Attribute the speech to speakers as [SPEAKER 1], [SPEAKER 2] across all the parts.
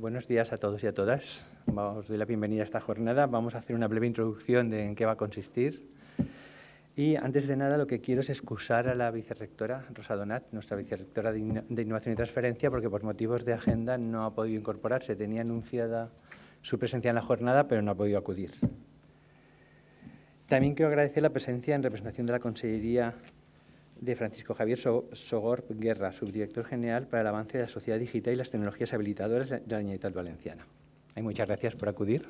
[SPEAKER 1] Buenos días a todos y a todas. Os doy la bienvenida a esta jornada. Vamos a hacer una breve introducción de en qué va a consistir. Y antes de nada, lo que quiero es excusar a la vicerrectora Rosa Donat, nuestra vicerrectora de, Innovación y Transferencia, porque por motivos de agenda no ha podido incorporarse. Tenía anunciada su presencia en la jornada, pero no ha podido acudir. También quiero agradecer la presencia en representación de la Consellería de Francisco Javier Sogor Guerra, subdirector general para el avance de la sociedad digital y las tecnologías habilitadoras de la digital Valenciana. muchas gracias por acudir.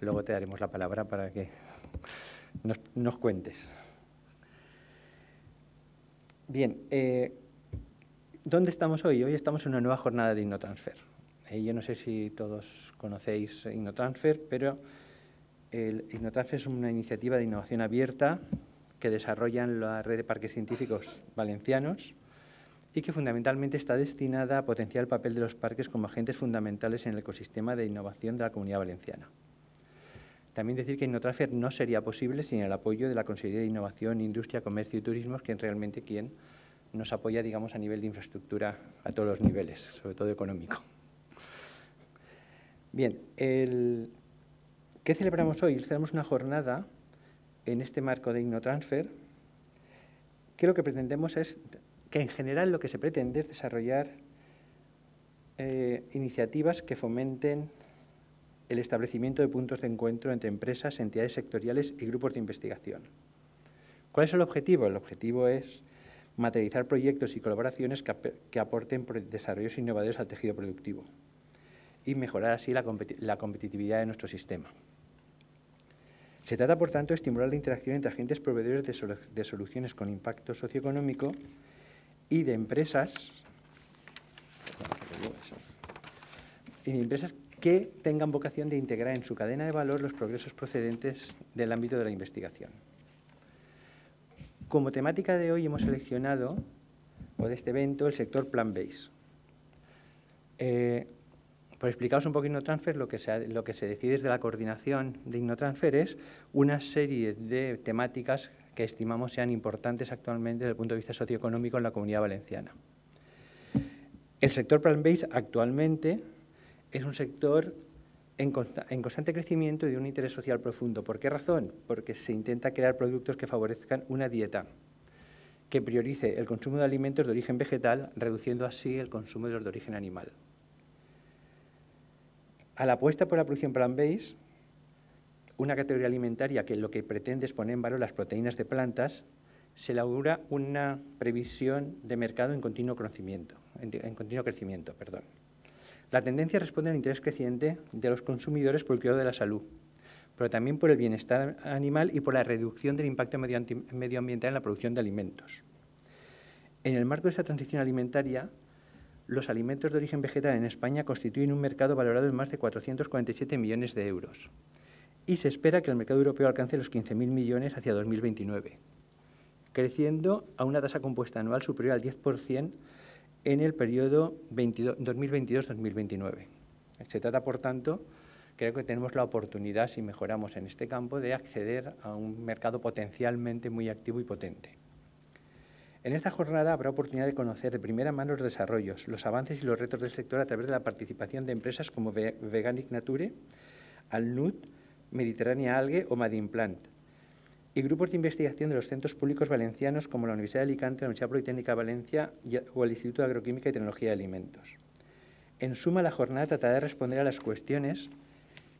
[SPEAKER 1] Luego te daremos la palabra para que nos, cuentes. Bien, eh, ¿dónde estamos hoy? Hoy estamos en una nueva jornada de Innotransfer. Eh, yo no sé si todos conocéis Innotransfer, pero el Innotransfer es una iniciativa de innovación abierta que desarrollan la red de parques científicos valencianos y que fundamentalmente está destinada a potenciar el papel de los parques como agentes fundamentales en el ecosistema de innovación de la comunidad valenciana. También decir que Innotrafer no sería posible sin el apoyo de la Consejería de Innovación, Industria, Comercio y Turismo, quien realmente quien nos apoya, digamos, a nivel de infraestructura a todos los niveles, sobre todo económico. Bien, ¿qué celebramos hoy? Celebramos una jornada en este marco de Ignotransfer, que lo que pretendemos es que en general lo que se pretende es desarrollar eh, iniciativas que fomenten el establecimiento de puntos de encuentro entre empresas, entidades sectoriales y grupos de investigación. ¿Cuál es el objetivo? El objetivo es materializar proyectos y colaboraciones que, aporten desarrollos innovadores al tejido productivo y mejorar así la competitividad de nuestro sistema. Se trata, por tanto, de estimular la interacción entre agentes proveedores de, soluciones con impacto socioeconómico y de empresas, y empresas que tengan vocación de integrar en su cadena de valor los progresos procedentes del ámbito de la investigación. Como temática de hoy hemos seleccionado, o de este evento, el sector Plan Base. Eh, por explicaros un poco InnoTransfer, lo que, se, lo que se decide desde la coordinación de InnoTransfer es una serie de temáticas que estimamos sean importantes actualmente desde el punto de vista socioeconómico en la comunidad valenciana. El sector plant-based actualmente es un sector en, constante crecimiento y de un interés social profundo. ¿Por qué razón? Porque se intenta crear productos que favorezcan una dieta que priorice el consumo de alimentos de origen vegetal, reduciendo así el consumo de los de origen animal a la apuesta por la producción plant-based, una categoría alimentaria que lo que pretende es poner en valor las proteínas de plantas, se elabora una previsión de mercado en continuo, crecimiento. Perdón. La tendencia responde al interés creciente de los consumidores por el cuidado de la salud, pero también por el bienestar animal y por la reducción del impacto medioambiental en la producción de alimentos. En el marco de esta transición alimentaria, los alimentos de origen vegetal en España constituyen un mercado valorado en más de 447 millones de euros y se espera que el mercado europeo alcance los 15.000 millones hacia 2029, creciendo a una tasa compuesta anual superior al 10% en el periodo 2022-2029. Se trata, por tanto, creo que tenemos la oportunidad, si mejoramos en este campo, de acceder a un mercado potencialmente muy activo y potente. En esta jornada habrá oportunidad de conocer de primera mano los desarrollos, los avances y los retos del sector a través de la participación de empresas como Veganic Nature, Alnut, Mediterránea Algue o Madimplant, y grupos de investigación de los centros públicos valencianos como la Universidad de Alicante, la Universidad Politécnica de Valencia o el Instituto de Agroquímica y Tecnología de Alimentos. En suma, la jornada tratará de responder a las cuestiones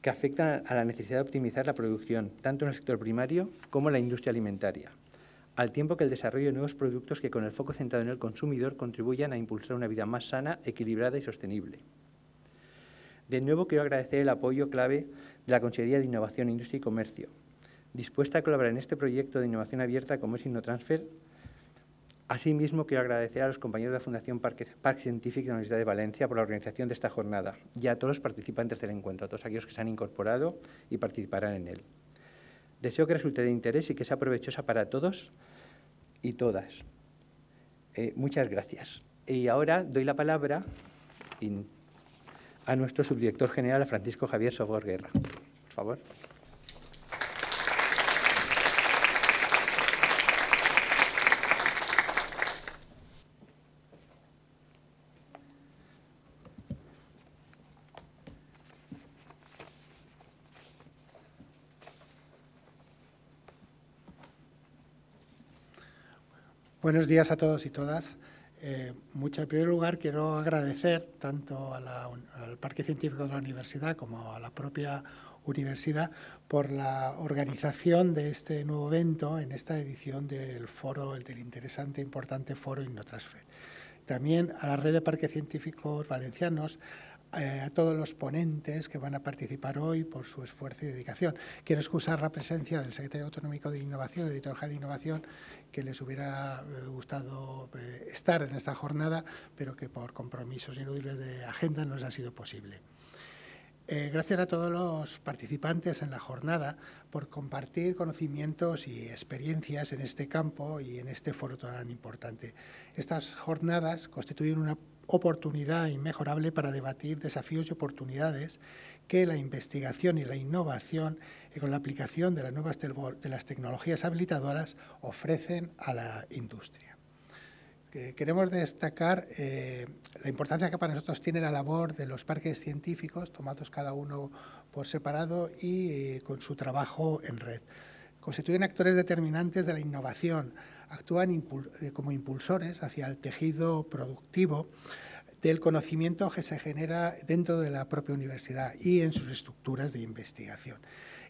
[SPEAKER 1] que afectan a la necesidad de optimizar la producción, tanto en el sector primario como en la industria alimentaria al tiempo que el desarrollo de nuevos productos que con el foco centrado en el consumidor contribuyan a impulsar una vida más sana, equilibrada y sostenible. De nuevo quiero agradecer el apoyo clave de la Consejería de Innovación, Industria y Comercio, dispuesta a colaborar en este proyecto de innovación abierta como es InnoTransfer. Asimismo, quiero agradecer a los compañeros de la Fundación Parque, Parque Científico de la Universidad de Valencia por la organización de esta jornada y a todos los participantes del encuentro, a todos aquellos que se han incorporado y participarán en él. Deseo que resulte de interés y que sea provechosa para todos y todas. Eh, muchas gracias. Y ahora doy la palabra a nuestro subdirector general, a Francisco Javier Sobor Guerra. Por favor.
[SPEAKER 2] Buenos días a todos y todas. Eh, mucho, en primer lugar, quiero agradecer tanto al Parque Científico de la Universidad como a la propia universidad por la organización de este nuevo evento en esta edición del foro, el del interesante e importante foro Innotransfer. También a la red de parques científicos valencianos, eh, a todos los ponentes que van a participar hoy por su esfuerzo y dedicación. Quiero excusar la presencia del secretario autonómico de Innovación, editor general de Innovación, que les hubiera eh, gustado eh, estar en esta jornada, pero que por compromisos inútiles de agenda no les ha sido posible. Eh, gracias a todos los participantes en la jornada por compartir conocimientos y experiencias en este campo y en este foro tan importante. Estas jornadas constituyen una oportunidad inmejorable para debatir desafíos y oportunidades que la investigación y la innovación y con la aplicación de las nuevas de las tecnologías habilitadoras ofrecen a la industria. queremos destacar eh, la importancia que para nosotros tiene la labor de los parques científicos, tomados cada uno por separado y eh, con su trabajo en red. Constituyen actores determinantes de la innovación, actúan eh, como impulsores hacia el tejido productivo del conocimiento que se genera dentro de la propia universidad y en sus estructuras de investigación.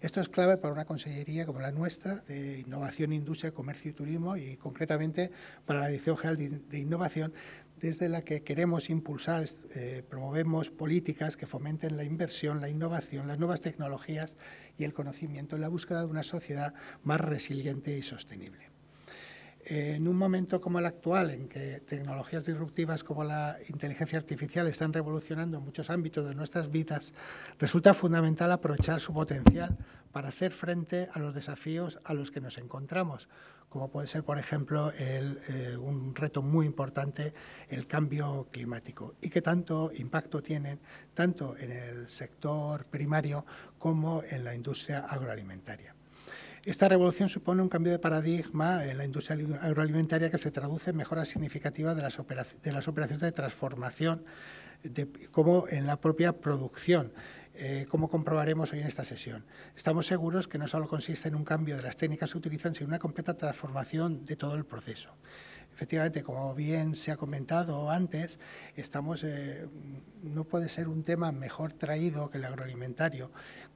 [SPEAKER 2] Esto es clave para una consellería como la nuestra de Innovación, Industria, Comercio y Turismo y concretamente para la Dirección General de, Innovación, desde la que queremos impulsar, eh, promovemos políticas que fomenten la inversión, la innovación, las nuevas tecnologías y el conocimiento en la búsqueda de una sociedad más resiliente y sostenible en un momento como el actual, en que tecnologías disruptivas como la inteligencia artificial están revolucionando muchos ámbitos de nuestras vidas, resulta fundamental aprovechar su potencial para hacer frente a los desafíos a los que nos encontramos, como puede ser, por ejemplo, eh, un reto muy importante, el cambio climático, y que tanto impacto tienen tanto en el sector primario como en la industria agroalimentaria. Esta revolución supone un cambio de paradigma en la industria agroalimentaria que se traduce en mejoras significativas de las, de las operaciones de transformación, de, como en la propia producción. Eh, como comprobaremos hoy en esta sesión. Estamos seguros que no solo consiste en un cambio de las técnicas que utilizan, sino una completa transformación de todo el proceso. Efectivamente, como bien se ha comentado antes, eh, no puede ser un tema mejor traído que el agroalimentario,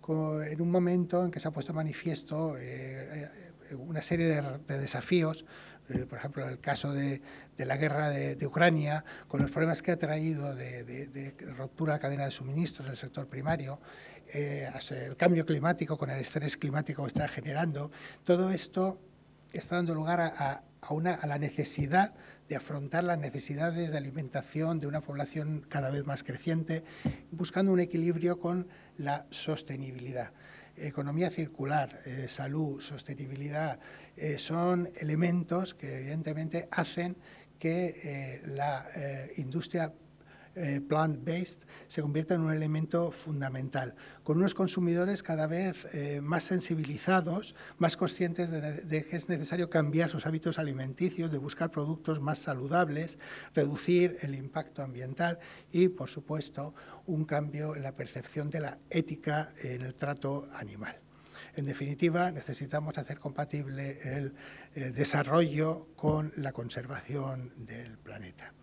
[SPEAKER 2] en un momento en que se ha puesto manifiesto eh, eh, una serie de, desafíos, eh, por ejemplo, el caso de, la guerra de, Ucrania, con los problemas que ha traído de, ruptura de la cadena de suministros del sector primario, el cambio climático con el estrés climático que está generando, todo esto está dando lugar a, a la necesidad de afrontar las necesidades de alimentación de una población cada vez más creciente, buscando un equilibrio con la sostenibilidad. Economía circular, eh, salud, sostenibilidad, eh, son elementos que evidentemente hacen que eh, la industria eh, plant-based se convierta en un elemento fundamental, con unos consumidores cada vez eh, más sensibilizados, más conscientes de, que es necesario cambiar sus hábitos alimenticios, de buscar productos más saludables, reducir el impacto ambiental y, por supuesto, un cambio en la percepción de la ética en el trato animal. En definitiva, necesitamos hacer compatible el eh, desarrollo con la conservación del planeta.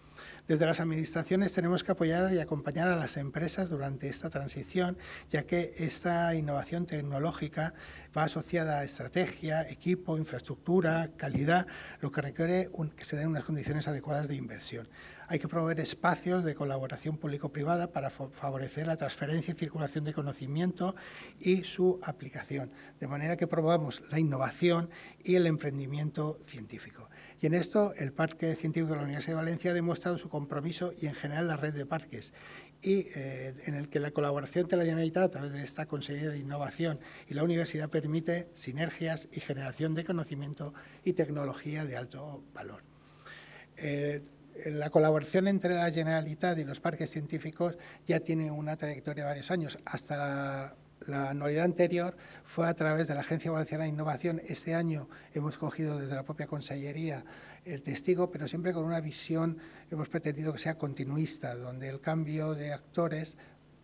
[SPEAKER 2] Desde las administraciones tenemos que apoyar y acompañar a las empresas durante esta transición, ya que esta innovación tecnológica va asociada a estrategia, equipo, infraestructura, calidad, lo que requiere que se den unas condiciones adecuadas de inversión. Hay que promover espacios de colaboración público-privada para favorecer la transferencia y circulación de conocimiento y su aplicación, de manera que promovamos la innovación y el emprendimiento científico. Y en esto el Parque Científico de la Universidad de Valencia ha demostrado su compromiso y en general la red de parques y eh, en el que la colaboración entre la Generalitat a través de esta Consejería de Innovación y la Universidad permite sinergias y generación de conocimiento y tecnología de alto valor. Eh, la colaboración entre la Generalitat y los parques científicos ya tiene una trayectoria de varios años. Hasta la anualidad anterior fue a través de la Agencia Valenciana de Innovación. Este año hemos cogido desde la propia Consellería el testigo, pero siempre con una visión, hemos pretendido que sea continuista, donde el cambio de actores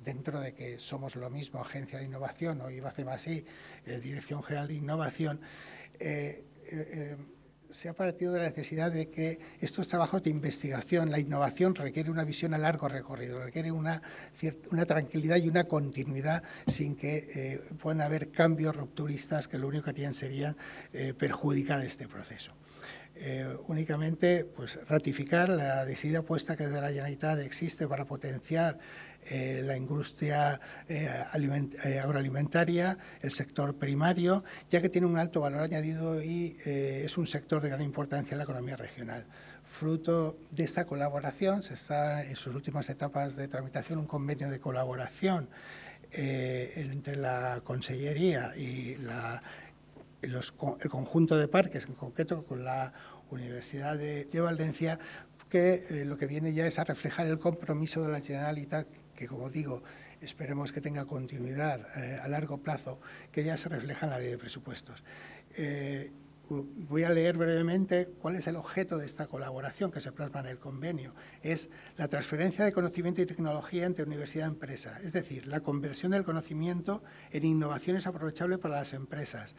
[SPEAKER 2] dentro de que somos lo mismo, Agencia de Innovación o más así, eh, Dirección General de Innovación, eh, eh, se ha partido de la necesidad de que estos trabajos de investigación, la innovación requiere una visión a largo recorrido, requiere una, tranquilidad y una continuidad sin que eh, puedan haber cambios rupturistas que lo único que harían sería eh, perjudicar este proceso. Eh, únicamente pues, ratificar la decidida apuesta que desde la Generalitat existe para potenciar eh, la industria eh, eh, agroalimentaria, el sector primario, ya que tiene un alto valor añadido y es un sector de gran importancia en la economía regional. Fruto de esta colaboración, se está en sus últimas etapas de tramitación un convenio de colaboración entre la Consellería y la, el conjunto de parques, en concreto con la Universidad de, Valencia, que lo que viene ya es a reflejar el compromiso de la Generalitat que como digo, esperemos que tenga continuidad eh, a largo plazo, que ya se refleja en la ley de presupuestos. Eh, voy a leer brevemente cuál es el objeto de esta colaboración que se plasma en el convenio. Es la transferencia de conocimiento y tecnología entre universidad y e empresa, es decir, la conversión del conocimiento en innovaciones aprovechables para las empresas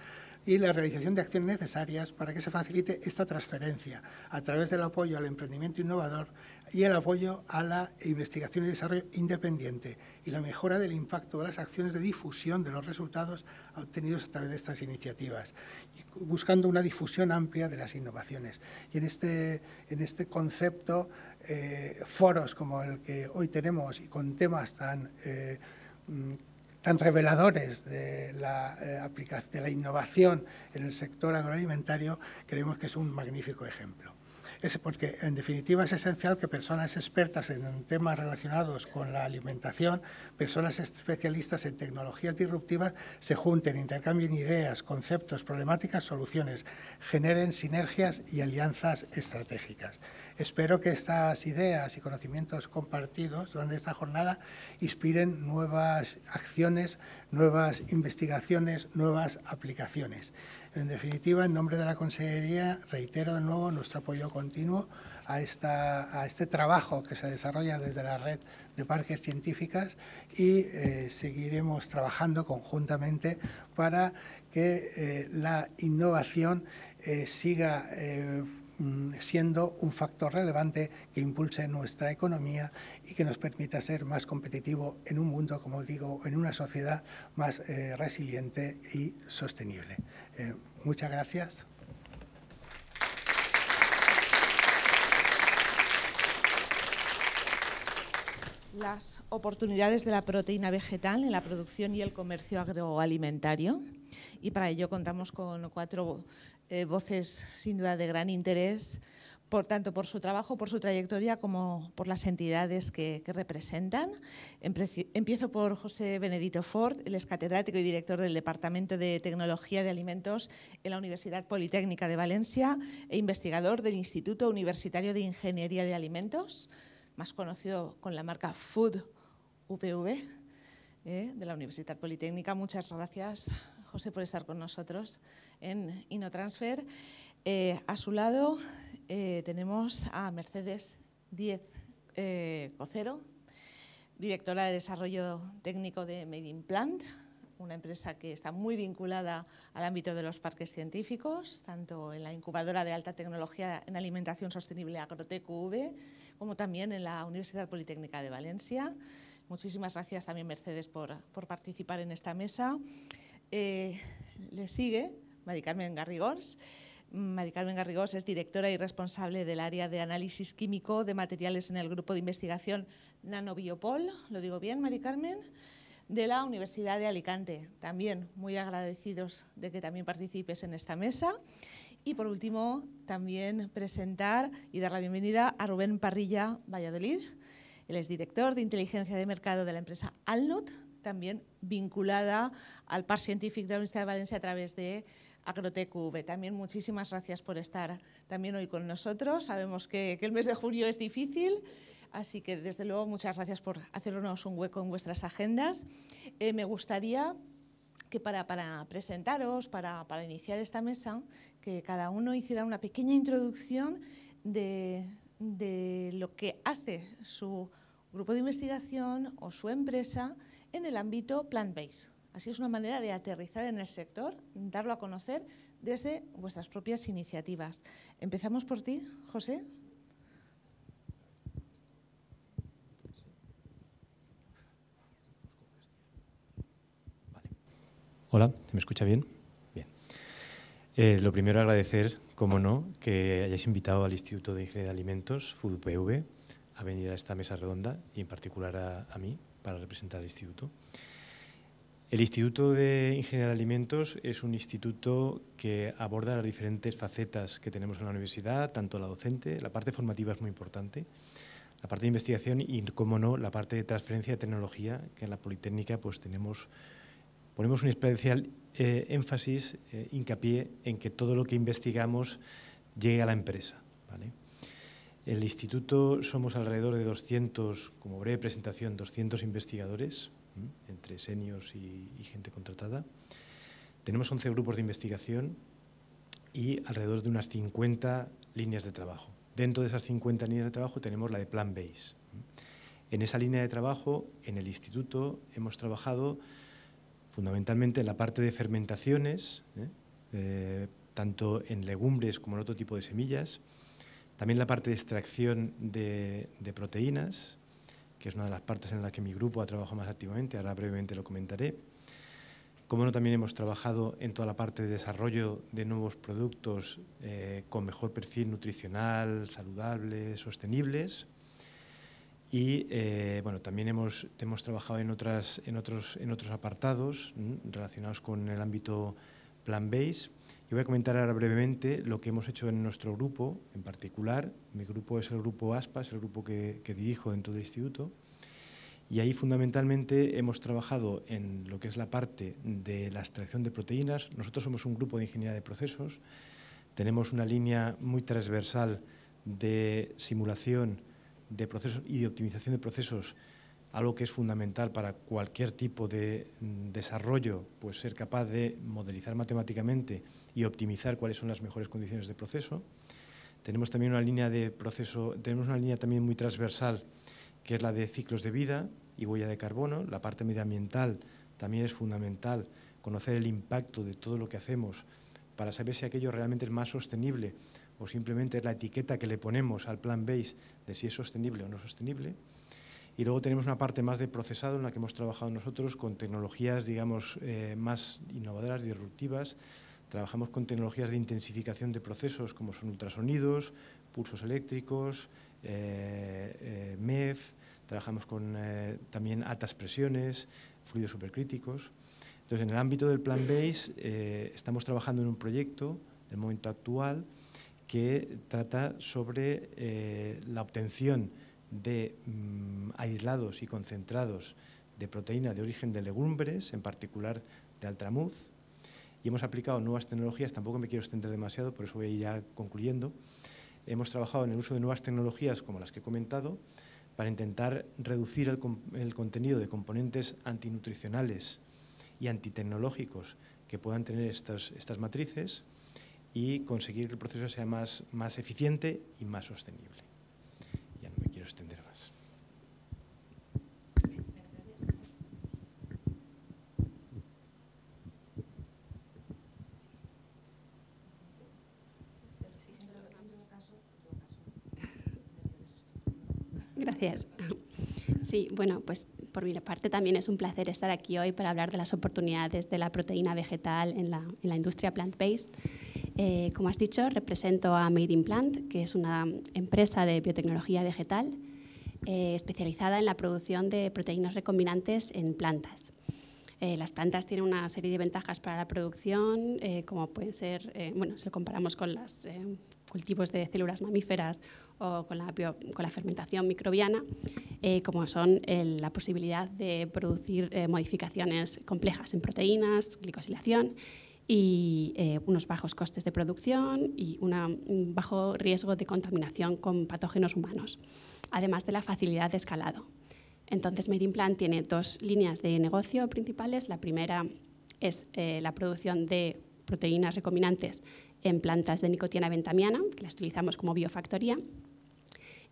[SPEAKER 2] y la realización de acciones necesarias para que se facilite esta transferencia a través del apoyo al emprendimiento innovador y el apoyo a la investigación y desarrollo independiente y la mejora del impacto de las acciones de difusión de los resultados obtenidos a través de estas iniciativas, buscando una difusión amplia de las innovaciones. Y en este, este concepto, eh, foros como el que hoy tenemos y con temas tan... Eh, mm, tan reveladores de la, eh, de la innovación en el sector agroalimentario, creemos que es un magnífico ejemplo es porque en definitiva es esencial que personas expertas en temas relacionados con la alimentación, personas especialistas en tecnologías disruptivas, se junten, intercambien ideas, conceptos, problemáticas, soluciones, generen sinergias y alianzas estratégicas. Espero que estas ideas y conocimientos compartidos durante esta jornada inspiren nuevas acciones, nuevas investigaciones, nuevas aplicaciones. En definitiva, en nombre de la Consejería, reitero de nuevo nuestro apoyo continuo a, este trabajo que se desarrolla desde la red de parques científicas y eh, seguiremos trabajando conjuntamente para que eh, la innovación eh, siga mm, siendo un factor relevante que impulse nuestra economía y que nos permita ser más competitivo en un mundo, como digo, en una sociedad más resiliente y sostenible. Eh, muchas gracias.
[SPEAKER 3] Las oportunidades de la proteína vegetal en la producción y el comercio agroalimentario. Y para ello contamos con cuatro eh, voces sin duda de gran interés por tanto por su trabajo, por su trayectoria, como por las entidades que, representan. Empiezo por José Benedito Ford, el es catedrático y director del Departamento de Tecnología de Alimentos en la Universidad Politécnica de Valencia e investigador del Instituto Universitario de Ingeniería de Alimentos, más conocido con la marca Food UPV. Eh, de la Universidad Politécnica. Muchas gracias, José, por estar con nosotros en InoTransfer. Eh, a su lado eh, tenemos a Mercedes Diez eh, Cocero, directora de Desarrollo Técnico de Made in Plant, una empresa que está muy vinculada al ámbito de los parques científicos, tanto en la incubadora de alta tecnología en alimentación sostenible AgroTQV, como también en la Universidad Politécnica de Valencia. Muchísimas gracias también, Mercedes, por, por participar en esta mesa. Eh, le sigue Maricarmen Carmen Garrigors, Mari Carmen Garrigós es directora y responsable del área de análisis químico de materiales en el grupo de investigación Nanobiopol, lo digo bien, Mari Carmen, de la Universidad de Alicante. También muy agradecidos de que también participes en esta mesa. Y por último, también presentar y dar la bienvenida a Rubén Parrilla Valladolid. Él es director de inteligencia de mercado de la empresa Alnut, también vinculada al par Scientific de la Universidad de Valencia a través de AgroTQV. También muchísimas gracias por estar también hoy con nosotros. Sabemos que, el mes de julio es difícil. Así que, desde luego, muchas gracias por hacernos un hueco en vuestras agendas. Eh, me gustaría que para, presentaros, para, iniciar esta mesa, que cada uno hiciera una pequeña introducción de, de lo que hace su grupo de investigación o su empresa en el ámbito plant-based. Así es una manera de aterrizar en el sector, darlo a conocer desde vuestras propias iniciativas. Empezamos por ti, José.
[SPEAKER 4] Hola, ¿me escucha bien? Bien. Eh, lo primero agradecer, como no, que hayáis invitado al Instituto de Ingeniería de Alimentos, FUDUPV, a venir a esta mesa redonda y en particular a, a mí para representar al instituto. El Instituto de Ingeniería de Alimentos es un instituto que aborda las diferentes facetas que tenemos en la universidad, tanto la docente, la parte formativa es muy importante, la parte de investigación y, como no, la parte de transferencia de tecnología, que en la Politécnica pues tenemos, ponemos un especial eh, énfasis, eh, hincapié en que todo lo que investigamos llegue a la empresa. ¿vale? El instituto somos alrededor de 200, como breve presentación, 200 investigadores, entre seniors y, gente contratada. Tenemos 11 grupos de investigación y alrededor de unas 50 líneas de trabajo. Dentro de esas 50 líneas de trabajo tenemos la de Plan Base. En esa línea de trabajo, en el instituto, hemos trabajado fundamentalmente en la parte de fermentaciones, ¿eh? Eh, tanto en legumbres como en otro tipo de semillas, también la parte de extracción de proteínas, que es una de las partes en las que mi grupo ha trabajado más activamente, ahora brevemente lo comentaré. Como no, también hemos trabajado en toda la parte de desarrollo de nuevos productos eh, con mejor perfil nutricional, saludables, sostenibles. Y eh, bueno, también hemos, trabajado en, otros, en otros apartados mm, relacionados con el ámbito plan BASE. Yo voy a comentar ahora brevemente lo que hemos hecho en nuestro grupo en particular. Mi grupo es el grupo ASPAS, el grupo que, que dirijo dentro del instituto. Y ahí fundamentalmente hemos trabajado en lo que es la parte de la extracción de proteínas. Nosotros somos un grupo de ingeniería de procesos. Tenemos una línea muy transversal de simulación de procesos y de optimización de procesos algo que es fundamental para cualquier tipo de mm, desarrollo, pues ser capaz de modelizar matemáticamente y optimizar cuáles son las mejores condiciones de proceso. Tenemos también una línea de proceso, tenemos una línea también muy transversal que es la de ciclos de vida y huella de carbono. La parte medioambiental también es fundamental, conocer el impacto de todo lo que hacemos para saber si aquello realmente es más sostenible o simplemente es la etiqueta que le ponemos al plan base de si es sostenible o no sostenible. Y luego tenemos una parte más de procesado en la que hemos trabajado nosotros con tecnologías, digamos, eh, más innovadoras, disruptivas. Trabajamos con tecnologías de intensificación de procesos como son ultrasonidos, pulsos eléctricos, eh, eh, MEF, trabajamos con también altas presiones, fluidos supercríticos. Entonces, en el ámbito del plan BASE estamos trabajando en un proyecto, en el momento actual, que trata sobre la obtención de mm, aislados y concentrados de proteína de origen de legumbres, en particular de altramuz, y hemos aplicado nuevas tecnologías, tampoco me quiero extender demasiado, por eso voy ya concluyendo. Hemos trabajado en el uso de nuevas tecnologías como las que he comentado para intentar reducir el, contenido de componentes antinutricionales y antitecnológicos que puedan tener estas, estas matrices y conseguir que el proceso sea más, más eficiente y más sostenible.
[SPEAKER 5] Gracias. Sí, bueno, pues por mi parte también es un placer estar aquí hoy para hablar de las oportunidades de la proteína vegetal en la, industria plant-based. Eh, como has dicho, represento a Made in Plant, que es una empresa de biotecnología vegetal eh, especializada en la producción de proteínas recombinantes en plantas. Eh, las plantas tienen una serie de ventajas para la producción, como pueden ser, bueno, si lo comparamos con las cultivos de células mamíferas o con la, fermentación microbiana, eh, como son la posibilidad de producir eh, modificaciones complejas en proteínas, glicosilación y eh, unos bajos costes de producción y un bajo riesgo de contaminación con patógenos humanos, además de la facilidad de escalado. Entonces, Medimplan tiene dos líneas de negocio principales. La primera es la producción de proteínas recombinantes en plantas de nicotina ventamiana, que las utilizamos como biofactoría.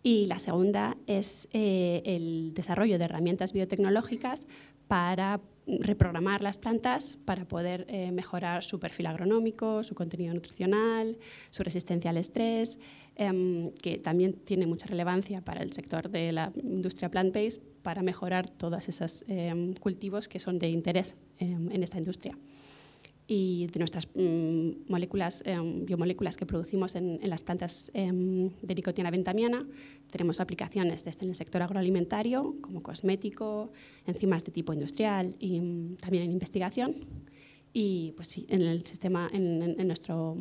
[SPEAKER 5] Y la segunda es eh, el desarrollo de herramientas biotecnológicas para reprogramar las plantas para poder eh, mejorar su perfil agronómico, su contenido nutricional, su resistencia al estrés, em, que también tiene mucha relevancia para el sector de la industria plant-based, para mejorar todos esos em, cultivos que son de interés em, en esta industria y de nuestras mm, moléculas, em, biomoléculas que producimos en, las plantas em, de nicotina ventamiana. Tenemos aplicaciones desde el sector agroalimentario, como cosmético, enzimas de tipo industrial y mm, también en investigación. Y pues en el sistema, en, nuestro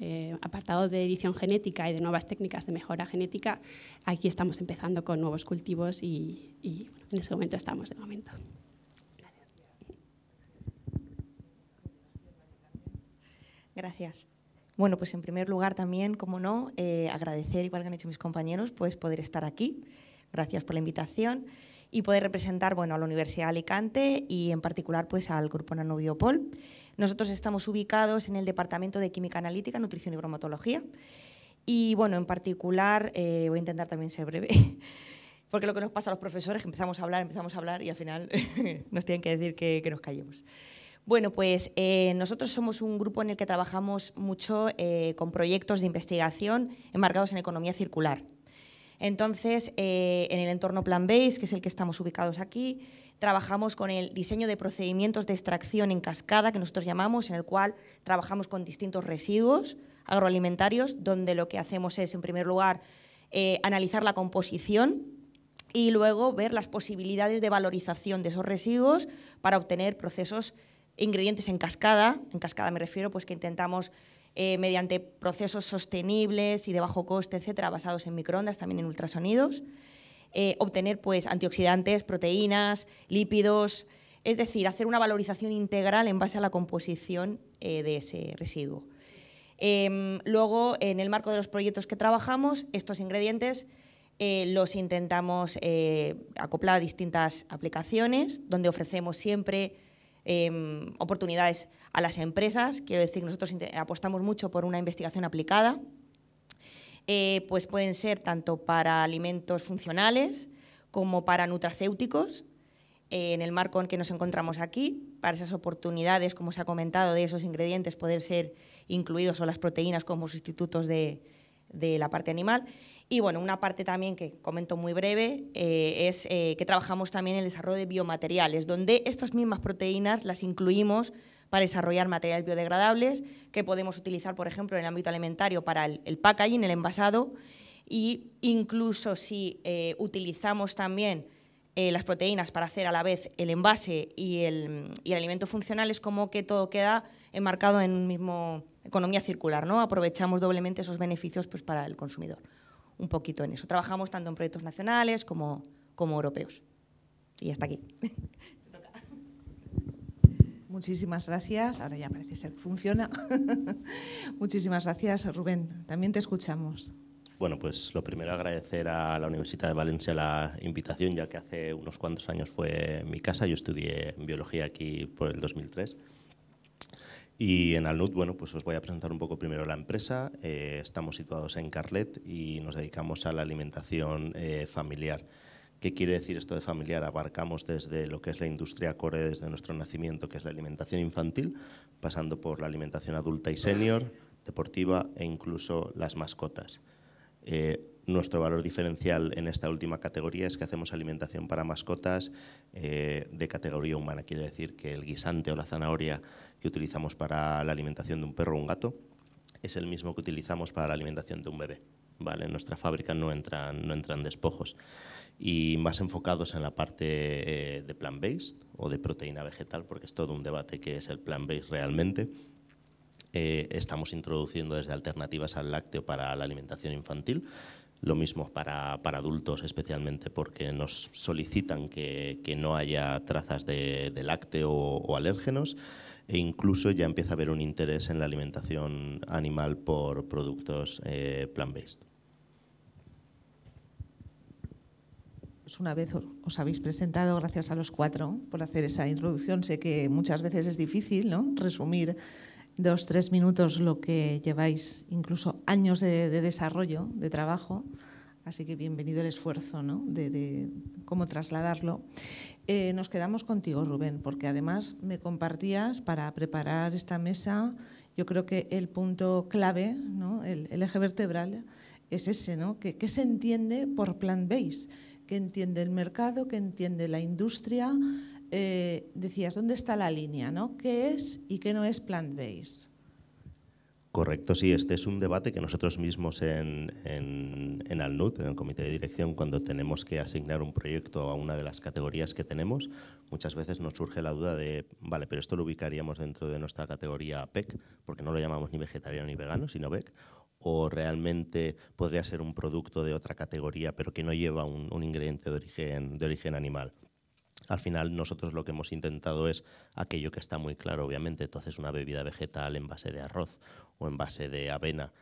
[SPEAKER 5] eh, apartado de edición genética y de nuevas técnicas de mejora genética, aquí estamos empezando con nuevos cultivos y, en ese momento estamos de momento.
[SPEAKER 6] Gracias. Bueno, pues en primer lugar también, como no, eh, agradecer, igual que han hecho mis compañeros, pues poder estar aquí. Gracias por la invitación y poder representar bueno, a la Universidad de Alicante y en particular pues, al Grupo Nanobiopol. Nosotros estamos ubicados en el Departamento de Química Analítica, Nutrición y Bromatología. Y bueno, en particular, eh, voy a intentar también ser breve, porque lo que nos pasa a los profesores, que empezamos a hablar, empezamos a hablar y al final nos tienen que decir que, que nos callemos. Bueno, pues eh, nosotros somos un grupo en el que trabajamos mucho eh, con proyectos de investigación enmarcados en economía circular. Entonces, eh, en el entorno Plan Base, que es el que estamos ubicados aquí, trabajamos con el diseño de procedimientos de extracción en cascada, que nosotros llamamos, en el cual trabajamos con distintos residuos agroalimentarios, donde lo que hacemos es, en primer lugar, analizar la composición y luego ver las posibilidades de valorización de esos residuos para obtener procesos ingredientes en cascada, en cascada me refiero, pues que intentamos eh, mediante procesos sostenibles y de bajo coste, etcétera, basados en microondas, también en ultrasonidos, eh, obtener pues antioxidantes, proteínas, lípidos, es decir, hacer una valorización integral en base a la composición eh, de ese residuo. Em, luego, en el marco de los proyectos que trabajamos, estos ingredientes los intentamos acoplar a distintas aplicaciones, donde ofrecemos siempre Em, oportunidades a las empresas. Quiero decir, nosotros apostamos mucho por una investigación aplicada. Eh, pues pueden ser tanto para alimentos funcionales como para nutracéuticos, eh, en el marco en que nos encontramos aquí, para esas oportunidades, como se ha comentado, de esos ingredientes poder ser incluidos o las proteínas como sustitutos de, de la parte animal. Y bueno, una parte también que comento muy breve eh, es eh, que trabajamos también en el desarrollo de biomateriales, donde estas mismas proteínas las incluimos para desarrollar materiales biodegradables que podemos utilizar, por ejemplo, en el ámbito alimentario para el, packaging, el envasado, y incluso si eh, utilizamos también las proteínas para hacer a la vez el envase y el, alimento funcional es como que todo queda enmarcado en una mismo economía circular, ¿no? Aprovechamos doblemente esos beneficios pues, para el consumidor un poquito en eso. Trabajamos tanto en proyectos nacionales como, europeos. Y
[SPEAKER 3] hasta aquí. Muchísimas gracias. Ahora ya parece ser que funciona. Muchísimas gracias, Rubén. También te escuchamos.
[SPEAKER 7] Bueno, pues lo primero agradecer a la Universidad de Valencia la invitación, ya que hace unos cuantos años fue mi casa. Yo estudié biología aquí por el 2003 y en Alnut, bueno, pues os voy a presentar un poco primero la empresa. Eh, estamos situados en Carlet y nos dedicamos a la alimentación eh, familiar. ¿Qué quiere decir esto de familiar? Abarcamos desde lo que es la industria core desde nuestro nacimiento, que es la alimentación infantil, pasando por la alimentación adulta y senior, deportiva e incluso las mascotas. Eh, nuestro valor diferencial en esta última categoría es que hacemos alimentación para mascotas eh, de categoría humana. Quiere decir que el guisante o la zanahoria que utilizamos para la alimentación de un perro o un gato es el mismo que utilizamos para la alimentación de un bebé. ¿vale? En nuestra fábrica no entran, no entran despojos. Y más enfocados en la parte eh, de plant-based o de proteína vegetal, porque es todo un debate que es el plant-based realmente. Eh, estamos introduciendo desde alternativas al lácteo para la alimentación infantil lo mismo para, adultos, especialmente porque nos solicitan que, no haya trazas de, lácteo o, alérgenos e incluso ya empieza a haber un interés en la alimentación animal por productos eh, plant-based.
[SPEAKER 3] Pues una vez os habéis presentado, gracias a los cuatro por hacer esa introducción, sé que muchas veces es difícil ¿no? resumir dos, tres minutos lo que lleváis incluso años de, desarrollo, de trabajo. Así que bienvenido el esfuerzo ¿no? de, cómo trasladarlo. Eh, nos quedamos contigo, Rubén, porque además me compartías para preparar esta mesa, yo creo que el punto clave, ¿no? el, eje vertebral, es ese, ¿no? ¿Qué, ¿Qué se entiende por plan base? ¿Qué entiende el mercado? ¿Qué entiende la industria? Eh, decías, ¿dónde está la línea? ¿no? ¿Qué es y qué no es plant-based?
[SPEAKER 7] Correcto, sí, este es un debate que nosotros mismos en, en, en en el Comité de Dirección, cuando tenemos que asignar un proyecto a una de las categorías que tenemos, muchas veces nos surge la duda de, vale, pero esto lo ubicaríamos dentro de nuestra categoría PEC, porque no lo llamamos ni vegetariano ni vegano, sino PEC, o realmente podría ser un producto de otra categoría, pero que no lleva un, un ingrediente de origen, de origen animal al final nosotros lo que hemos intentado es aquello que está muy claro, obviamente. haces una bebida vegetal en base de arroz o en base de avena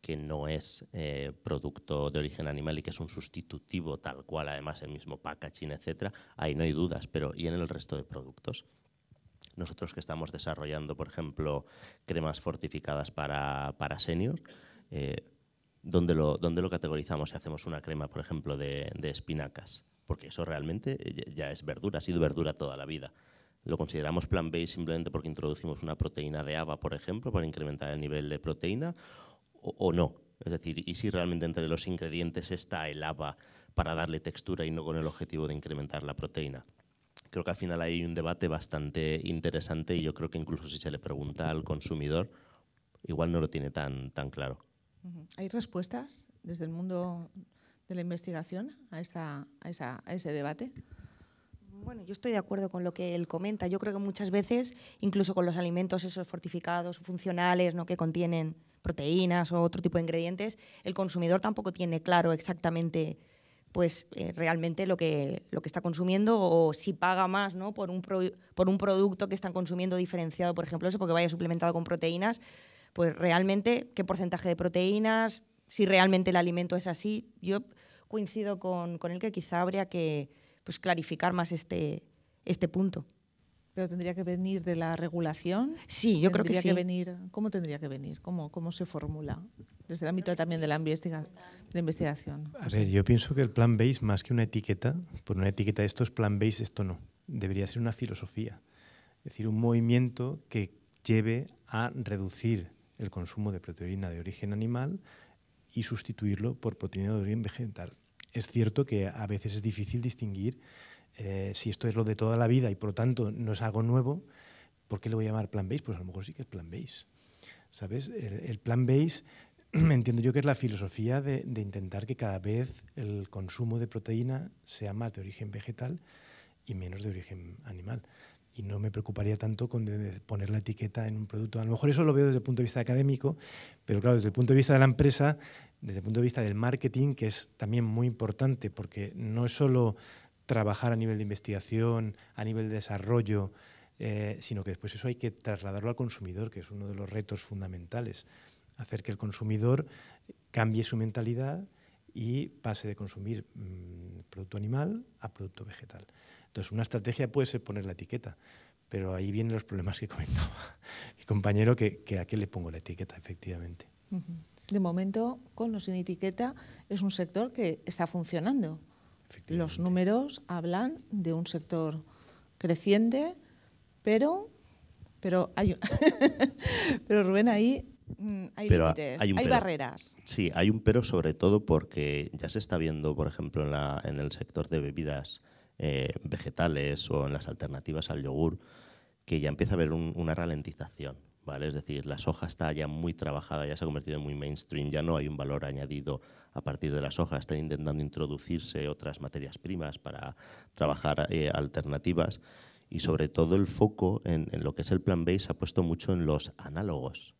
[SPEAKER 7] que no es eh, producto de origen animal y que es un sustitutivo tal cual, además el mismo packaging, etcétera, ahí no hay dudas, pero ¿y en el resto de productos? Nosotros que estamos desarrollando, por ejemplo, cremas fortificadas para, para senior, eh, ¿dónde, lo, categorizamos si hacemos una crema, por ejemplo, de espinacas? porque eso realmente eh, ya es verdura, ha sido verdura toda la vida. Lo consideramos plan B simplemente porque introducimos una proteína de haba, por ejemplo, para incrementar el nivel de proteína, o, no. Es decir, ¿y si realmente entre los ingredientes está el haba para darle textura y no con el objetivo de incrementar la proteína? Creo que al final hay un debate bastante interesante y yo creo que incluso si se le pregunta al consumidor, igual no lo tiene tan, tan claro.
[SPEAKER 3] ¿Hay respuestas desde el mundo la investigación a, ese debate?
[SPEAKER 6] Bueno, yo estoy de acuerdo con lo que él comenta. Yo creo que muchas veces, incluso con los alimentos esos fortificados, funcionales, ¿no? que contienen proteínas o otro tipo de ingredientes, el consumidor tampoco tiene claro exactamente pues eh, realmente lo que, lo que está consumiendo o si paga más ¿no? por, un por un producto que están consumiendo diferenciado, por ejemplo, eso porque vaya suplementado con proteínas, pues realmente qué porcentaje de proteínas, si realmente el alimento es así. Yo coincido con, con él que quizá habría que pues, clarificar más este, este punto.
[SPEAKER 3] ¿Pero tendría que venir de la regulación? Sí, yo creo que sí. Que venir, ¿Cómo tendría que venir? ¿Cómo, ¿Cómo se formula? Desde el ámbito también de la, de investigación. A ver,
[SPEAKER 4] yo pienso que el plan base, más que una etiqueta, por una etiqueta esto es plan base, esto no. Debería ser una filosofía. Es decir, un movimiento que lleve a reducir el consumo de proteína de origen animal y sustituirlo por proteína de origen vegetal. Es cierto que a veces es difícil distinguir eh, si esto es lo de toda la vida y por lo tanto no es algo nuevo, ¿por qué le voy a llamar plan base? Pues a lo mejor sí que es plan base. ¿Sabes? El, plan base entiendo yo que es la filosofía de, intentar que cada vez el consumo de proteína sea más de origen vegetal y menos de origen animal y no me preocuparía tanto con poner la etiqueta en un producto. A lo mejor eso lo veo desde el punto de vista académico, pero claro, desde el punto de vista de la empresa, desde el punto de vista del marketing, que es también muy importante, porque no es solo trabajar a nivel de investigación, a nivel de desarrollo, eh, sino que después eso hay que trasladarlo al consumidor, que es uno de los retos fundamentales, hacer que el consumidor cambie su mentalidad y pase de consumir mm, producto animal a producto vegetal. Entonces, una estrategia puede ser poner la etiqueta, pero ahí vienen los problemas que comentaba mi compañero, que, a qué le pongo la etiqueta, efectivamente.
[SPEAKER 3] De momento, con o sin etiqueta, es un sector que está funcionando. Los números hablan de un sector creciente, pero, pero, hay, pero Rubén, ahí mm, hay hay, barreras.
[SPEAKER 7] Sí, hay un pero sobre todo porque ya se está viendo, por ejemplo, en el sector de bebidas eh, vegetales o en las alternativas al yogur, que ya empieza a haber una ralentización. ¿Vale? Es decir, la soja está ya muy trabajada, ya se ha convertido en muy mainstream, ya no hay un valor añadido a partir de las hojas. están intentando introducirse otras materias primas para trabajar eh, alternativas y sobre todo el foco en, en lo que es el plan B se ha puesto mucho en los análogos.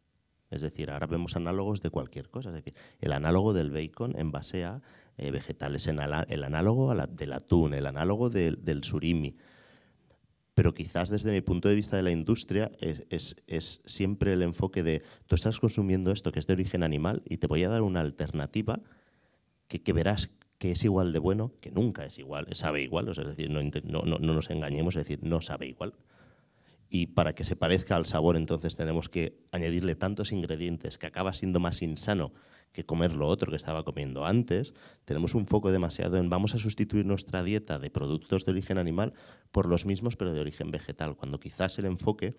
[SPEAKER 7] Es decir, ahora vemos análogos de cualquier cosa, es decir, el análogo del bacon en base a eh, vegetales, en el análogo la, del atún, el análogo del surimi. Pero quizás desde mi punto de vista de la industria es, siempre el enfoque de tú estás consumiendo esto que es de origen animal y te voy a dar una alternativa que, verás que es igual de bueno, que nunca es igual, sabe igual, es decir, no, no, no nos engañemos, es decir, no sabe igual y para que se parezca al sabor entonces tenemos que añadirle tantos ingredientes que acaba siendo más insano que comer lo otro que estaba comiendo antes, tenemos un foco demasiado en vamos a sustituir nuestra dieta de productos de origen animal por los mismos pero de origen vegetal, cuando quizás el enfoque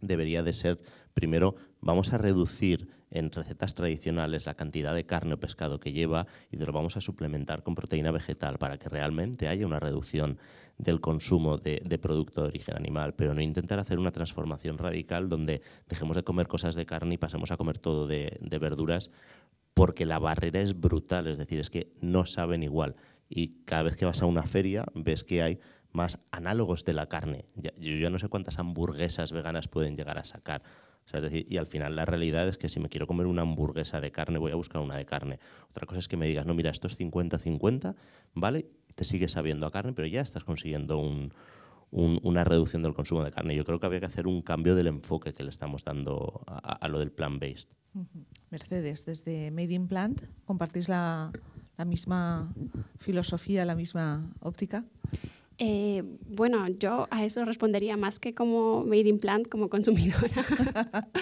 [SPEAKER 7] debería de ser, primero, vamos a reducir en recetas tradicionales la cantidad de carne o pescado que lleva y lo vamos a suplementar con proteína vegetal para que realmente haya una reducción del consumo de, producto de origen animal, pero no intentar hacer una transformación radical donde dejemos de comer cosas de carne y pasemos a comer todo de, de verduras, porque la barrera es brutal, es decir, es que no saben igual. Y cada vez que vas a una feria ves que hay más análogos de la carne. yo no sé cuántas hamburguesas veganas pueden llegar a sacar. y al final la realidad es que si me quiero comer una hamburguesa de carne, voy a buscar una de carne. Otra cosa es que me digas, no, mira, esto es 50-50, ¿vale? Te sigues sabiendo a carne, pero ya estás consiguiendo una reducción del consumo de carne. Yo creo que había que hacer un cambio del enfoque que le estamos dando a, lo del plant-based.
[SPEAKER 3] Mercedes, desde Made in Plant, ¿compartís la misma filosofía, la misma óptica?
[SPEAKER 5] Eh, bueno, yo a eso respondería más que como Made in Plant, como consumidora.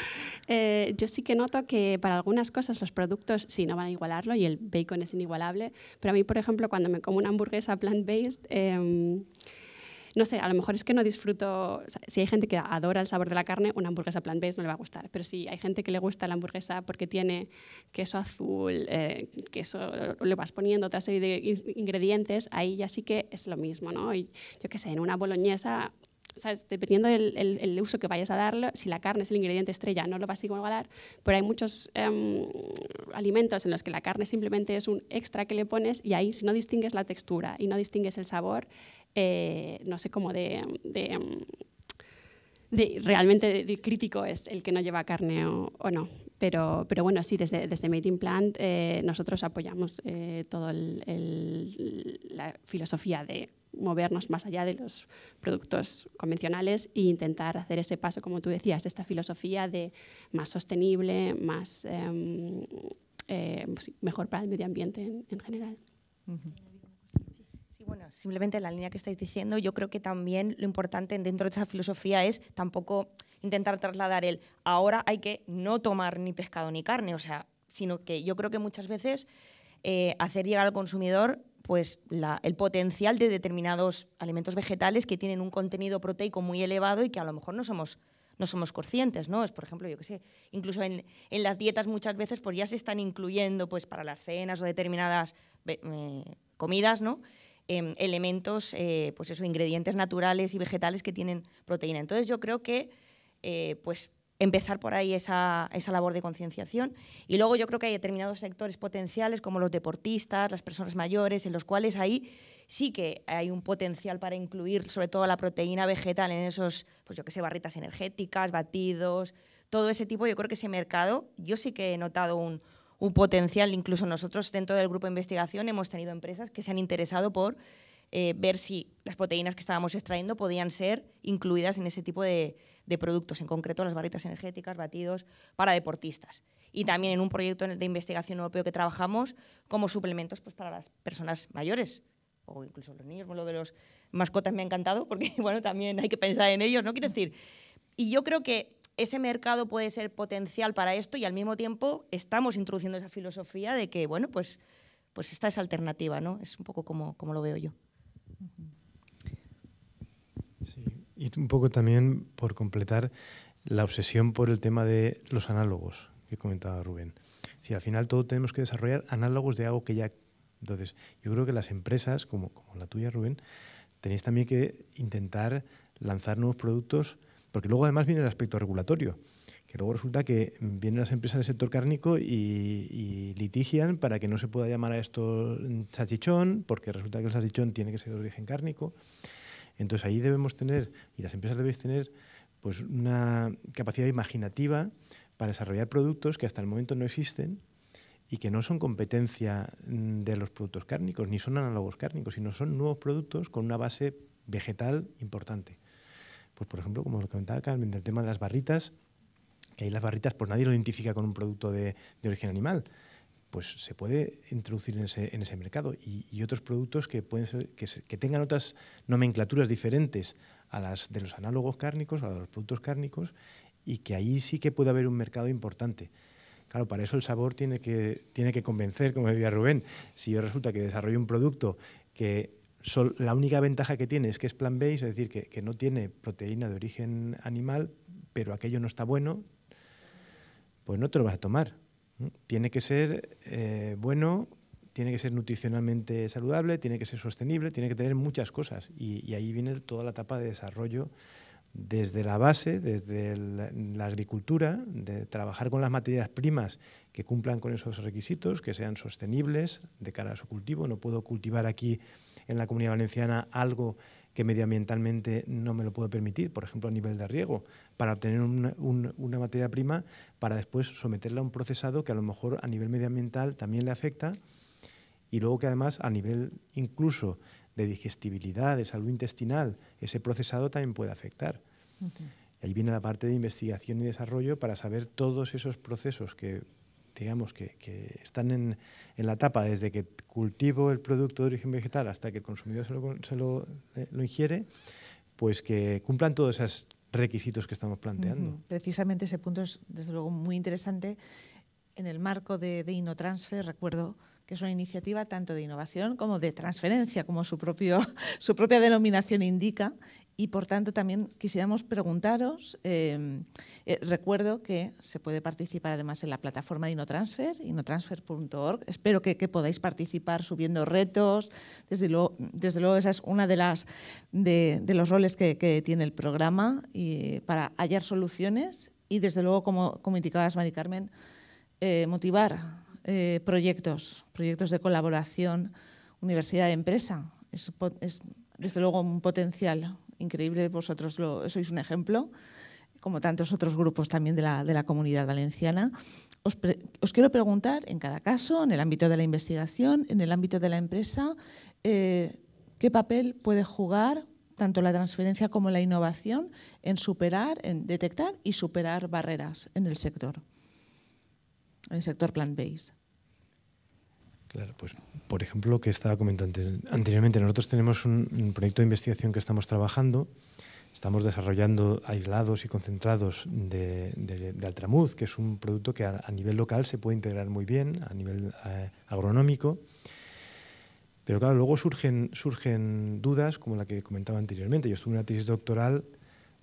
[SPEAKER 5] Eh, yo sí que noto que para algunas cosas los productos sí no van a igualarlo y el bacon es inigualable, pero a mí, por ejemplo, cuando me como una hamburguesa plant-based, em, no sé, a lo mejor es que no disfruto, si hay gente que adora el sabor de la carne, una hamburguesa plant-based no le va a gustar, pero si hay gente que le gusta la hamburguesa porque tiene queso azul, eh, queso, le vas poniendo otra serie de ingredientes, ahí ya sí que es lo mismo, yo qué sé, en una boloñesa dependiendo del el, uso que vayas a darle, si la carne es el ingrediente estrella, no lo vas a igualar, pero hay muchos em, alimentos en los que la carne simplemente es un extra que le pones y ahí si no distingues la textura y no distingues el sabor, eh, no sé, cómo de, realmente crítico es el que no lleva carne o, no. Pero, bueno, sí, desde, desde Made in Plant eh, nosotros apoyamos eh, toda la filosofía de movernos más allá de los productos convencionales e intentar hacer ese paso, como tú decías, esta filosofía de más sostenible, más em, eh, pues mejor para el medio ambiente en, general bueno, simplemente la línea que estáis diciendo, yo creo que
[SPEAKER 6] también lo importante dentro de esta filosofía es tampoco intentar trasladar el ahora hay que no tomar ni pescado ni carne, o sea, sino que yo creo que muchas veces eh, hacer llegar al consumidor pues el potencial de determinados alimentos vegetales que tienen un contenido proteico muy elevado y que a lo mejor no somos no somos conscientes, ¿no? Es, por ejemplo, yo que sé, incluso en, las dietas muchas veces pues ya se están incluyendo pues para las cenas o determinadas eh, comidas, ¿no? Em, elementos, eh, pues eso, ingredientes naturales y vegetales que tienen proteína. Entonces yo creo que eh, pues empezar por ahí esa, esa, labor de concienciación. Y luego yo creo que hay determinados sectores potenciales, como los deportistas, las personas mayores, en los cuales ahí sí que hay un potencial para incluir sobre todo la proteína vegetal en esos, pues yo qué sé, barritas energéticas, batidos, todo ese tipo. Yo creo que ese mercado, yo sí que he notado un, un potencial. Incluso nosotros dentro del grupo de investigación hemos tenido empresas que se han interesado por eh, ver si las proteínas que estábamos extrayendo podían ser incluidas en ese tipo de, productos, en concreto las barritas energéticas, batidos para deportistas. Y también en un proyecto de investigación europeo que trabajamos como suplementos pues, para las personas mayores o incluso los niños. Lo de los mascotas me ha encantado porque bueno, también hay que pensar en ellos, ¿no? Quiere decir, y yo creo que ese mercado puede ser potencial para esto y al mismo tiempo estamos introduciendo esa filosofía de que, bueno, pues, pues esta es alternativa, ¿no? Es un poco como, lo veo yo.
[SPEAKER 4] Sí. Y un poco también, por completar, la obsesión por el tema de los análogos que comentaba Rubén. al final todo tenemos que desarrollar análogos de algo que ya... Entonces, yo creo que las empresas, como, como la tuya, Rubén, tenéis también que intentar lanzar nuevos productos porque luego además viene el aspecto regulatorio, que luego resulta que vienen las empresas del sector cárnico y, litigian para que no se pueda llamar a esto salchichón, porque resulta que el salchichón tiene que ser de origen cárnico. Entonces ahí debemos tener, y las empresas debéis tener, pues una capacidad imaginativa para desarrollar productos que hasta el momento no existen y que no son competencia de los productos cárnicos, ni son análogos cárnicos, sino son nuevos productos con una base vegetal importante pues por ejemplo, como lo comentaba Carmen, del tema de las barritas, que ahí las barritas pues nadie lo identifica con un producto de, origen animal, pues se puede introducir en ese, mercado. Y, otros productos que, pueden ser, que, tengan otras nomenclaturas diferentes a las de los análogos cárnicos, a los productos cárnicos, y que ahí sí que puede haber un mercado importante. Claro, para eso el sabor tiene que, tiene que convencer, como decía Rubén. Si yo resulta que desarrollo un producto que la única ventaja que tiene es que es plant-based, es decir, que, no tiene proteína de origen animal, pero aquello no está bueno, pues no te lo vas a tomar. Tiene que ser eh, bueno, tiene que ser nutricionalmente saludable, tiene que ser sostenible, tiene que tener muchas cosas. y ahí viene toda la etapa de desarrollo desde la base, desde la agricultura, de trabajar con las materias primas que cumplan con esos requisitos, que sean sostenibles de cara a su cultivo. No puedo cultivar aquí en la comunidad valenciana algo que medioambientalmente no me lo puedo permitir, por ejemplo a nivel de riego, para obtener una materia prima para después someterla a un procesado que a lo mejor a nivel medioambiental también le afecta y luego que además a nivel incluso de digestibilidad, de salud intestinal, ese procesado también puede afectar. ahí viene la parte de investigación y desarrollo para saber todos esos procesos que digamos, que, están en, la etapa desde que cultivo el producto de origen vegetal hasta que el consumidor se lo, eh, ingiere, pues que cumplan todos esos requisitos que estamos planteando.
[SPEAKER 3] Precisamente ese punto es, desde luego, muy interesante. En el marco de, de Inotransfer, recuerdo, que es una iniciativa tanto de innovación como de transferencia, como su, su propia denominación indica. Y por tanto también quisiéramos preguntaros, em, eh, recuerdo que se puede participar además en la plataforma de Inotransfer, inotransfer.org. Espero que, podáis participar subiendo retos. Desde luego, esa es una de, las, de, los roles que, tiene el programa y, para hallar soluciones y desde luego, como, como indicabas, Mari Carmen, eh, motivar eh, proyectos, proyectos de colaboración universidad-empresa. Es, desde luego un potencial increíble, vosotros lo, sois un ejemplo, como tantos otros grupos también de la, de la comunidad valenciana. Os, quiero preguntar, en cada caso, en el ámbito de la investigación, en el ámbito de la empresa, eh, ¿qué papel puede jugar tanto la transferencia como la innovación en superar, en detectar y superar barreras en el sector, en el sector plant-based?
[SPEAKER 4] Claro, pues por ejemplo, lo que estaba comentando anteriormente, nosotros tenemos un, proyecto de investigación que estamos trabajando, estamos desarrollando aislados y concentrados de, Altramuz, que es un producto que a, nivel local se puede integrar muy bien, a nivel eh, agronómico. Pero claro, luego surgen, surgen dudas como la que comentaba anteriormente. Yo estuve en una tesis doctoral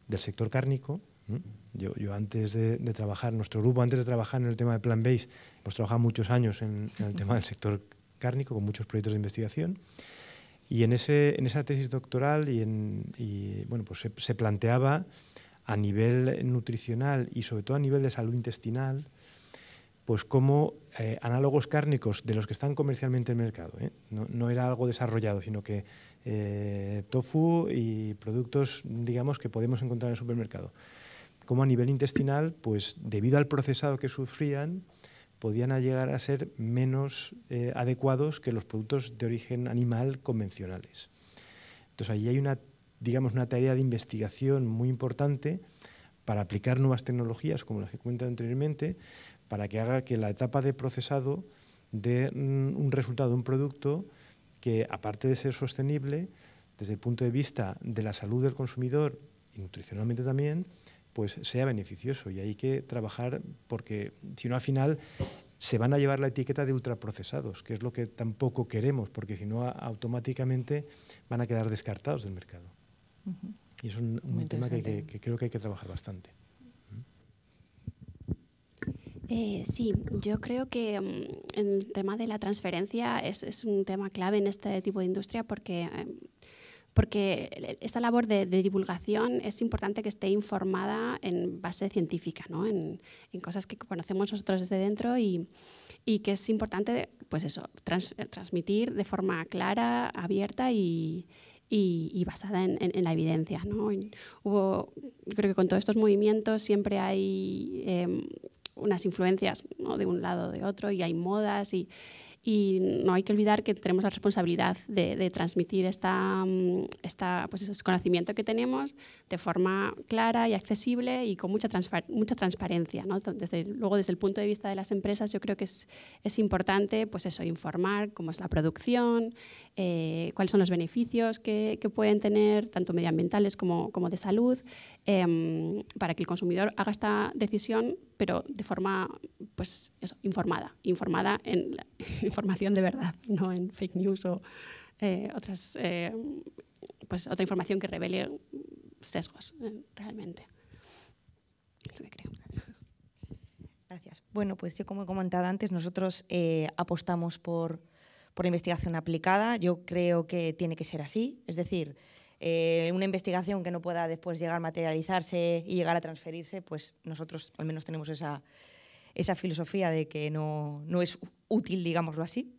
[SPEAKER 4] del sector cárnico, ¿Mm? Yo, antes de, trabajar, nuestro grupo antes de trabajar en el tema de Plan Base, hemos trabajado muchos años en, el tema del sector cárnico con muchos proyectos de investigación. Y en, esa tesis doctoral y, bueno, pues se, planteaba a nivel nutricional y sobre todo a nivel de salud intestinal, pues como eh, análogos cárnicos de los que están comercialmente en el mercado, ¿eh? no, era algo desarrollado, sino que eh, tofu y productos, digamos, que podemos encontrar en el supermercado, como a nivel intestinal, pues debido al procesado que sufrían, podían llegar a ser menos eh, adecuados que los productos de origen animal convencionales. Entonces, ahí hay una, digamos, una tarea de investigación muy importante para aplicar nuevas tecnologías, como las que cuento anteriormente, para que haga que la etapa de procesado dé mm, un resultado, un producto que, aparte de ser sostenible, desde el punto de vista de la salud del consumidor y nutricionalmente también, pues sea beneficioso y hay que trabajar porque si no al final se van a llevar la etiqueta de ultraprocesados, que es lo que tampoco queremos, porque si no automáticamente van a quedar descartados del mercado. Y es un, tema que, creo que hay que trabajar bastante.
[SPEAKER 5] Eh, sí, yo creo que mm, el tema de la transferencia es, un tema clave en este tipo de industria porque em, porque esta labor de, divulgación es importante que esté informada en base científica, ¿no? en, cosas que conocemos nosotros desde dentro y, que es importante pues eso, transmitir de forma clara, abierta y, basada en, la evidencia. Hubo, creo que con todos estos movimientos siempre hay em, unas influencias de un lado o de otro y hay modas y y no hay que olvidar que tenemos la responsabilidad de, transmitir esta, mm, pues ese conocimiento que tenemos de forma clara y accesible y con mucha, mucha transparencia. Desde, luego, desde el punto de vista de las empresas, yo creo que es, importante pues eso, informar cómo es la producción, eh, cuáles son los beneficios que, pueden tener, tanto medioambientales como, como de salud, Em, para que el consumidor haga esta decisión, pero de forma pues, informada, informada en la información de verdad, no en fake news o eh, otras, eh, pues, otra información que revele sesgos eh, realmente. Eso que creo.
[SPEAKER 6] Gracias. Bueno, pues yo como he comentado antes, nosotros apostamos por, por investigación aplicada. Yo creo que tiene que ser así. Es decir, eh, una investigación que no pueda después llegar a materializarse y llegar a transferirse, pues nosotros al menos tenemos esa, esa filosofía de que no, no es útil, digámoslo así.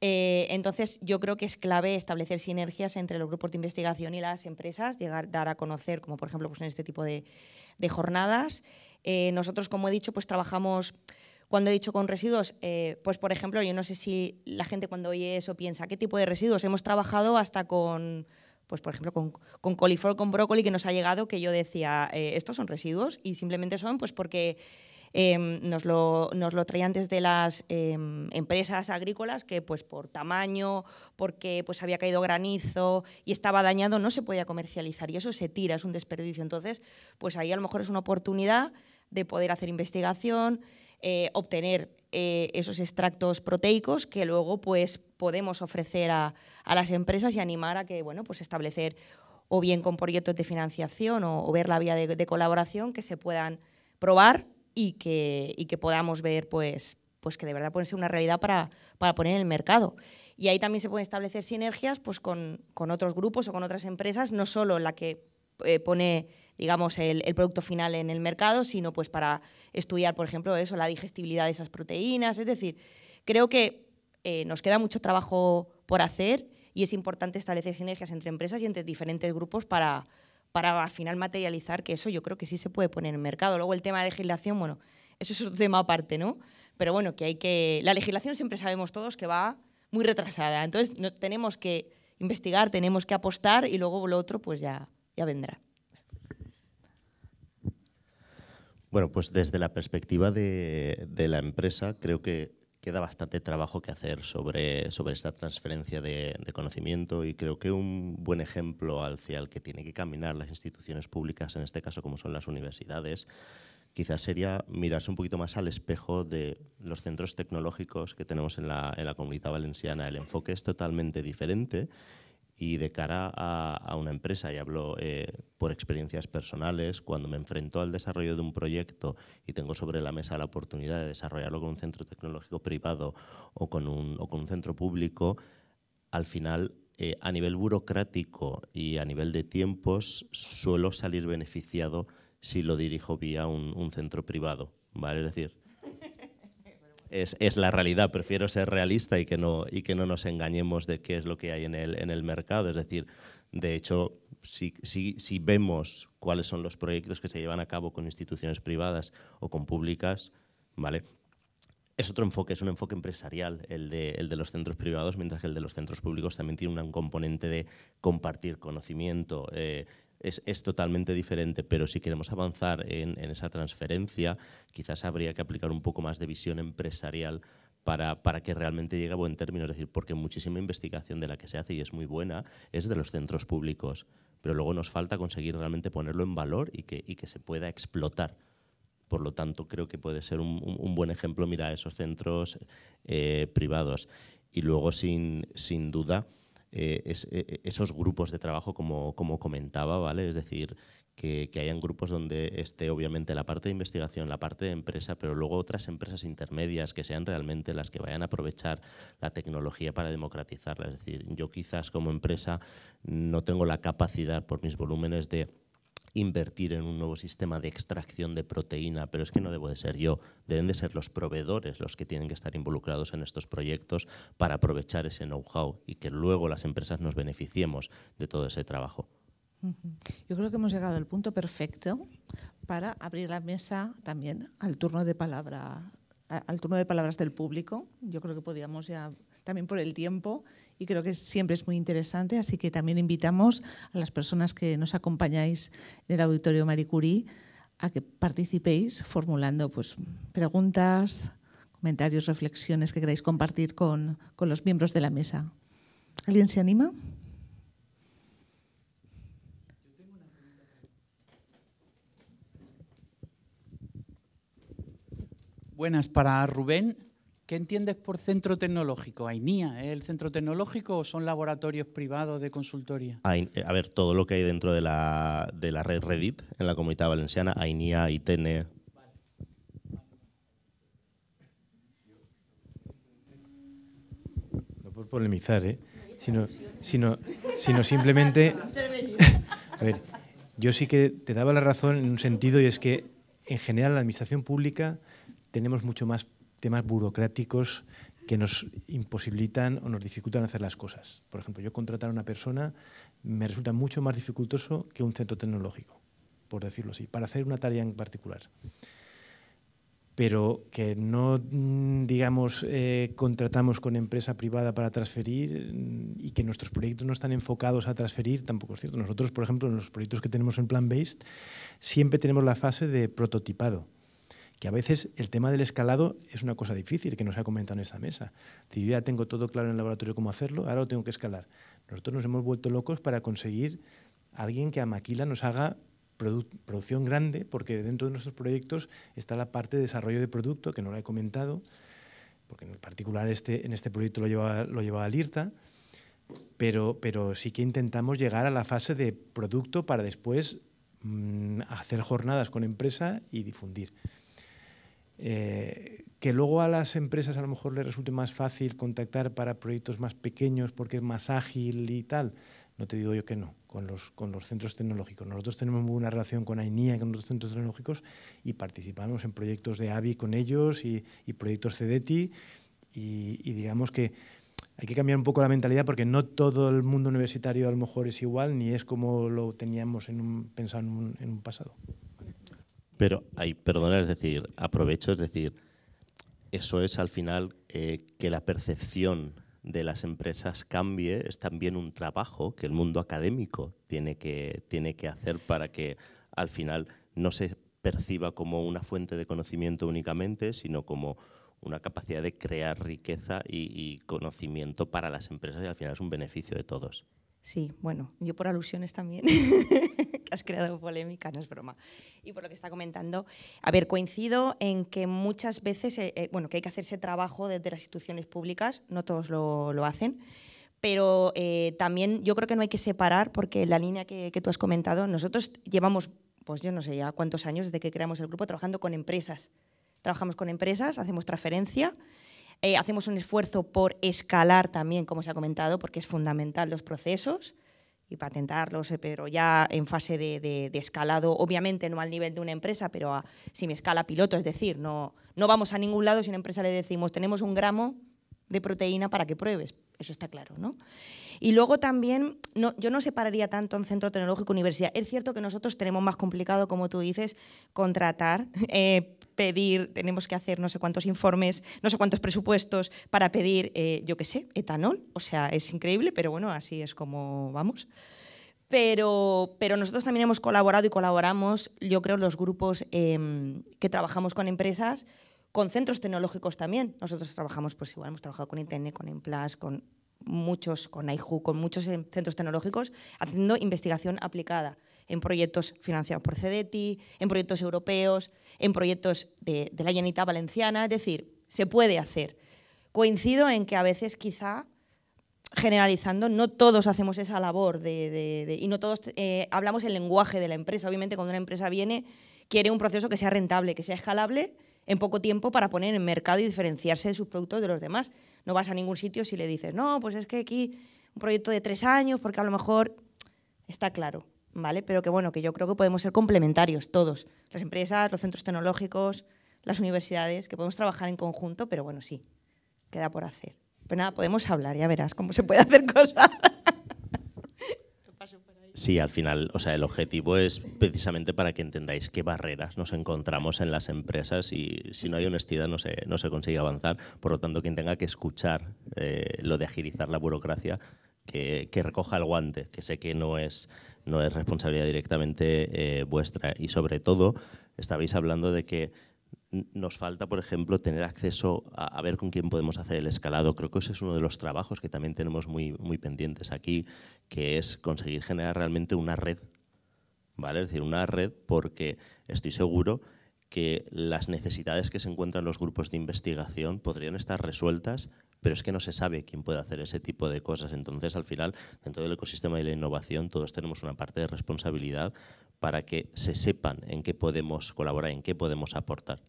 [SPEAKER 6] Eh, entonces, yo creo que es clave establecer sinergias entre los grupos de investigación y las empresas, llegar, dar a conocer, como por ejemplo pues en este tipo de, jornadas. Eh, nosotros, como he dicho, pues trabajamos, cuando he dicho con residuos, pues por ejemplo, yo no sé si la gente cuando oye eso piensa, ¿qué tipo de residuos? Hemos trabajado hasta con pues por ejemplo, con, con coliflor, con brócoli que nos ha llegado, que yo decía, eh, estos son residuos y simplemente son pues porque em, nos, lo, nos, lo, traían desde las em, empresas agrícolas que pues por tamaño, porque pues había caído granizo y estaba dañado, no se podía comercializar y eso se tira, es un desperdicio. Entonces, pues ahí a lo mejor es una oportunidad de poder hacer investigación, eh, obtener eh, esos extractos proteicos que luego pues, podemos ofrecer a, las empresas y animar a que, bueno, pues establecer o bien con proyectos de financiación o, ver la vía de, colaboración que se puedan probar y que, que podamos ver pues, pues que de verdad puede ser una realidad para, poner en el mercado. Y ahí también se pueden establecer sinergias pues, con, otros grupos o con otras empresas, no solo la que eh, pone digamos, el, producto final en el mercado, sino pues para estudiar, por ejemplo, eso, la digestibilidad de esas proteínas. Es decir, creo que eh, nos queda mucho trabajo por hacer y es importante establecer sinergias entre empresas y entre diferentes grupos para, para al final materializar que eso yo creo que sí se puede poner en el mercado. Luego el tema de legislación, bueno, eso es otro tema aparte, ¿no? Pero bueno, que hay que... La legislación siempre sabemos todos que va muy retrasada, entonces no, tenemos que investigar, tenemos que apostar y luego lo otro pues ya, ya vendrá.
[SPEAKER 7] Bueno, pues desde la perspectiva de, la empresa, creo que queda bastante trabajo que hacer sobre, sobre esta transferencia de, conocimiento y creo que un buen ejemplo hacia el que tienen que caminar las instituciones públicas, en este caso como son las universidades, quizás sería mirarse un poquito más al espejo de los centros tecnológicos que tenemos en la, en la comunidad valenciana. El enfoque es totalmente diferente y de cara a, una empresa, y hablo eh, por experiencias personales, cuando me enfrento al desarrollo de un proyecto y tengo sobre la mesa la oportunidad de desarrollarlo con un centro tecnológico privado o con un, centro público, al final eh, a nivel burocrático y a nivel de tiempos suelo salir beneficiado si lo dirijo vía un, centro privado. ¿vale? Es decir, es, la realidad. Prefiero ser realista y que, no, y que no nos engañemos de qué es lo que hay en el, en el mercado. Es decir, de hecho, si, vemos cuáles son los proyectos que se llevan a cabo con instituciones privadas o con públicas, ¿vale? es otro enfoque, es un enfoque empresarial el de, el de, los centros privados, mientras que el de los centros públicos también tiene un componente de compartir conocimiento, eh, es, totalmente diferente, pero si queremos avanzar en, esa transferencia, quizás habría que aplicar un poco más de visión empresarial para, que realmente llegue a buen término. Es decir, porque muchísima investigación de la que se hace y es muy buena es de los centros públicos, pero luego nos falta conseguir realmente ponerlo en valor y que, se pueda explotar. Por lo tanto, creo que puede ser un, buen ejemplo mirar esos centros eh, privados. Y luego, sin duda, eh, eh, eh, esos grupos de trabajo, como, como comentaba, ¿vale? Es decir, que, que, hayan grupos donde esté obviamente la parte de investigación, la parte de empresa, pero luego otras empresas intermedias que sean realmente las que vayan a aprovechar la tecnología para democratizarla. Es decir, yo quizás como empresa no tengo la capacidad por mis volúmenes de invertir en un nuevo sistema de extracción de proteína, pero es que no debo de ser yo, deben de ser los proveedores los que tienen que estar involucrados en estos proyectos para aprovechar ese know-how y que luego las empresas nos beneficiemos de todo ese trabajo.
[SPEAKER 3] Yo creo que hemos llegado al punto perfecto para abrir la mesa también al turno de palabra al turno de palabras del público. Yo creo que podíamos ya también por el tiempo y creo que siempre es muy interesante, así que también invitamos a las personas que nos acompañáis en el auditorio Marie Curie a que participéis formulando pues, preguntas, comentarios, reflexiones que queráis compartir con, con los miembros de la mesa. ¿Alguien se anima?
[SPEAKER 1] Buenas para Rubén. ¿Qué entiendes por centro tecnológico? ¿AINIA el centro tecnológico o son laboratorios privados de consultoría?
[SPEAKER 7] Eh, a ver, todo lo que hay dentro de la, de la red Reddit en la comunidad valenciana, AINIA, ITN.
[SPEAKER 4] No por polemizar, ¿eh? sino, sino, sino simplemente... a ver, yo sí que te daba la razón en un sentido y es que en general la administración pública tenemos mucho más temas burocráticos que nos imposibilitan o nos dificultan hacer las cosas. Por ejemplo, yo contratar a una persona me resulta mucho más dificultoso que un centro tecnológico, por decirlo así, para hacer una tarea en particular. Pero que no, mm, digamos, eh, contratamos con empresa privada para transferir mm, y que nuestros proyectos no están enfocados a transferir, tampoco es cierto. Nosotros, por ejemplo, en los proyectos que tenemos en Plan Based, siempre tenemos la fase de prototipado que a veces el tema del escalado es una cosa difícil que nos ha comentado en esta mesa. Si yo ya tengo todo claro en el laboratorio cómo hacerlo, ahora lo tengo que escalar. Nosotros nos hemos vuelto locos para conseguir alguien que a Maquila nos haga producción grande, porque dentro de nuestros proyectos está la parte de desarrollo de producto, que no lo he comentado, porque en particular este, en este proyecto lo llevaba, lo llevaba Lirta, pero, pero sí que intentamos llegar a la fase de producto para después mm, hacer jornadas con empresa y difundir. Eh, que luego a las empresas a lo mejor les resulte más fácil contactar para proyectos más pequeños porque es más ágil y tal. No te digo yo que no, con los, centros tecnológicos. Nosotros tenemos una buena relación con AINIA, con otros centros tecnológicos, y participamos en proyectos de AVI con ellos y, y proyectos CDETI. Y, digamos que hay que cambiar un poco la mentalidad porque no todo el mundo universitario a lo mejor es igual ni es como lo teníamos en pensado en un pasado.
[SPEAKER 7] Pero, hay, perdona, es decir, aprovecho, es decir, eso es al final eh, que la percepción de las empresas cambie, es también un trabajo que el mundo académico tiene que, tiene que hacer para que al final no se perciba como una fuente de conocimiento únicamente, sino como una capacidad de crear riqueza y, y, conocimiento para las empresas y al final es un beneficio de todos.
[SPEAKER 6] Sí, bueno, yo por alusiones también. has creado polémica, no es broma. Y por lo que está comentando, a ver, coincido en que muchas veces, eh, eh, bueno, que hay que hacerse trabajo desde las instituciones públicas, no todos lo, lo hacen pero eh, también yo creo que no hay que separar porque la línea que, tú has comentado, nosotros llevamos, pues yo no sé ya cuántos años desde que creamos el grupo trabajando con empresas. Trabajamos con empresas, hacemos transferencia, hacemos un esfuerzo por escalar también, como se ha comentado, porque es fundamental los procesos y patentarlos, eh, pero ya en fase de, escalado, obviamente no al nivel de una empresa, pero a, si me escala piloto, es decir, no, no vamos a ningún lado si una empresa le decimos tenemos un gramo de proteína para que pruebes, eso está claro, ¿no? Y luego también, no, yo no separaría tanto en centro tecnológico universidad. Es cierto que nosotros tenemos más complicado, como tú dices, contratar eh, pedir, tenemos que hacer no sé cuántos informes, no sé cuántos presupuestos para pedir, eh, yo qué sé, etanol. O sea, es increíble, pero bueno, así es como vamos. Pero, pero, nosotros también hemos colaborado y colaboramos, yo creo, los grupos em, que trabajamos con empresas, con centros tecnológicos también. Nosotros trabajamos, pues igual hemos trabajado con Internet, con Emplas, con muchos, con IHU, con muchos centros tecnológicos, haciendo investigación aplicada en proyectos financiados por CEDETI, en proyectos europeos, en proyectos de, la llanita valenciana, es decir, se puede hacer. Coincido en que a veces quizá generalizando, no todos hacemos esa labor de, y no todos eh, hablamos el lenguaje de la empresa. Obviamente cuando una empresa viene quiere un proceso que sea rentable, que sea escalable en poco tiempo para poner en mercado y diferenciarse de sus productos de los demás. No vas a ningún sitio si le dices, no, pues es que aquí un proyecto de tres años porque a lo mejor está claro. ¿vale? Pero que bueno, que yo creo que podemos ser complementarios todos, las empresas, los centros tecnológicos, las universidades, que podemos trabajar en conjunto, pero bueno, sí, queda por hacer. Pero nada, podemos hablar, ya verás cómo se puede hacer cosas.
[SPEAKER 7] Sí, al final, o sea, el objetivo es precisamente para que entendáis qué barreras nos encontramos en las empresas y si no hay honestidad no se, no se consigue avanzar. Por lo tanto, quien tenga que escuchar eh, lo de agilizar la burocracia, que, que recoja el guante, que sé que no es no es responsabilidad directamente eh, vuestra. Y sobre todo, estabais hablando de que nos falta, por ejemplo, tener acceso a, ver con quién podemos hacer el escalado. Creo que ese es uno de los trabajos que también tenemos muy, muy pendientes aquí, que es conseguir generar realmente una red. ¿vale? Es decir, una red porque estoy seguro que las necesidades que se encuentran los grupos de investigación podrían estar resueltas pero es que no se sabe quién puede hacer ese tipo de cosas. Entonces, al final, dentro del ecosistema de la innovación, todos tenemos una parte de responsabilidad para que se sepan en qué podemos colaborar, en qué podemos aportar.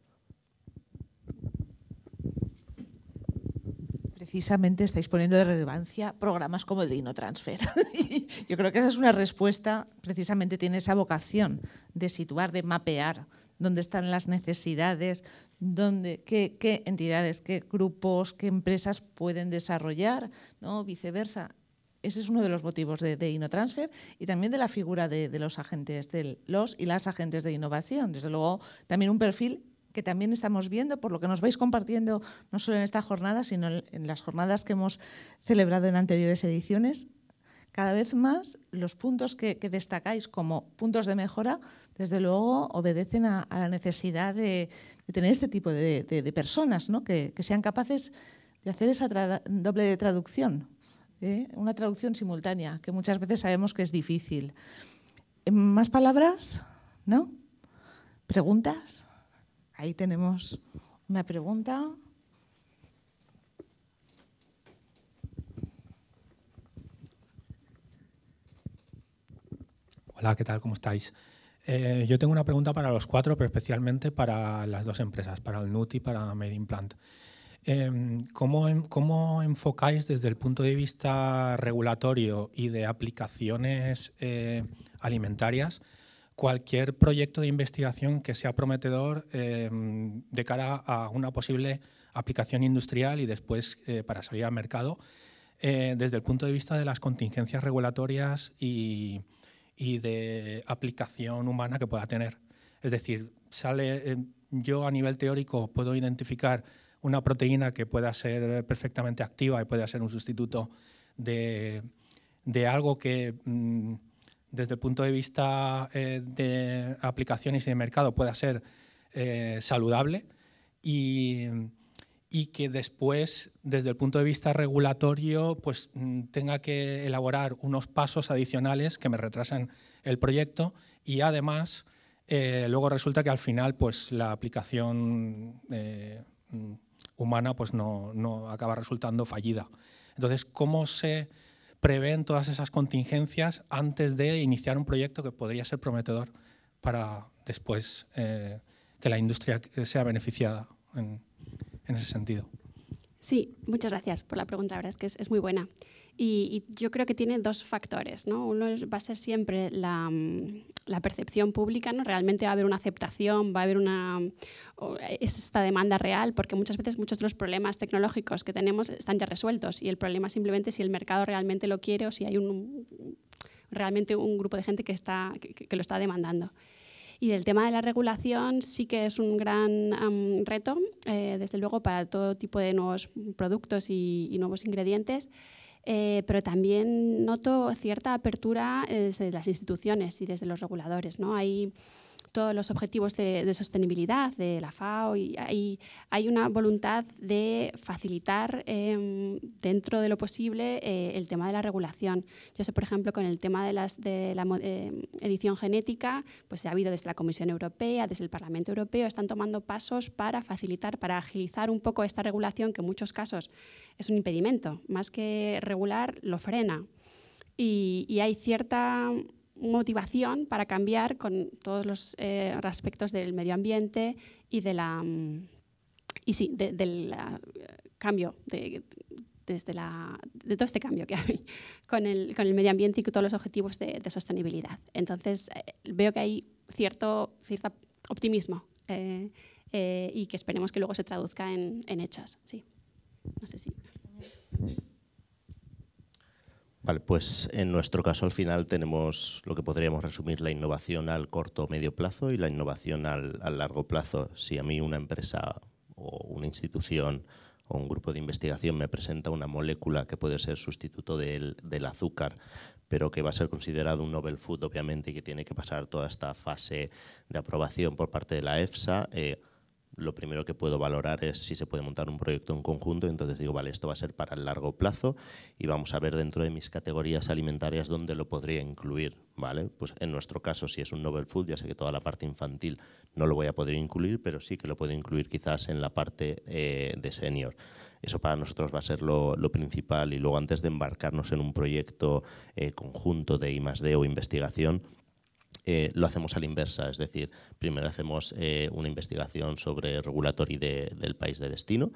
[SPEAKER 3] precisamente estáis poniendo de relevancia programas como el de InnoTransfer. Yo creo que esa es una respuesta, precisamente tiene esa vocación de situar, de mapear dónde están las necesidades, dónde, qué, entidades, qué grupos, qué empresas pueden desarrollar, ¿no? viceversa. Ese es uno de los motivos de, de InnoTransfer y también de la figura de, los agentes, de los y las agentes de innovación. Desde luego, también un perfil que también estamos viendo, por lo que nos vais compartiendo no solo en esta jornada, sino en, las jornadas que hemos celebrado en anteriores ediciones, cada vez más los puntos que, que destacáis como puntos de mejora desde luego obedecen a, la necesidad de, tener este tipo de, personas, que, sean capaces de hacer esa doble traducción, ¿eh? una traducción simultánea, que muchas veces sabemos que es difícil. ¿Más palabras? ¿No? ¿Preguntas? Ahí tenemos una pregunta.
[SPEAKER 8] Hola, ¿qué tal? ¿Cómo estáis? Eh, yo tengo una pregunta para los cuatro, pero especialmente para las dos empresas, para el NUT y para Made in Plant. Em, ¿cómo, enfocáis desde el punto de vista regulatorio y de aplicaciones eh, alimentarias cualquier proyecto de investigación que sea prometedor em, de cara a una posible aplicación industrial y después eh, para salir al mercado desde el punto de vista de las contingencias regulatorias y y de aplicación humana que pueda tener. Es decir, sale, eh, yo a nivel teórico puedo identificar una proteína que pueda ser perfectamente activa y pueda ser un sustituto de, de algo que mm, desde el punto de vista eh, de aplicaciones y de mercado pueda ser eh, saludable y y que después, desde el punto de vista regulatorio, pues mm, tenga que elaborar unos pasos adicionales que me retrasen el proyecto y además eh, luego resulta que al final pues la aplicación eh, mm, humana pues no, acaba resultando fallida. Entonces, ¿cómo se prevén todas esas contingencias antes de iniciar un proyecto que podría ser prometedor para después eh, que la industria sea beneficiada? En, en ese sentido.
[SPEAKER 5] Sí, muchas gracias por la pregunta. La verdad es que es, muy buena. Y, yo creo que tiene dos factores. ¿no? Uno va a ser siempre mm, la, percepción pública. ¿no? Realmente va a haber una aceptación, va a haber una, esta demanda real, porque muchas veces muchos de los problemas tecnológicos que tenemos están ya resueltos. Y el problema simplemente es si el mercado realmente lo quiere o si hay un, realmente un grupo de gente que, está, que lo está demandando. Y el tema de la regulación sí que es un gran reto, eh, desde luego, para todo tipo de nuevos productos y, nuevos ingredientes. Eh, pero también noto cierta apertura eh, desde las instituciones y desde los reguladores. ¿no? Hay todos los objetivos de, sostenibilidad de la FAO y hay, hay una voluntad de facilitar em, dentro de lo posible eh, el tema de la regulación. Yo sé, por ejemplo, con el tema de, las, de la eh, edición genética, pues ha habido desde la Comisión Europea, desde el Parlamento Europeo, están tomando pasos para facilitar, para agilizar un poco esta regulación que en muchos casos es un impedimento. Más que regular, lo frena. y, y hay cierta motivación para cambiar con todos los eh, aspectos del medio ambiente y de la mm, y sí, del eh, cambio de, desde la, de todo este cambio que hay con el, con el medio ambiente y con todos los objetivos de, sostenibilidad. Entonces, eh, veo que hay cierto, cierto optimismo y que esperemos que luego se traduzca en, en hechos. Sí. No sé si.
[SPEAKER 7] Vale, pues en nuestro caso al final tenemos lo que podríamos resumir la innovación al corto o medio plazo y la innovación al, largo plazo. Si a mí una empresa o una institución o un grupo de investigación me presenta una molécula que puede ser sustituto del, azúcar, pero que va a ser considerado un novel food obviamente y que tiene que pasar toda esta fase de aprobación por parte de la EFSA, eh, lo primero que puedo valorar es si se puede montar un proyecto en conjunto, entonces digo, vale, esto va a ser para el largo plazo y vamos a ver dentro de mis categorías alimentarias dónde lo podría incluir, ¿vale? Pues en nuestro caso, si es un novel food, ya sé que toda la parte infantil no lo voy a poder incluir, pero sí que lo puedo incluir quizás en la parte eh, de senior. Eso para nosotros va a ser lo, principal y luego antes de embarcarnos en un proyecto eh, conjunto de I+.D. o investigación, eh, lo hacemos a la inversa, es decir, primero hacemos eh, una investigación sobre regulatory del país de destino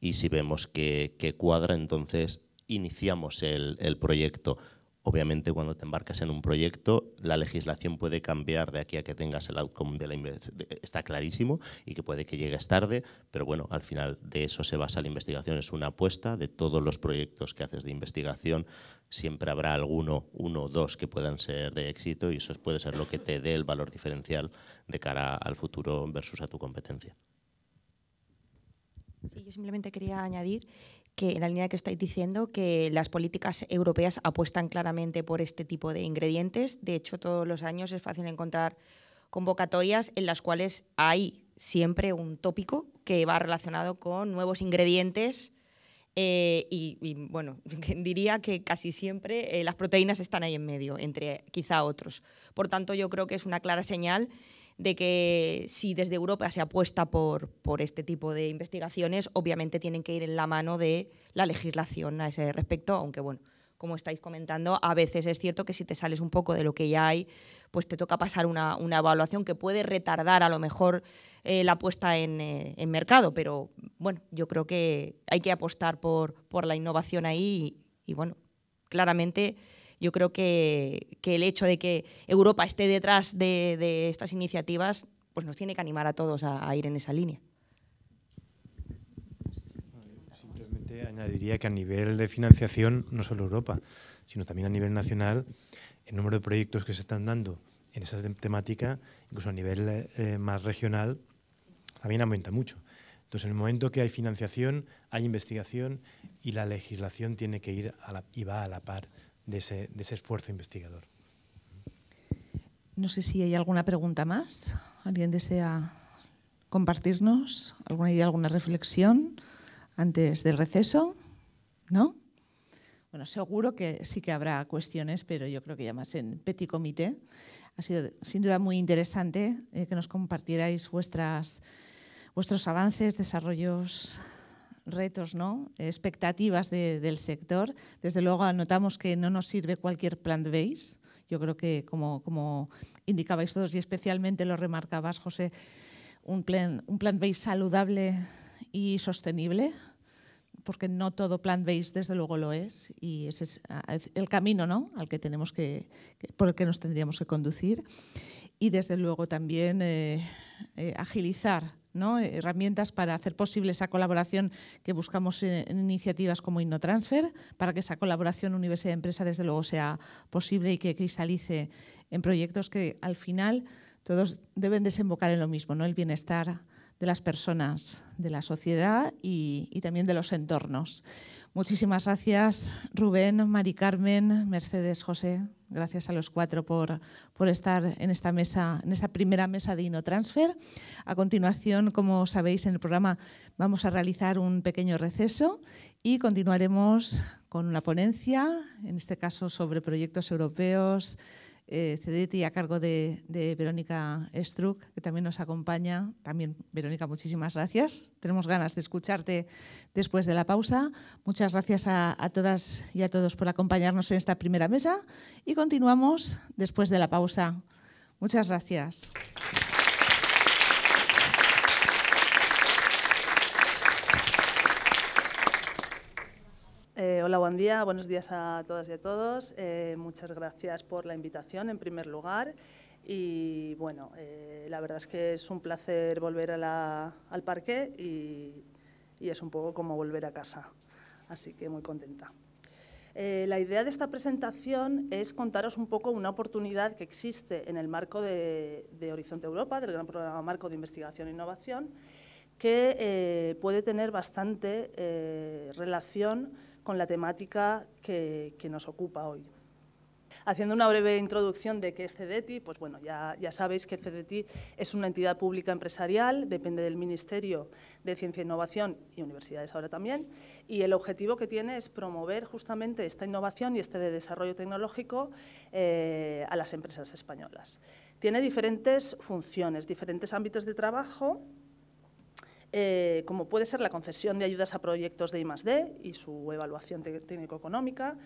[SPEAKER 7] y si vemos que, cuadra, entonces iniciamos el proyecto Obviamente, cuando te embarcas en un proyecto, la legislación puede cambiar de aquí a que tengas el outcome de la investigación. Está clarísimo y que puede que llegues tarde, pero bueno, al final de eso se basa la investigación. Es una apuesta de todos los proyectos que haces de investigación. Siempre habrá alguno, uno o dos que puedan ser de éxito y eso puede ser lo que te dé el valor diferencial de cara al futuro versus a tu competencia.
[SPEAKER 6] Sí, yo simplemente quería añadir que, en la línea que estáis diciendo, que las políticas europeas apuestan claramente por este tipo de ingredientes. De hecho, todos los años es fácil encontrar convocatorias en las cuales hay siempre un tópico que va relacionado con nuevos ingredientes eh, y, bueno, diría que casi siempre eh, las proteínas están ahí en medio, entre quizá otros. Por tanto, yo creo que es una clara señal de que si desde Europa se apuesta por, por este tipo de investigaciones, obviamente tienen que ir en la mano de la legislación a ese respecto, aunque bueno, como estáis comentando, a veces es cierto que si te sales un poco de lo que ya hay, pues te toca pasar una, evaluación que puede retardar a lo mejor eh, la puesta eh, en, mercado, pero bueno, yo creo que hay que apostar por, por la innovación ahí y, y bueno, claramente yo creo que, el hecho de que Europa esté detrás de, estas iniciativas pues nos tiene que animar a todos a, ir en esa línea.
[SPEAKER 4] Simplemente añadiría que a nivel de financiación, no solo Europa, sino también a nivel nacional, el número de proyectos que se están dando en esa temática, incluso a nivel eh, eh, más regional, también aumenta mucho. Entonces, en el momento que hay financiación, hay investigación y la legislación tiene que ir y va a la par de ese, esfuerzo investigador.
[SPEAKER 3] No sé si hay alguna pregunta más. ¿Alguien desea compartirnos alguna idea, alguna reflexión antes del receso? ¿No? Bueno, seguro que sí que habrá cuestiones, pero yo creo que ya más en petit comité. Ha sido sin duda muy interesante eh, que nos compartierais vuestras, vuestros avances, desarrollos retos, ¿no? expectativas del sector. Desde luego anotamos que no nos sirve cualquier plant base, Yo creo que, como, como indicabais todos y especialmente lo remarcabas, José, un, plan, un plant-based saludable y sostenible, porque no todo plant base desde luego lo es y ese es el camino ¿no? al que tenemos que, por el que nos tendríamos que conducir. Y desde luego también eh, eh, agilizar herramientas para hacer posible esa colaboración que buscamos en, iniciativas como InnoTransfer, para que esa colaboración universidad-empresa desde luego sea posible y que cristalice en proyectos que al final todos deben desembocar en lo mismo, ¿no? el bienestar de las personas, de la sociedad y, y también de los entornos. Muchísimas gracias, Rubén, Mari Carmen, Mercedes, José. Gracias a los cuatro por, por estar en esta mesa, en esta primera mesa de InnoTransfer. A continuación, como sabéis, en el programa vamos a realizar un pequeño receso y continuaremos con una ponencia, en este caso sobre proyectos europeos eh, Cedeti a cargo de, Verónica Struck, que también nos acompaña. También, Verónica, muchísimas gracias. Tenemos ganas de escucharte después de la pausa. Muchas gracias a todas y a todos por acompañarnos en esta primera mesa y continuamos después de la pausa. Muchas
[SPEAKER 9] gracias. hola, buen día, buenos días a todas y a todos. Eh, muchas gracias por la invitación, en primer lugar. Y bueno, eh, la verdad es que es un placer volver al parque y, es un poco como volver a casa. Así que muy contenta. Eh, la idea de esta presentación es contaros un poco una oportunidad que existe en el marco de, de Horizonte Europa, del gran programa marco de investigación e innovación, que puede tener bastante relación con la temática que, nos ocupa hoy. Haciendo una breve introducción de qué es CEDETI, pues bueno, ya, sabéis que CDTI es una entidad pública empresarial, depende del Ministerio de Ciencia e Innovación y universidades ahora también, y el objetivo que tiene es promover justamente esta innovación y este desarrollo tecnológico eh, a las empresas españolas. Tiene diferentes funciones, diferentes ámbitos de trabajo eh, como puede ser la concesión de ayudas a proyectos de I+.D. y su evaluación técnico-económica,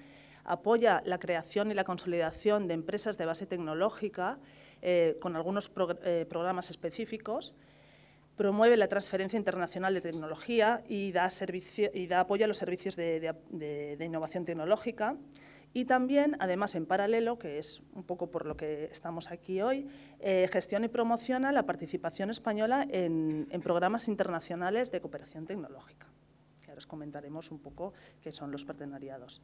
[SPEAKER 9] apoya la creación y la consolidación de empresas de base tecnológica eh, con algunos eh, programas específicos, promueve la transferencia internacional de tecnología y da, apoyo a los servicios de innovación tecnológica, y también, además, en paralelo, que es un poco por lo que estamos aquí hoy, eh, gestiona y promociona la participación española en, programas internacionales de cooperación tecnológica. Que ahora os comentaremos un poco qué son los partenariados.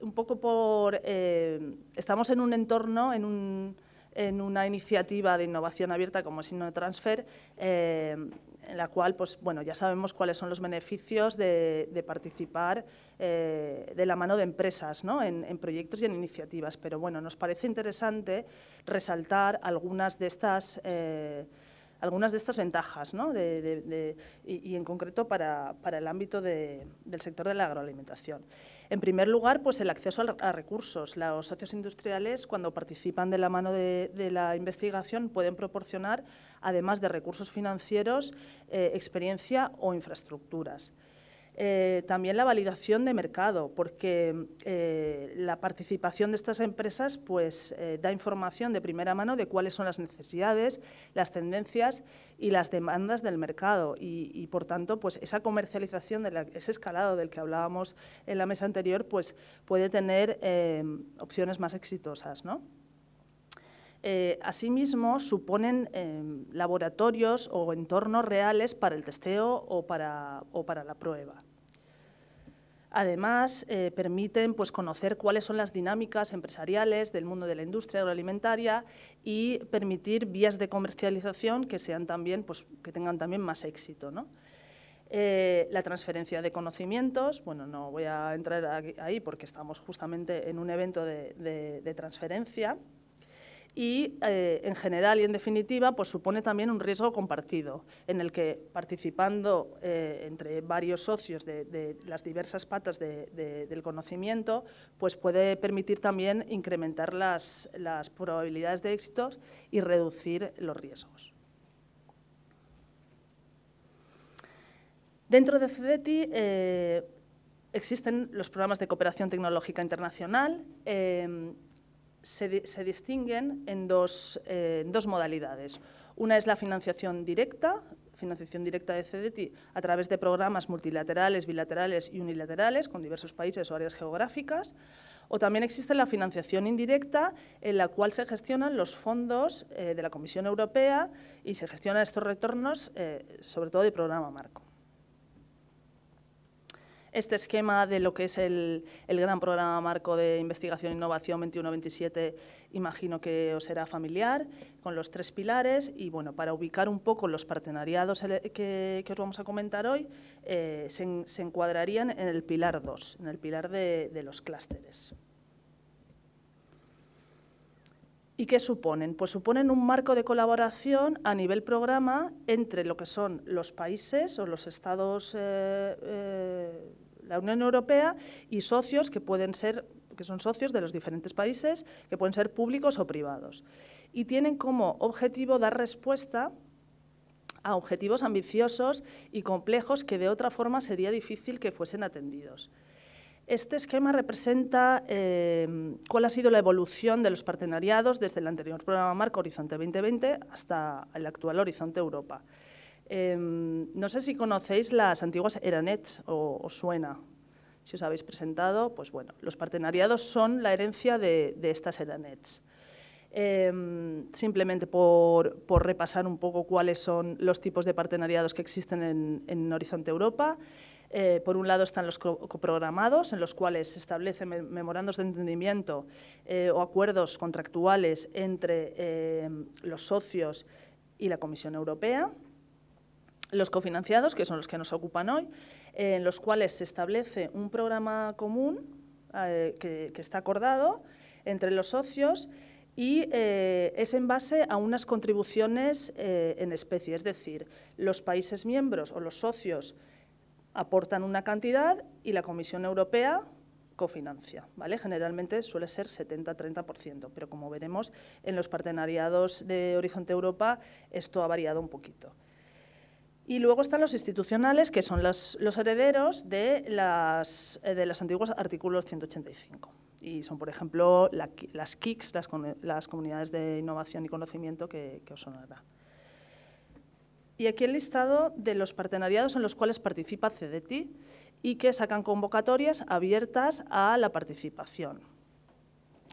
[SPEAKER 9] Un poco por... Eh, estamos en un entorno, en, una iniciativa de innovación abierta como es InnoTransfer, eh, en la cual pues, bueno, ya sabemos cuáles son los beneficios de, participar eh, de la mano de empresas ¿no? en, proyectos y en iniciativas. Pero bueno, nos parece interesante resaltar algunas de estas, eh, algunas de estas ventajas ¿no? y, en concreto para, el ámbito del sector de la agroalimentación. En primer lugar, pues el acceso a, recursos. Los socios industriales, cuando participan de la mano de la investigación, pueden proporcionar además de recursos financieros, eh, experiencia o infraestructuras. Eh, también la validación de mercado, porque eh, la participación de estas empresas pues, da información de primera mano de cuáles son las necesidades, las tendencias y las demandas del mercado. Y, por tanto, pues, esa comercialización, de ese escalado del que hablábamos en la mesa anterior, pues, puede tener opciones más exitosas. ¿no? Eh, asimismo suponen eh, laboratorios o entornos reales para el testeo o para, la prueba. Además, eh, permiten pues, conocer cuáles son las dinámicas empresariales del mundo de la industria agroalimentaria y permitir vías de comercialización que, sean también, pues, que tengan también más éxito. ¿no? la transferencia de conocimientos, bueno, no voy a entrar ahí porque estamos justamente en un evento de transferencia y, eh, en general y en definitiva, pues supone también un riesgo compartido, en el que participando eh, entre varios socios de, las diversas patas del conocimiento, pues puede permitir también incrementar las, probabilidades de éxitos y reducir los riesgos. Dentro de CEDETI eh, existen los programas de cooperación tecnológica internacional, em, se, distinguen eh, en dos, modalidades. Una es la financiación directa, financiación directa de CDT a través de programas multilaterales, bilaterales y unilaterales con diversos países o áreas geográficas. O también existe la financiación indirecta, en la cual se gestionan los fondos eh, de la Comisión Europea y se gestionan estos retornos, eh, sobre todo de programa marco este esquema de lo que es el, gran programa marco de investigación e innovación 21-27, imagino que os será familiar, con los tres pilares y, bueno, para ubicar un poco los partenariados que, os vamos a comentar hoy, eh, se, encuadrarían en el pilar 2, en el pilar de los clústeres. ¿Y qué suponen? Pues suponen un marco de colaboración a nivel programa entre lo que son los países o los estados, eh, eh, la Unión Europea y socios que pueden ser que son socios de los diferentes países, que pueden ser públicos o privados. Y tienen como objetivo dar respuesta a objetivos ambiciosos y complejos que de otra forma sería difícil que fuesen atendidos. Este esquema representa eh, cuál ha sido la evolución de los partenariados desde el anterior programa Marco Horizonte 2020 hasta el actual Horizonte Europa. Em, no sé si conocéis las antiguas Eranets o, o, Suena. Si os habéis presentado, pues bueno, los partenariados son la herencia de, estas Eranets. Em, simplemente por, repasar un poco cuáles son los tipos de partenariados que existen en, en Horizonte Europa. Eh, por un lado están los coprogramados, en los cuales se establecen memorandos de entendimiento eh, o acuerdos contractuales entre eh, los socios y la Comisión Europea. Los cofinanciados, que son los que nos ocupan hoy, en los cuales se establece un programa común que, que, está acordado entre los socios y es en base a unas contribuciones en especie, es decir, los países miembros o los socios aportan una cantidad y la Comisión Europea cofinancia, ¿vale? Generalmente suele ser 70-30%, pero como veremos en los partenariados de Horizonte Europa esto ha variado un poquito. Y luego están los institucionales, que son los, herederos de, eh, de los antiguos artículos 185. Y son, por ejemplo, las KICs, las, Comunidades de Innovación y Conocimiento, que, que os sonará. Y aquí el listado de los partenariados en los cuales participa CDT y que sacan convocatorias abiertas a la participación.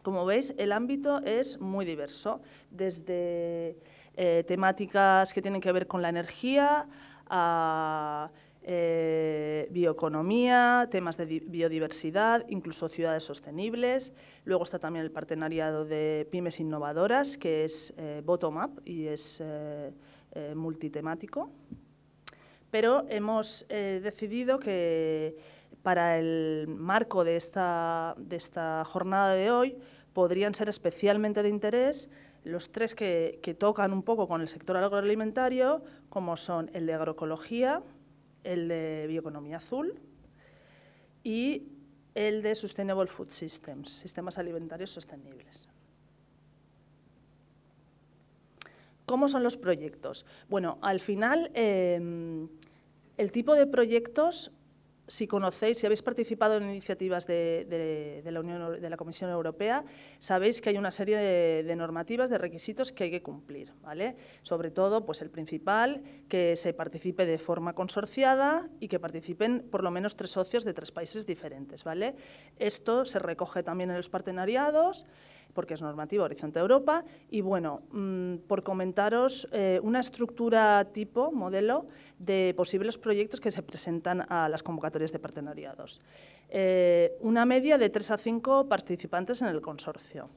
[SPEAKER 9] Como veis, el ámbito es muy diverso, desde eh, temáticas que tienen que ver con la energía, a eh, bioeconomía, temas de biodiversidad, incluso ciudades sostenibles. Luego está también el partenariado de pymes innovadoras, que es eh, bottom-up y es eh, multitemático, pero hemos eh, decidido que para el marco de esta, de esta jornada de hoy podrían ser especialmente de interés los tres que, que, tocan un poco con el sector agroalimentario, como son el de agroecología, el de bioeconomía azul y el de Sustainable Food Systems, sistemas alimentarios sostenibles. ¿Cómo son los proyectos? Bueno, al final, em, el tipo de proyectos, si conocéis, si habéis participado en iniciativas de, la, Unión, de la Comisión Europea, sabéis que hay una serie de, normativas, de requisitos que hay que cumplir, ¿vale? Sobre todo, pues el principal, que se participe de forma consorciada y que participen por lo menos tres socios de tres países diferentes, ¿vale? Esto se recoge también en los partenariados porque es normativa Horizonte Europa. Y bueno, mm, por comentaros eh, una estructura tipo, modelo, de posibles proyectos que se presentan a las convocatorias de partenariados. Eh, una media de 3 a 5 participantes en el consorcio.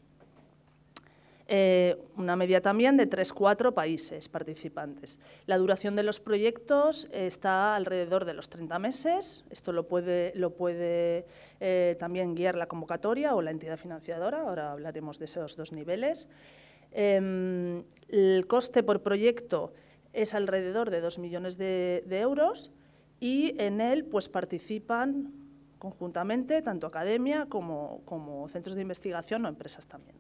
[SPEAKER 9] Eh, una media también de 3-4 países participantes. La duración de los proyectos está alrededor de los 30 meses, esto lo puede, lo puede eh, también guiar la convocatoria o la entidad financiadora, ahora hablaremos de esos dos niveles. Em, el coste por proyecto es alrededor de 2 millones de, euros y en él pues, participan conjuntamente tanto academia como centros de investigación o empresas también.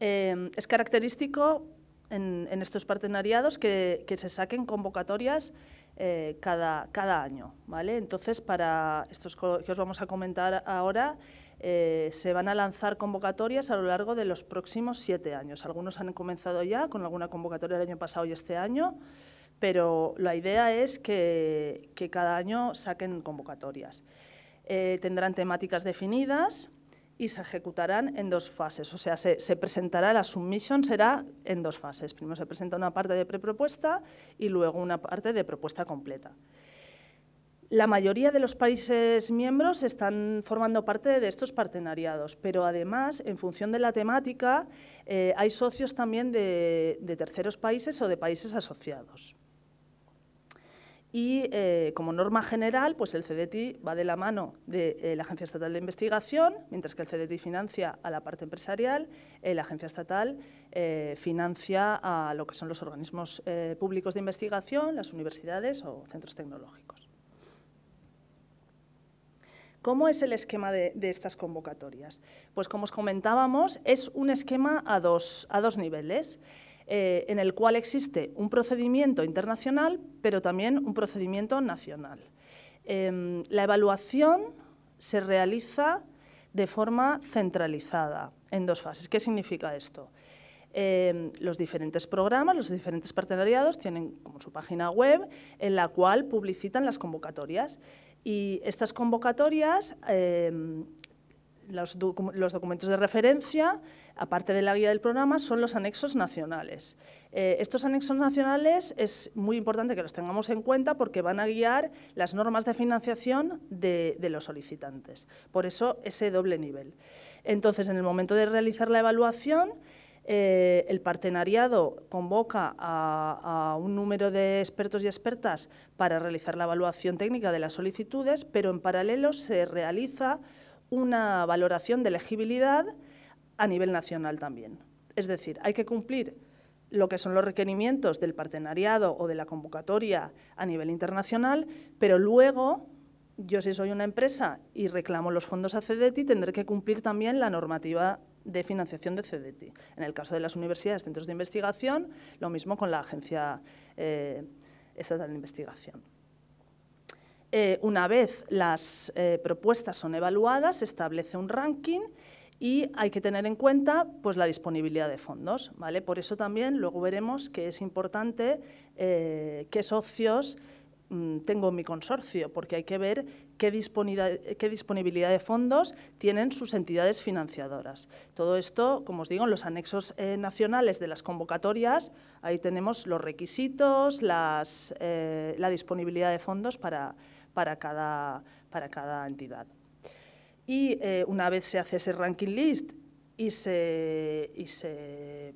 [SPEAKER 9] Em, es característico en, estos partenariados que, se saquen convocatorias eh, cada, año. Entonces, para estos que os vamos a comentar ahora, eh, se van a lanzar convocatorias a lo largo de los próximos siete años. Algunos han comenzado ya con alguna convocatoria el año pasado y este año, pero la idea es que, cada año saquen convocatorias. Eh, tendrán temáticas definidas y se ejecutarán en dos fases. O sea, se, presentará, la submission será en dos fases. Primero se presenta una parte de prepropuesta y luego una parte de propuesta completa. La mayoría de los países miembros están formando parte de estos partenariados, pero además, en función de la temática, eh, hay socios también de terceros países o de países asociados. Y eh, como norma general, pues el CDTI va de la mano de eh, la Agencia Estatal de Investigación, mientras que el CDTI financia a la parte empresarial, eh, la Agencia Estatal financia a lo que son los organismos públicos de investigación, las universidades o centros tecnológicos. ¿Cómo es el esquema de, estas convocatorias? Pues como os comentábamos, es un esquema a dos, a dos niveles. Eh, en el cual existe un procedimiento internacional, pero también un procedimiento nacional. Em, la evaluación se realiza de forma centralizada, en dos fases. ¿Qué significa esto? Em, los diferentes programas, los diferentes partenariados tienen como su página web en la cual publicitan las convocatorias. Y estas convocatorias em, los, documentos de referencia, aparte de la guía del programa, son los anexos nacionales. Eh, estos anexos nacionales es muy importante que los tengamos en cuenta porque van a guiar las normas de financiación de, los solicitantes. Por eso ese doble nivel. Entonces, en el momento de realizar la evaluación, eh, el partenariado convoca a, un número de expertos y expertas para realizar la evaluación técnica de las solicitudes, pero en paralelo se realiza una valoración de elegibilidad a nivel nacional también. Es decir, hay que cumplir lo que son los requerimientos del partenariado o de la convocatoria a nivel internacional, pero luego yo si soy una empresa y reclamo los fondos a CDETI tendré que cumplir también la normativa de financiación de CEDETI. En el caso de las universidades, centros de investigación, lo mismo con la Agencia eh, Estatal de Investigación. Eh, una vez las eh, propuestas son evaluadas, se establece un ranking y hay que tener en cuenta pues, la disponibilidad de fondos. ¿vale? Por eso también luego veremos que es importante eh, qué socios mm, tengo en mi consorcio, porque hay que ver qué disponibilidad, qué disponibilidad de fondos tienen sus entidades financiadoras. Todo esto, como os digo, en los anexos nacionales de las convocatorias, ahí tenemos los requisitos, la disponibilidad de fondos para para cada, entidad. Y eh, una vez se hace ese ranking list y se, eh,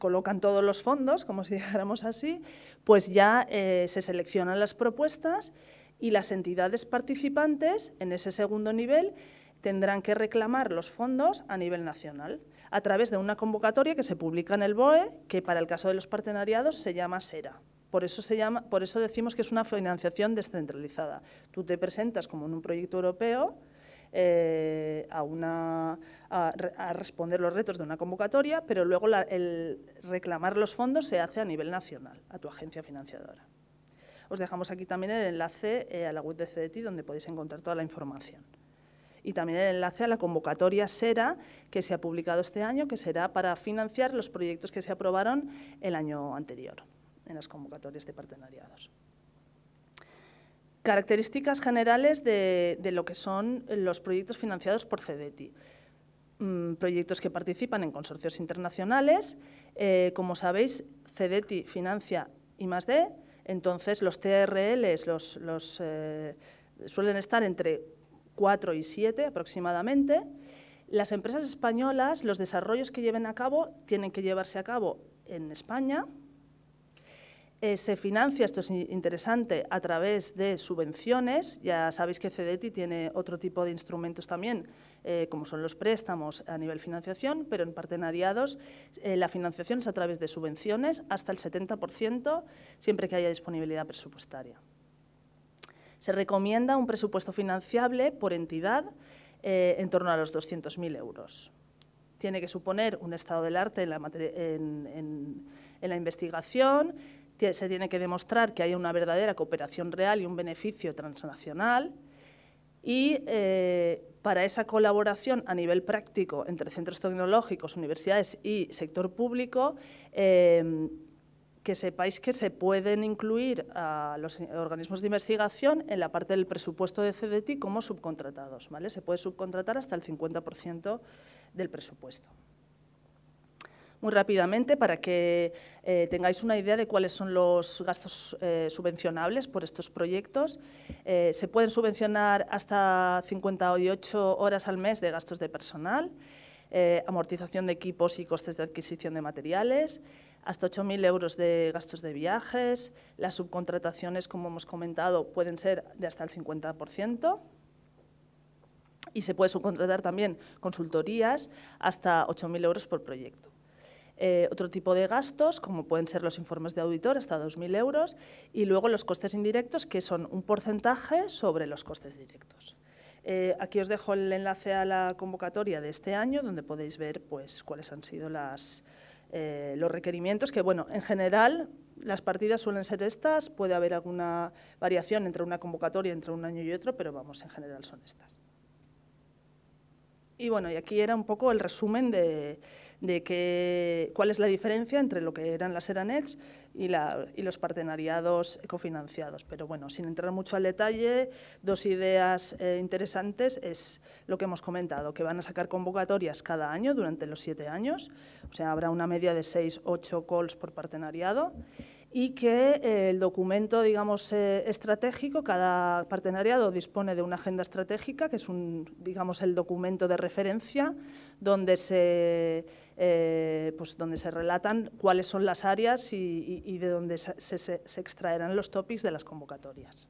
[SPEAKER 9] colocan todos los fondos, como si dijéramos así, pues ya eh, se seleccionan las propuestas y las entidades participantes en ese segundo nivel tendrán que reclamar los fondos a nivel nacional a través de una convocatoria que se publica en el BOE, que para el caso de los partenariados se llama SERA. Por eso, decimos que es una financiación descentralizada. Tú te presentas como en un proyecto europeo eh, a, responder los retos de una convocatoria, pero luego el reclamar los fondos se hace a nivel nacional, a tu agencia financiadora. Os dejamos aquí también el enlace eh, a la web de CDT, donde podéis encontrar toda la información y también el enlace a la convocatoria SERA que se ha publicado este año, que será para financiar los proyectos que se aprobaron el año anterior en las convocatorias de partenariados. Características generales de, lo que son los proyectos financiados por CEDETI mm, proyectos que participan en consorcios internacionales. Eh, como sabéis, CEDETI financia I+.D., entonces los TRLs eh, suelen estar entre 4 y 7 aproximadamente. Las empresas españolas, los desarrollos que lleven a cabo, tienen que llevarse a cabo en España, eh, se financia, esto es interesante, a través de subvenciones. Ya sabéis que CEDETI tiene otro tipo de instrumentos también, eh, como son los préstamos a nivel financiación, pero en partenariados eh, la financiación es a través de subvenciones hasta el 70%, siempre que haya disponibilidad presupuestaria. Se recomienda un presupuesto financiable por entidad en torno a los 200.000 euros. Tiene que suponer un estado del arte en la investigación, se tiene que demostrar que hay una verdadera cooperación real y un beneficio transnacional y eh, para esa colaboración a nivel práctico entre centros tecnológicos, universidades y sector público, eh, que sepáis que se pueden incluir a los organismos de investigación en la parte del presupuesto de CDT como subcontratados. Se puede subcontratar hasta el 50% del presupuesto muy rápidamente para que eh, tengáis una idea de cuáles son los gastos eh, subvencionables por estos proyectos. Eh, se pueden subvencionar hasta 58 horas al mes de gastos de personal, amortización de equipos y costes de adquisición de materiales, hasta 8.000 euros de gastos de viajes, las subcontrataciones, como hemos comentado, pueden ser de hasta el 50% y se puede subcontratar también consultorías hasta 8.000 euros por proyecto. Eh, otro tipo de gastos, como pueden ser los informes de auditor, hasta 2.000 euros, y luego los costes indirectos, que son un porcentaje sobre los costes directos. Eh, aquí os dejo el enlace a la convocatoria de este año, donde podéis ver pues, cuáles han sido las, eh, los requerimientos, que bueno, en general las partidas suelen ser estas, puede haber alguna variación entre una convocatoria, entre un año y otro, pero vamos, en general son estas. Y bueno, y aquí era un poco el resumen de, de que, cuál es la diferencia entre lo que eran las ERANETs y, la, los partenariados cofinanciados. Pero bueno, sin entrar mucho al detalle, dos ideas eh, interesantes es lo que hemos comentado, que van a sacar convocatorias cada año durante los siete años, o sea, habrá una media de seis, ocho calls por partenariado y que eh, el documento, digamos, eh, estratégico, cada partenariado dispone de una agenda estratégica, que es un, digamos, el documento de referencia, donde se, eh, pues donde se relatan cuáles son las áreas y, de dónde se, extraerán los topics de las convocatorias.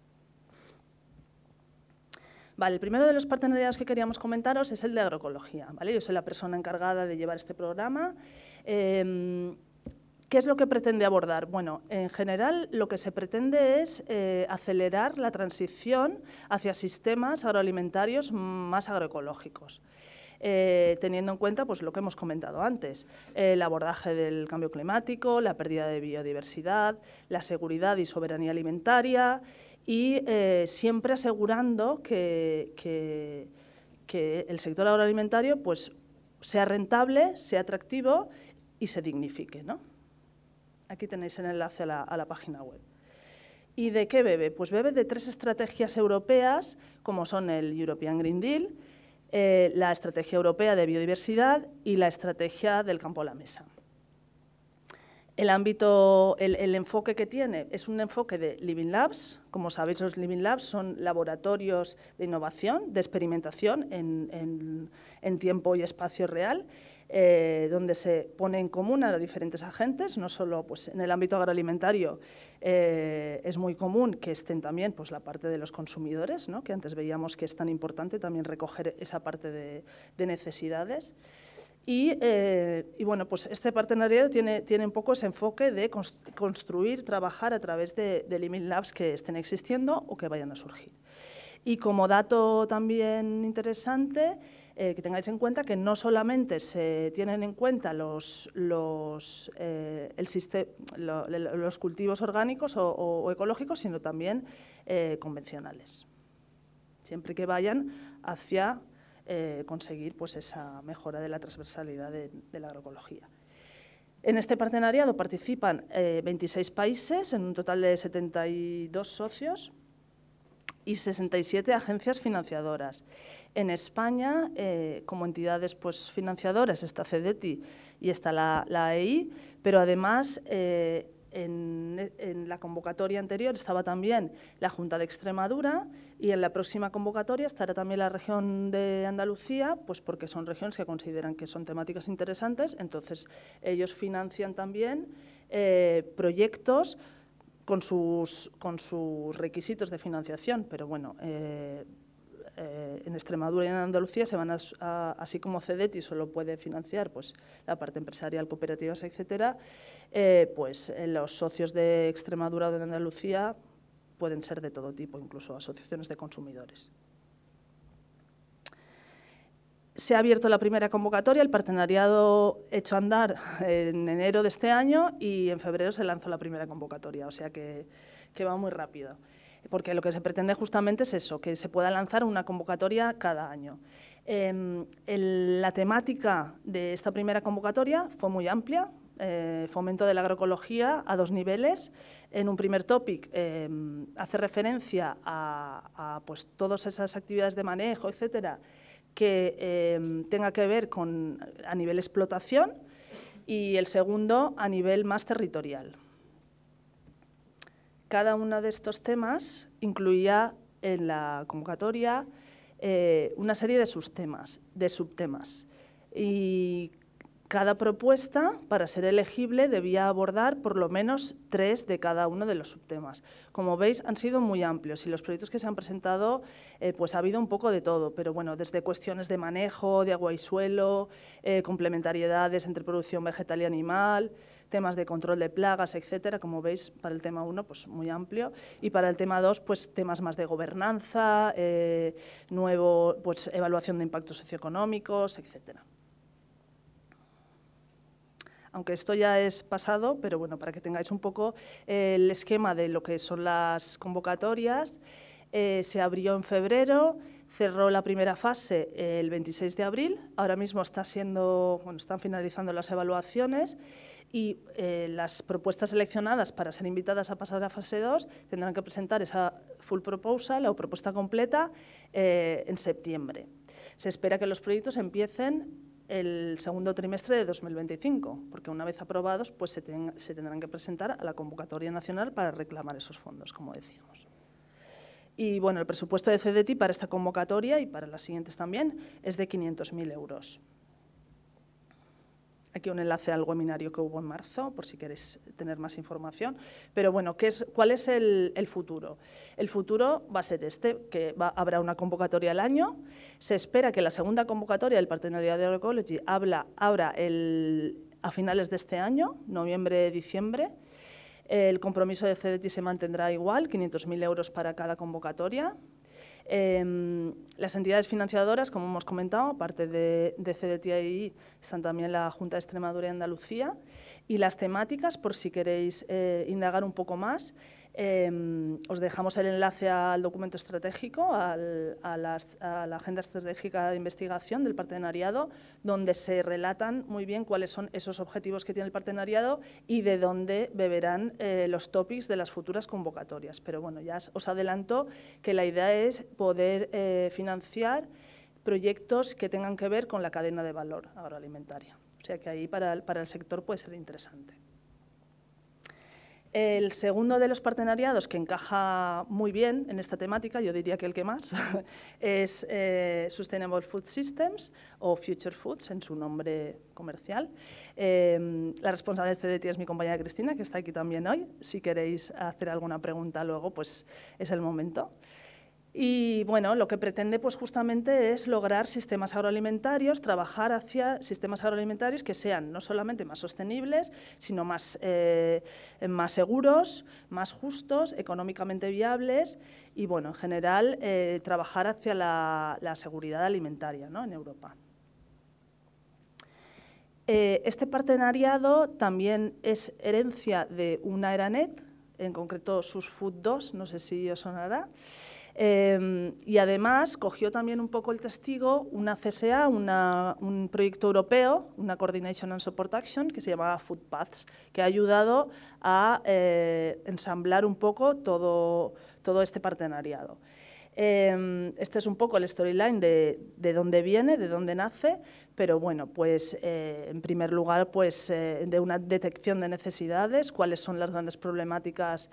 [SPEAKER 9] el primero de los partenariados que queríamos comentaros es el de agroecología. Yo soy la persona encargada de llevar este programa. Em, ¿Qué es lo que pretende abordar? Bueno, en general lo que se pretende es eh, acelerar la transición hacia sistemas agroalimentarios más agroecológicos. Eh, teniendo en cuenta pues, lo que hemos comentado antes, el abordaje del cambio climático, la pérdida de biodiversidad, la seguridad y soberanía alimentaria y eh, siempre asegurando que, el sector agroalimentario pues, sea rentable, sea atractivo y se dignifique. ¿no? Aquí tenéis el enlace a la, página web. ¿Y de qué bebe? Pues bebe de tres estrategias europeas, como son el European Green Deal, eh, la Estrategia Europea de Biodiversidad y la Estrategia del Campo a la Mesa. El ámbito, el, enfoque que tiene es un enfoque de Living Labs. Como sabéis, los Living Labs son laboratorios de innovación, de experimentación en tiempo y espacio real eh, donde se pone en común a los diferentes agentes, no solo pues, en el ámbito agroalimentario eh, es muy común que estén también pues, la parte de los consumidores, ¿no? que antes veíamos que es tan importante también recoger esa parte de, necesidades. Eh, y, bueno, pues este partenariado tiene, tiene un poco ese enfoque de construir, trabajar a través de, Limit Labs que estén existiendo o que vayan a surgir. Y como dato también interesante, eh, que tengáis en cuenta que no solamente se tienen en cuenta los, los, eh, cultivos orgánicos o, ecológicos, sino también eh, convencionales, siempre que vayan hacia conseguir pues, esa mejora de la transversalidad de, la agroecología. En este partenariado participan 26 países, en un total de 72 socios, y 67 agencias financiadoras. En España, eh, como entidades pues, financiadoras, está CEDETI y está la, la pero además eh, en, la convocatoria anterior estaba también la Junta de Extremadura y en la próxima convocatoria estará también la región de Andalucía, pues porque son regiones que consideran que son temáticas interesantes, entonces ellos financian también eh, proyectos con sus, requisitos de financiación, pero bueno, eh, eh, en Extremadura y en Andalucía se van a, así como y solo puede financiar pues, la parte empresarial, cooperativas, etcétera, eh, pues los socios de Extremadura o de Andalucía pueden ser de todo tipo, incluso asociaciones de consumidores se ha abierto la primera convocatoria, el partenariado hecho andar en enero de este año y en febrero se lanzó la primera convocatoria, o sea que, va muy rápido. Porque lo que se pretende justamente es eso, que se pueda lanzar una convocatoria cada año. Em, la temática de esta primera convocatoria fue muy amplia, eh, fomento de la agroecología a dos niveles. En un primer topic em, hace referencia a, a pues, todas esas actividades de manejo, etcétera, que em, tenga que ver con, a nivel explotación y el segundo a nivel más territorial. Cada uno de estos temas incluía en la convocatoria eh, una serie de, sus de subtemas y cada propuesta, para ser elegible, debía abordar por lo menos tres de cada uno de los subtemas. Como veis, han sido muy amplios y los proyectos que se han presentado, eh, pues ha habido un poco de todo, pero bueno, desde cuestiones de manejo, de agua y suelo, eh, complementariedades entre producción vegetal y animal, temas de control de plagas, etcétera, como veis, para el tema 1, pues muy amplio, y para el tema 2, pues temas más de gobernanza, eh, nuevo, pues evaluación de impactos socioeconómicos, etcétera aunque esto ya es pasado, pero bueno, para que tengáis un poco el esquema de lo que son las convocatorias. Eh, se abrió en febrero, cerró la primera fase el 26 de abril, ahora mismo está siendo, bueno, están finalizando las evaluaciones y eh, las propuestas seleccionadas para ser invitadas a pasar a fase 2 tendrán que presentar esa full proposal o propuesta completa eh, en septiembre. Se espera que los proyectos empiecen el segundo trimestre de 2025, porque una vez aprobados pues se, tendrán que presentar a la convocatoria nacional para reclamar esos fondos, como decíamos. Y bueno, el presupuesto de CDT para esta convocatoria y para las siguientes también es de 500.000 euros aquí un enlace al webinario que hubo en marzo, por si queréis tener más información. Pero bueno, ¿cuál es el, futuro? El futuro va a ser este, que habrá una convocatoria al año. Se espera que la segunda convocatoria del Partenariado de Agroecology habla, abra a finales de este año, noviembre-diciembre. El compromiso de CDT se mantendrá igual, 500.000 euros para cada convocatoria. Em, las entidades financiadoras, como hemos comentado, aparte de, CDTI, están también la Junta de Extremadura y Andalucía. Y las temáticas, por si queréis eh, indagar un poco más, Em, os dejamos el enlace al documento estratégico, a, la Agenda Estratégica de Investigación del Partenariado, donde se relatan muy bien cuáles son esos objetivos que tiene el partenariado y de dónde beberán eh, los topics de las futuras convocatorias. Pero bueno, ya os adelanto que la idea es poder eh, financiar proyectos que tengan que ver con la cadena de valor agroalimentaria. O sea que ahí para el sector puede ser interesante. El segundo de los partenariados que encaja muy bien en esta temática, yo diría que el que más, es eh, Sustainable Food Systems o Future Foods en su nombre comercial. Em, la responsable de CDT es mi compañera Cristina, que está aquí también hoy. Si queréis hacer alguna pregunta luego, pues es el momento. Y bueno, lo que pretende pues justamente es lograr sistemas agroalimentarios, trabajar hacia sistemas agroalimentarios que sean no solamente más sostenibles, sino más, eh, seguros, más justos, económicamente viables y bueno, en general eh, trabajar hacia la, seguridad alimentaria ¿no? en Europa eh, este partenariado también es herencia de una ERANET, en concreto sus Food 2, no sé si os sonará, Em, y además cogió también un poco el testigo una CSA, un proyecto europeo, una Coordination and Support Action, que se llamaba Food Paths, que ha ayudado a eh, ensamblar un poco todo este partenariado. Em, este es un poco el storyline de, dónde viene, de dónde nace, pero bueno, pues eh, en primer lugar, pues eh, de una detección de necesidades, cuáles son las grandes problemáticas,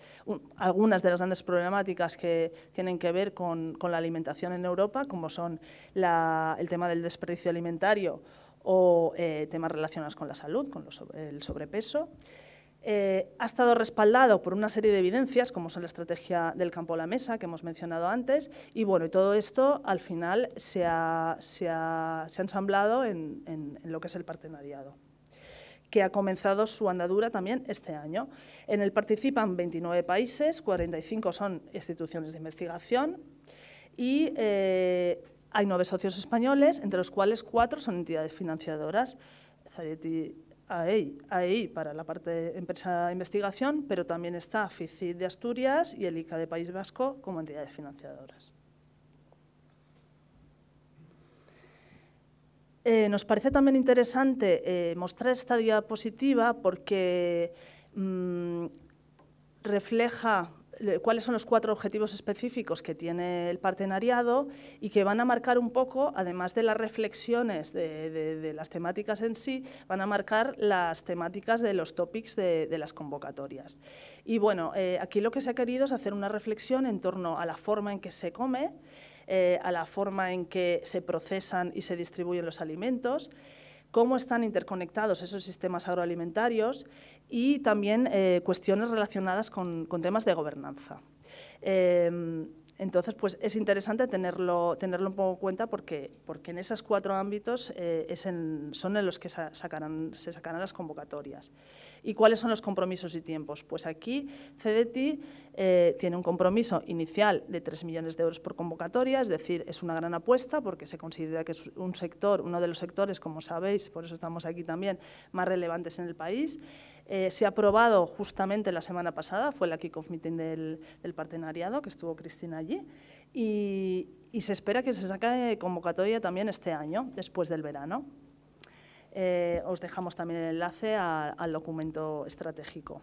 [SPEAKER 9] algunas de las grandes problemáticas que tienen que ver con, la alimentación en Europa, como son el tema del desperdicio alimentario o eh, temas relacionados con la salud, con el sobrepeso. Eh, ha estado respaldado por una serie de evidencias, como son la estrategia del campo a la mesa, que hemos mencionado antes, y bueno, y todo esto al final se ha, ensamblado en, lo que es el partenariado que ha comenzado su andadura también este año. En él participan 29 países, 45 son instituciones de investigación y eh, hay nueve socios españoles, entre los cuales cuatro son entidades financiadoras, ahí, para la parte de empresa de investigación, pero también está FICID de Asturias y el ICA de País Vasco como entidades financiadoras. Eh, nos parece también interesante eh, mostrar esta diapositiva porque mm, refleja cuáles son los cuatro objetivos específicos que tiene el partenariado y que van a marcar un poco, además de las reflexiones de, las temáticas en sí, van a marcar las temáticas de los topics de, las convocatorias. Y bueno, eh, aquí lo que se ha querido es hacer una reflexión en torno a la forma en que se come, eh, a la forma en que se procesan y se distribuyen los alimentos, cómo están interconectados esos sistemas agroalimentarios y también eh, cuestiones relacionadas con, temas de gobernanza. Em, entonces, pues es interesante tenerlo, tenerlo un poco en cuenta porque, porque en esos cuatro ámbitos eh, son en los que sacarán, se sacarán las convocatorias. ¿Y cuáles son los compromisos y tiempos? Pues aquí CDT eh, tiene un compromiso inicial de 3 millones de euros por convocatoria, es decir, es una gran apuesta porque se considera que es un sector, uno de los sectores, como sabéis, por eso estamos aquí también, más relevantes en el país. Eh, se ha aprobado justamente la semana pasada, fue la kickoff meeting del, partenariado, que estuvo Cristina allí, y, se espera que se saque convocatoria también este año, después del verano. Eh, os dejamos también el enlace al documento estratégico.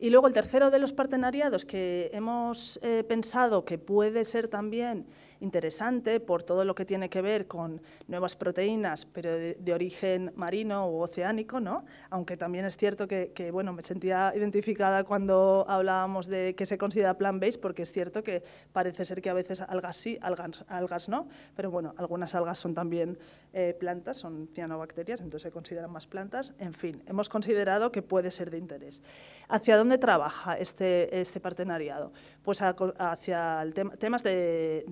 [SPEAKER 9] Y luego el tercero de los partenariados que hemos eh, pensado que puede ser también interesante por todo lo que tiene que ver con nuevas proteínas, pero de, origen marino o oceánico, ¿no? Aunque también es cierto que, bueno, me sentía identificada cuando hablábamos de que se considera plant-based, porque es cierto que parece ser que a veces algas sí, algas, algas no, pero bueno, algunas algas son también eh, plantas, son cianobacterias, entonces se consideran más plantas. En fin, hemos considerado que puede ser de interés. ¿Hacia dónde trabaja este, este partenariado? Pues hacia el temas de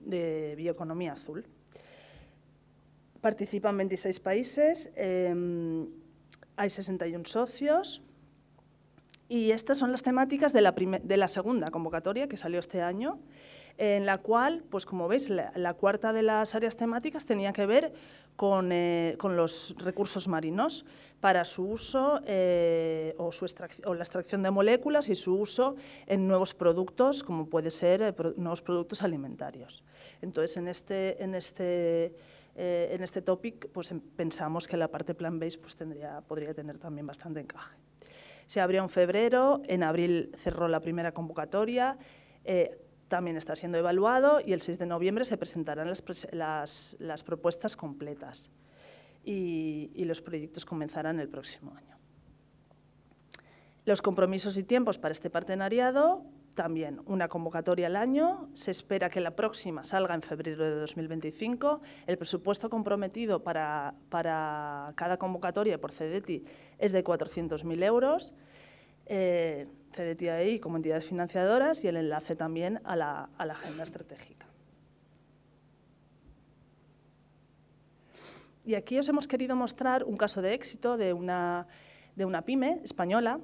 [SPEAKER 9] de, bioeconomía azul. Participan 26 países, em, hay 61 socios y estas son las temáticas de la, segunda convocatoria que salió este año en la cual, pues como veis, la, cuarta de las áreas temáticas tenía que ver con, eh, con los recursos marinos para su uso eh, o, la extracción de moléculas y su uso en nuevos productos, como puede ser eh, nuevos productos alimentarios. Entonces, en este, en este, eh, en este topic pues, em, pensamos que la parte plant-based pues, podría tener también bastante encaje. Se abrió en febrero, en abril cerró la primera convocatoria, también está siendo evaluado y el 6 de noviembre se presentarán las, las, las propuestas completas y, los proyectos comenzarán el próximo año. Los compromisos y tiempos para este partenariado, también una convocatoria al año, se espera que la próxima salga en febrero de 2025, el presupuesto comprometido para, cada convocatoria por CEDETI es de 400.000 euros, eh, como entidades financiadoras y el enlace también a la agenda estratégica. Y aquí os hemos querido mostrar un caso de éxito de una, de una pyme española,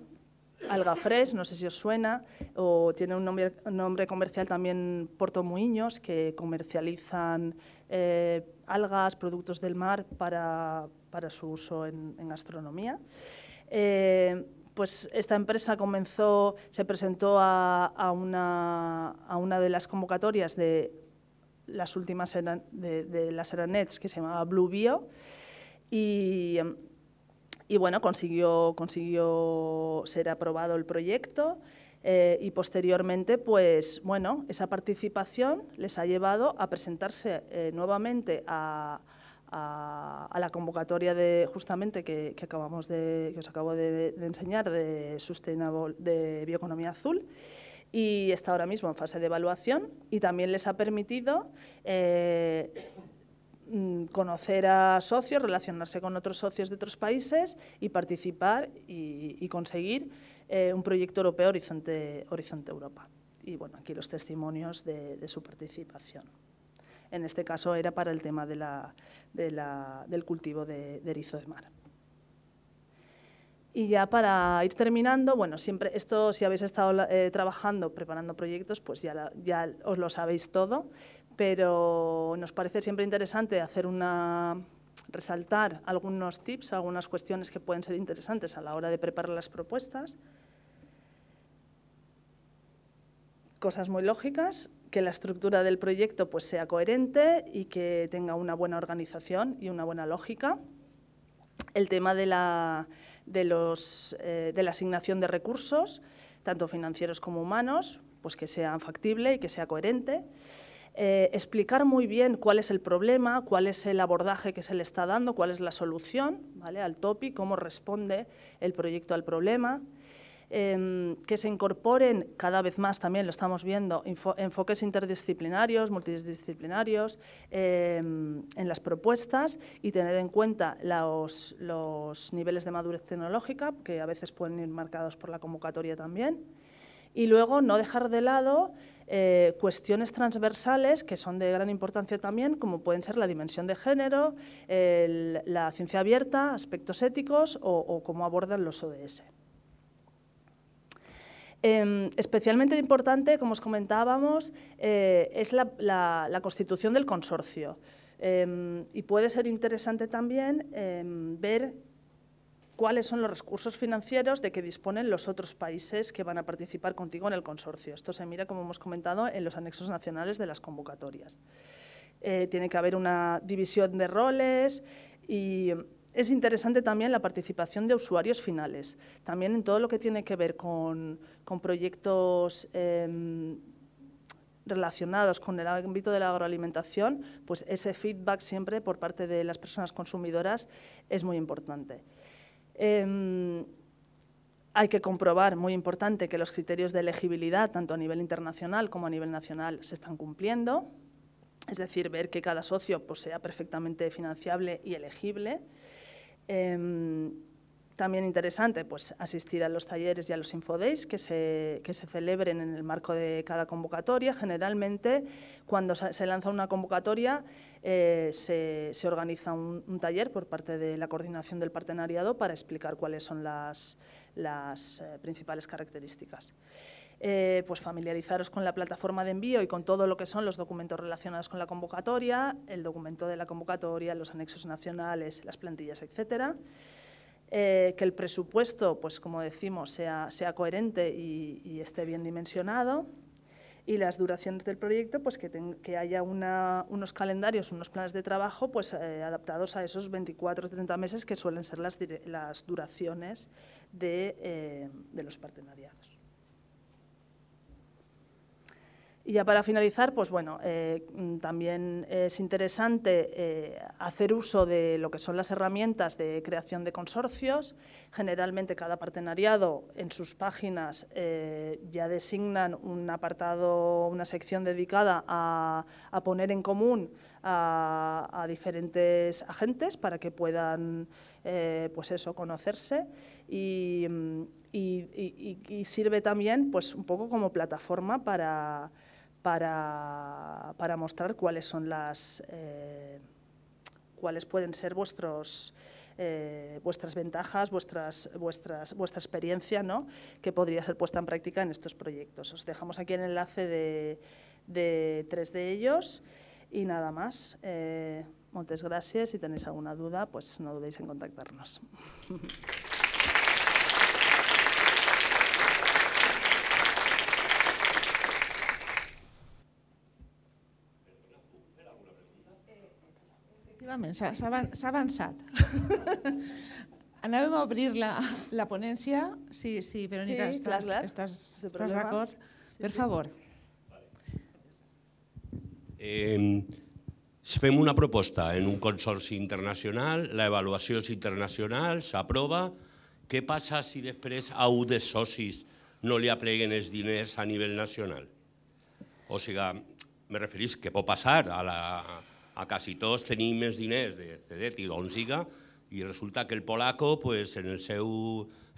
[SPEAKER 9] alga Fresh, no sé si os suena, o tiene un nombre, comercial también Porto Muiños, que comercializan eh, algas, productos del mar para, para su uso en, en gastronomía. Eh, pues esta empresa comenzó, se presentó a, una, a una de las convocatorias de las últimas de, las Eranets, que se llamaba Blue Bio, y, y bueno, consiguió, consiguió ser aprobado el proyecto. Eh, y posteriormente, pues bueno, esa participación les ha llevado a presentarse eh, nuevamente a, la convocatoria de justamente que, acabamos de, que os acabo de, enseñar de, de bioeconomía azul y está ahora mismo en fase de evaluación y también les ha permitido eh, mm, conocer a socios, relacionarse con otros socios de otros países y participar y, conseguir eh, un proyecto europeo Horizonte, Europa. Y bueno, aquí los testimonios de, su participación. En este caso era para el tema de del cultivo de, de erizo de mar. Y ya para ir terminando, bueno, siempre esto, si habéis estado eh, trabajando, preparando proyectos, pues ya, ya os lo sabéis todo, pero nos parece siempre interesante hacer una, resaltar algunos tips, algunas cuestiones que pueden ser interesantes a la hora de preparar las propuestas. Cosas muy lógicas, que la estructura del proyecto pues, sea coherente y que tenga una buena organización y una buena lógica. El tema de la eh, de, la asignación de recursos, tanto financieros como humanos, pues que sea factible y que sea coherente. Eh, explicar muy bien cuál es el problema, cuál es el abordaje que se le está dando, cuál es la solución ¿vale? al TOPI, cómo responde el proyecto al problema, Em, que se incorporen cada vez más, también lo estamos viendo, enfoques interdisciplinarios, multidisciplinarios em, en las propuestas y tener en cuenta los, niveles de madurez tecnológica, que a veces pueden ir marcados por la convocatoria también. Y luego no dejar de lado eh, cuestiones transversales que son de gran importancia también, como pueden ser la dimensión de género, la ciencia abierta, aspectos éticos o, o cómo abordan los ODS. Em, especialmente importante, como os comentábamos, eh, es la, constitución del consorcio. Em, y puede ser interesante también em, ver cuáles son los recursos financieros de que disponen los otros países que van a participar contigo en el consorcio. Esto se mira, como hemos comentado, en los anexos nacionales de las convocatorias. Eh, tiene que haber una división de roles y es interesante también la participación de usuarios finales, también en todo lo que tiene que ver con, proyectos em, relacionados con el ámbito de la agroalimentación, pues ese feedback siempre por parte de las personas consumidoras es muy importante. Em, hay que comprobar, muy importante, que los criterios de elegibilidad, tanto a nivel internacional como a nivel nacional, se están cumpliendo. Es decir, ver que cada socio pues, sea perfectamente financiable y elegible. Eh, también interesante pues, asistir a los talleres y a los infodays que se, que se celebren en el marco de cada convocatoria. Generalmente, cuando se lanza una convocatoria, eh, se, organiza un, taller por parte de la coordinación del partenariado para explicar cuáles son las, eh, principales características. Eh, pues familiarizaros con la plataforma de envío y con todo lo que son los documentos relacionados con la convocatoria, el documento de la convocatoria, los anexos nacionales, las plantillas, etcétera. Eh, que el presupuesto, pues como decimos, sea, coherente y, esté bien dimensionado y las duraciones del proyecto, pues que, que haya unos calendarios, unos planes de trabajo pues, eh, adaptados a esos 24 o 30 meses que suelen ser las, duraciones de, de los partenariados. Y ya para finalizar, pues bueno, eh, también es interesante eh, hacer uso de lo que son las herramientas de creación de consorcios. Generalmente cada partenariado en sus páginas eh, ya designan un apartado, una sección dedicada a, poner en común a, diferentes agentes para que puedan, pues eso, conocerse y, y, sirve también, pues un poco como plataforma para para, mostrar cuáles son las eh, cuáles pueden ser vuestros eh, vuestras ventajas, vuestras, vuestras, vuestra experiencia, ¿no? que podría ser puesta en práctica en estos proyectos. Os dejamos aquí el enlace de, tres de ellos y nada más. Montes, eh, muchas gracias. Si tenéis alguna duda, pues no dudéis en contactarnos.
[SPEAKER 3] Efectivament, s'ha avançat. Anàvem a obrir la, la ponència. Sí, sí, Verónica, sí, estàs, estàs, estàs d'acord? Sí, per sí. favor.
[SPEAKER 10] Eh, fem una proposta en un consorci internacional, l'avaluació és internacional, s'aprova. Què passa si després a un dels socis no li apleguen els diners a nivell nacional? O sigui, me referís que pot passar a la, a quasi tots tenim més diners de CEDET i d'on siga, i resulta que el polaco pues, en, el seu,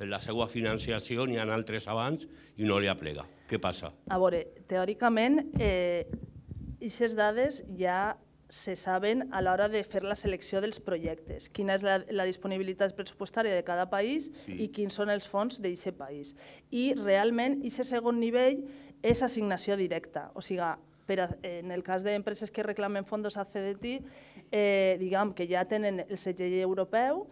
[SPEAKER 10] en la seva financiació n'hi ha altres abans i no li aplega. Què passa?
[SPEAKER 9] A veure, teòricament, eh, aquestes dades ja se saben a l'hora de fer la selecció dels projectes, quina és la, la disponibilitat pressupostària de cada país sí. i quins són els fons d'aquest país. I realment, aquest segon nivell és assignació directa, o sigui, a, eh, en el cas d'empreses que reclamen fons a CDT, eh, diguem que ja tenen el segell europeu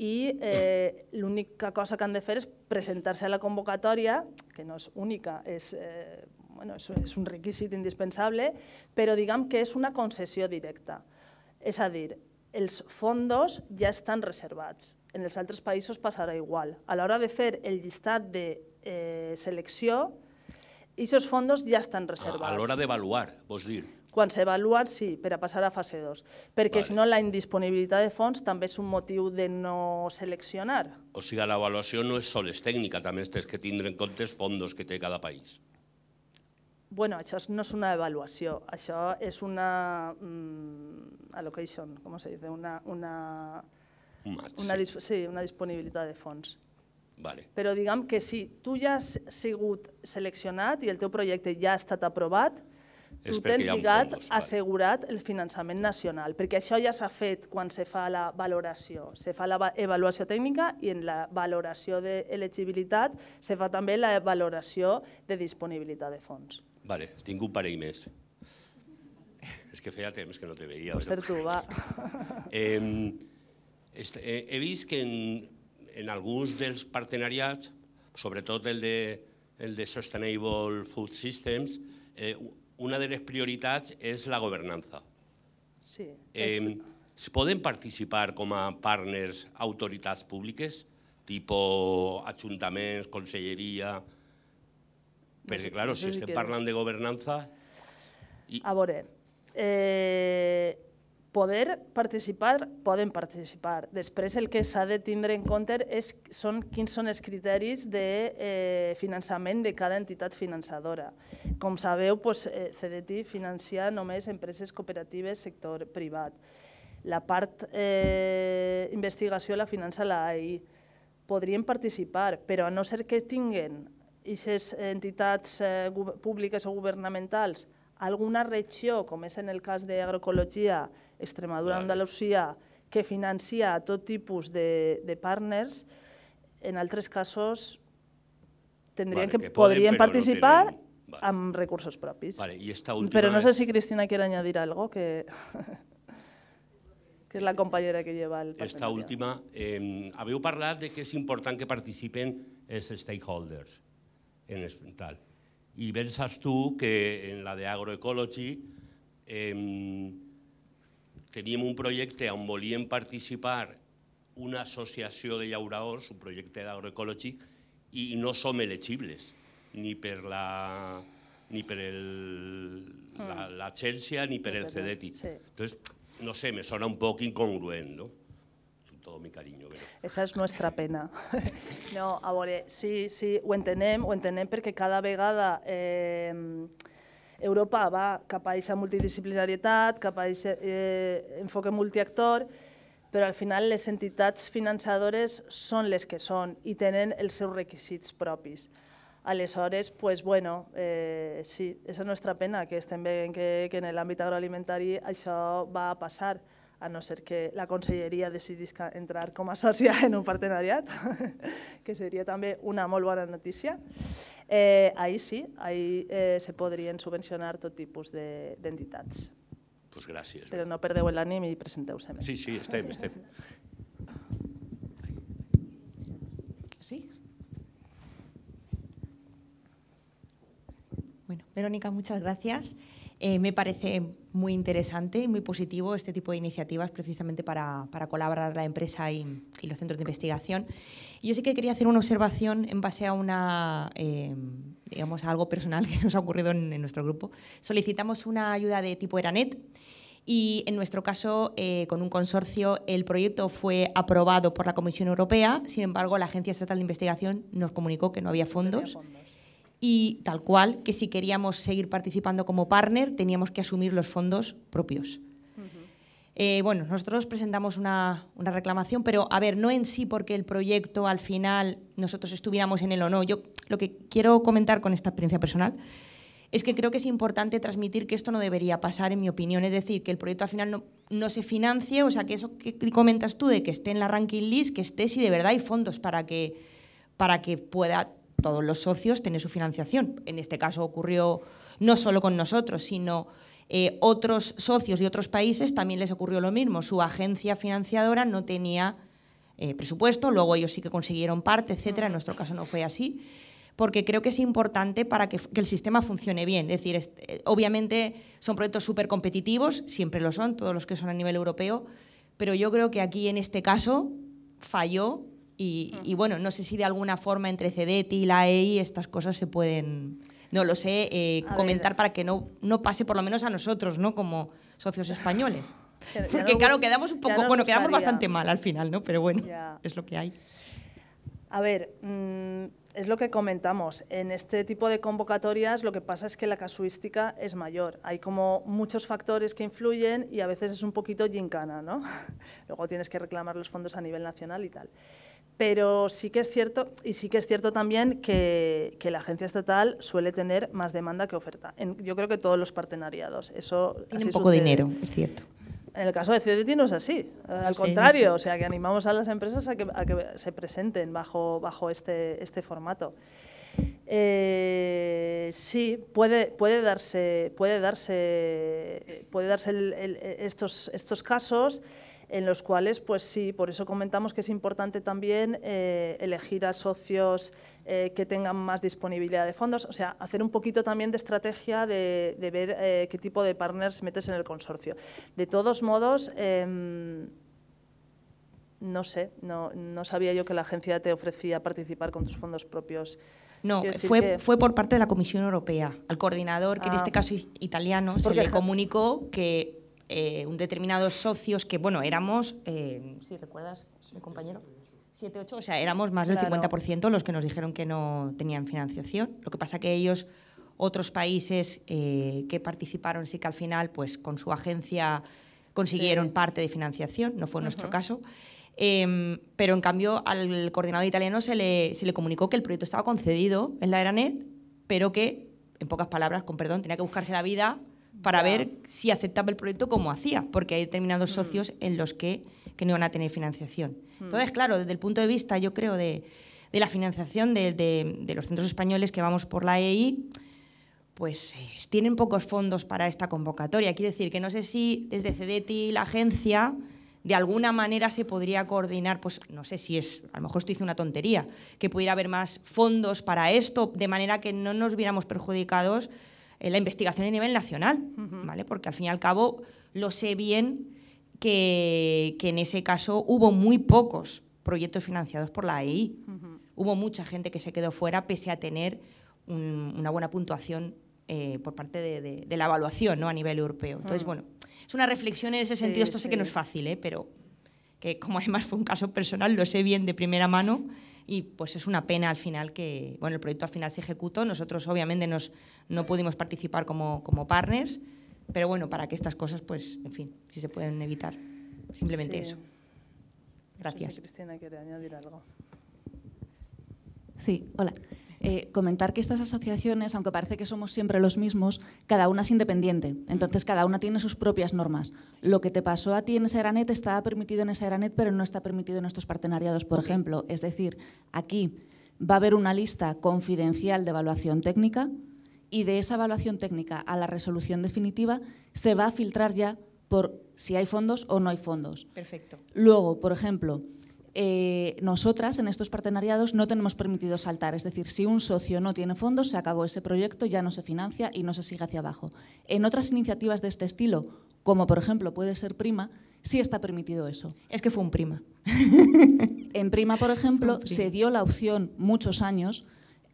[SPEAKER 9] i eh, l'única cosa que han de fer és presentar-se a la convocatòria, que no és única, és, eh, bueno, és, és un requisit indispensable, però diguem que és una concessió directa. És a dir, els fondos ja estan reservats. En els altres països passarà igual. A l'hora de fer el llistat de eh, selecció, i aquests fons ja estan reservats. A, l'hora d'avaluar, vols dir? Quan s'avalua, sí, per a passar a fase 2. Perquè, vale. si no, la indisponibilitat de fons també és un motiu de no seleccionar.
[SPEAKER 10] O sigui, l'avaluació no és sols tècnica, també has que tindre en compte els fons que té cada país.
[SPEAKER 9] Bueno, això no és una avaluació, això és una mm, allocation, com se diu, una, una,
[SPEAKER 10] un match, una, sí.
[SPEAKER 9] sí, una disponibilitat de fons. Vale. Però diguem que si tu ja has sigut seleccionat i el teu projecte ja ha estat aprovat, tu tens lligat, fons, assegurat el finançament nacional, perquè això ja s'ha fet quan se fa la valoració. Se fa la avaluació tècnica i en la valoració d'elegibilitat se fa també la valoració de disponibilitat de fons.
[SPEAKER 10] Vale, tinc un parell més. És que feia temps que no te veia. Per tu, va. eh, he vist que en, en alguns dels partenariats, sobretot el de, el de Sustainable Food Systems, eh, una de les prioritats és la governança. Sí. És... Eh, es poden participar com a partners autoritats públiques, tipus ajuntaments, conselleria... Perquè, clar, si estem parlant de governança...
[SPEAKER 9] I... A veure, eh, poder participar, poden participar. Després el que s'ha de tindre en compte és, són quins són els criteris de eh, finançament de cada entitat finançadora. Com sabeu, doncs, eh, CDT financia només empreses cooperatives sector privat. La part eh, investigació la finança l'AI. Podríem participar, però a no ser que tinguen aquestes entitats eh, públiques o governamentals alguna regió, com és en el cas d'agroecologia, Extremadura, vale. Andalusia, que financia tot tipus de, de partners, en altres casos tindrien vale, que, que poden, podrien participar no tenen... vale. amb recursos propis. Vale, i esta última però no sé si Cristina quiere añadir algo que... que és la companyera que lleva el partenariat. Esta última,
[SPEAKER 10] eh, haveu parlat de que és important que participen els stakeholders en el, tal. I pensas tu que en la de agroecology eh, teníem un projecte on volíem participar una associació de llauradors, un projecte d'agroecològic, i no som elegibles, ni per la ni per mm. l'agència la, ni per el CEDETI. Sí. Entonces, no sé, me sona un poc incongruent, no? todo mi cariño. Però...
[SPEAKER 9] Esa es nostra pena. No, a veure, sí, sí, ho entenem, ho entenem perquè cada vegada eh, Europa va cap a aquesta multidisciplinarietat, cap a aquest eh, enfoque multiactor, però al final les entitats finançadores són les que són i tenen els seus requisits propis. Aleshores, pues, bueno, eh, sí, és la nostra pena que estem veient que, que en l'àmbit agroalimentari això va passar. passar a no ser que la conselleria decidisca entrar com a sòcia en un partenariat, que seria també una molt bona notícia. Eh, ahir sí, ahir eh, se podrien subvencionar tot tipus d'entitats. De, pues gràcies. Però no perdeu l'ànim i presenteu-se més. Sí, sí, estem, estem. Sí,
[SPEAKER 6] Bueno, Verónica, muchas gracias. Eh, me parece muy interesante y muy positivo este tipo de iniciativas precisamente para, colaborar la empresa y, los centros de investigación. yo sí que quería hacer una observación en base a una, eh, digamos, algo personal que nos ha ocurrido en, nuestro grupo. Solicitamos una ayuda de tipo Eranet y en nuestro caso, eh, con un consorcio, el proyecto fue aprobado por la Comisión Europea, sin embargo, la Agencia Estatal de Investigación nos comunicó que No había fondos y tal cual que si queríamos seguir participando como partner teníamos que asumir los fondos propios. Eh, bueno, nosotros presentamos una, reclamación, pero a ver, no en sí porque el proyecto al final nosotros estuviéramos en él o no. Yo lo que quiero comentar con esta experiencia personal es que creo que es importante transmitir que esto no debería pasar, en mi opinión. Es decir, que el proyecto al final no, se financie, o sea, que eso que comentas tú de que esté en la ranking list, que esté si de verdad hay fondos para que, para que pueda todos los socios tienen su financiación. En este caso ocurrió no solo con nosotros, sino eh, otros socios de otros países también les ocurrió lo mismo. Su agencia financiadora no tenía eh, presupuesto, luego ellos sí que consiguieron parte, etcétera. En nuestro caso no fue así, porque creo que es importante para que, el sistema funcione bien. Es decir, eh, obviamente son proyectos súper competitivos, siempre lo son, todos los que son a nivel europeo, pero yo creo que aquí en este caso falló y, bueno, no sé si de alguna forma entre CDT y la EI estas cosas se pueden, no lo sé, eh, comentar para que no, no pase por lo menos a nosotros, ¿no? Como socios españoles.
[SPEAKER 9] Porque claro, quedamos un poco, bueno, quedamos bastante
[SPEAKER 6] mal al final, ¿no? Pero bueno, es lo que hay.
[SPEAKER 9] A ver, mm, es lo que comentamos. En este tipo de convocatorias lo que pasa es que la casuística es mayor. Hay como muchos factores que influyen y a veces es un poquito gincana, ¿no? Luego tienes que reclamar los fondos a nivel nacional y tal. Pero sí que es cierto, y sí que es cierto también que, la agencia estatal suele tener más demanda que oferta. yo creo que todos los partenariados. Eso Tiene un poco dinero, es cierto. En el caso de de no es así, al contrario, o sea que animamos a las empresas a que, se presenten bajo, este, este, formato. Eh, sí, puede, puede darse, puede darse, puede darse estos, estos casos en los cuales, pues sí, por eso comentamos que es importante también eh, elegir a socios eh, que tengan más disponibilidad de fondos, o sea, hacer un poquito también de estrategia de, ver eh, qué tipo de partners metes en el consorcio. De todos modos, em, no sé, no, sabía yo que la agencia te ofrecía participar con tus fondos propios. No, fue, fue por
[SPEAKER 6] parte de la Comisión Europea, al coordinador, que en ah. este caso es italiano, se le comunicó que eh, un determinados socios que, bueno, éramos, si eh, ¿sí recuerdas, mi compañero, 7, 8, o sea, éramos más del 50% los que nos dijeron que no tenían financiación. Lo que pasa que ellos, otros países eh, que participaron, sí que al final, pues con su agencia consiguieron parte de financiación, no fue nuestro caso. Em, pero en cambio, al coordinador italiano se le, se le comunicó que el proyecto estaba concedido en la ERANET, pero que, en pocas palabras, con perdón, tenía que buscarse la vida para ver si aceptaba el proyecto como hacía, porque hay determinados mm. socios en los que, no van a tener financiación. Mm. Entonces, claro, desde el punto de vista, yo creo, de, la financiación de, los centros españoles que vamos por la EI, pues eh, tienen pocos fondos para esta convocatoria. Quiero decir que no sé si desde y la agencia de alguna manera se podría coordinar, pues no sé si es, a lo mejor esto hice una tontería, que pudiera haber más fondos para esto, de manera que no nos viéramos perjudicados la investigación a nivel nacional, ¿vale? Porque al fin y al cabo lo sé bien que, en ese caso hubo muy pocos proyectos financiados por la AI. Hubo mucha gente que se quedó fuera pese a tener una buena puntuación eh, por parte de, la evaluación ¿no? a nivel europeo. Entonces, mm. bueno, es una reflexión en ese sentido. Esto sé que no es fácil, ¿eh? pero que como además fue un caso personal, lo sé bien de primera mano y pues es una pena al final que, bueno, el proyecto al final se ejecutó, nosotros obviamente nos, no pudimos participar como, partners, pero bueno, para que estas cosas, pues, en fin, si se
[SPEAKER 11] pueden evitar,
[SPEAKER 9] simplemente eso. Gracias. Cristina quiere añadir algo.
[SPEAKER 11] Sí, hola. Eh, comentar que estas asociaciones, aunque parece que somos siempre los mismos, cada una es independiente. Entonces, cada una tiene sus propias normas. Lo que te pasó a ti en esa granet está permitido en esa granet, pero no está permitido en estos partenariados, por ejemplo. Es decir, aquí va a haber una lista confidencial de evaluación técnica y de esa evaluación técnica a la resolución definitiva se va a filtrar ya por si hay fondos o no hay fondos. Perfecto. Luego, por ejemplo, eh, nosotras en estos partenariados no tenemos permitido saltar. Es decir, si un socio no tiene fondos, se acabó ese proyecto, ya no se financia y no se sigue hacia abajo. En otras iniciativas de este estilo, como por ejemplo puede ser Prima, sí está permitido eso. Es que fue un Prima. en Prima, por ejemplo, se dio la opción muchos años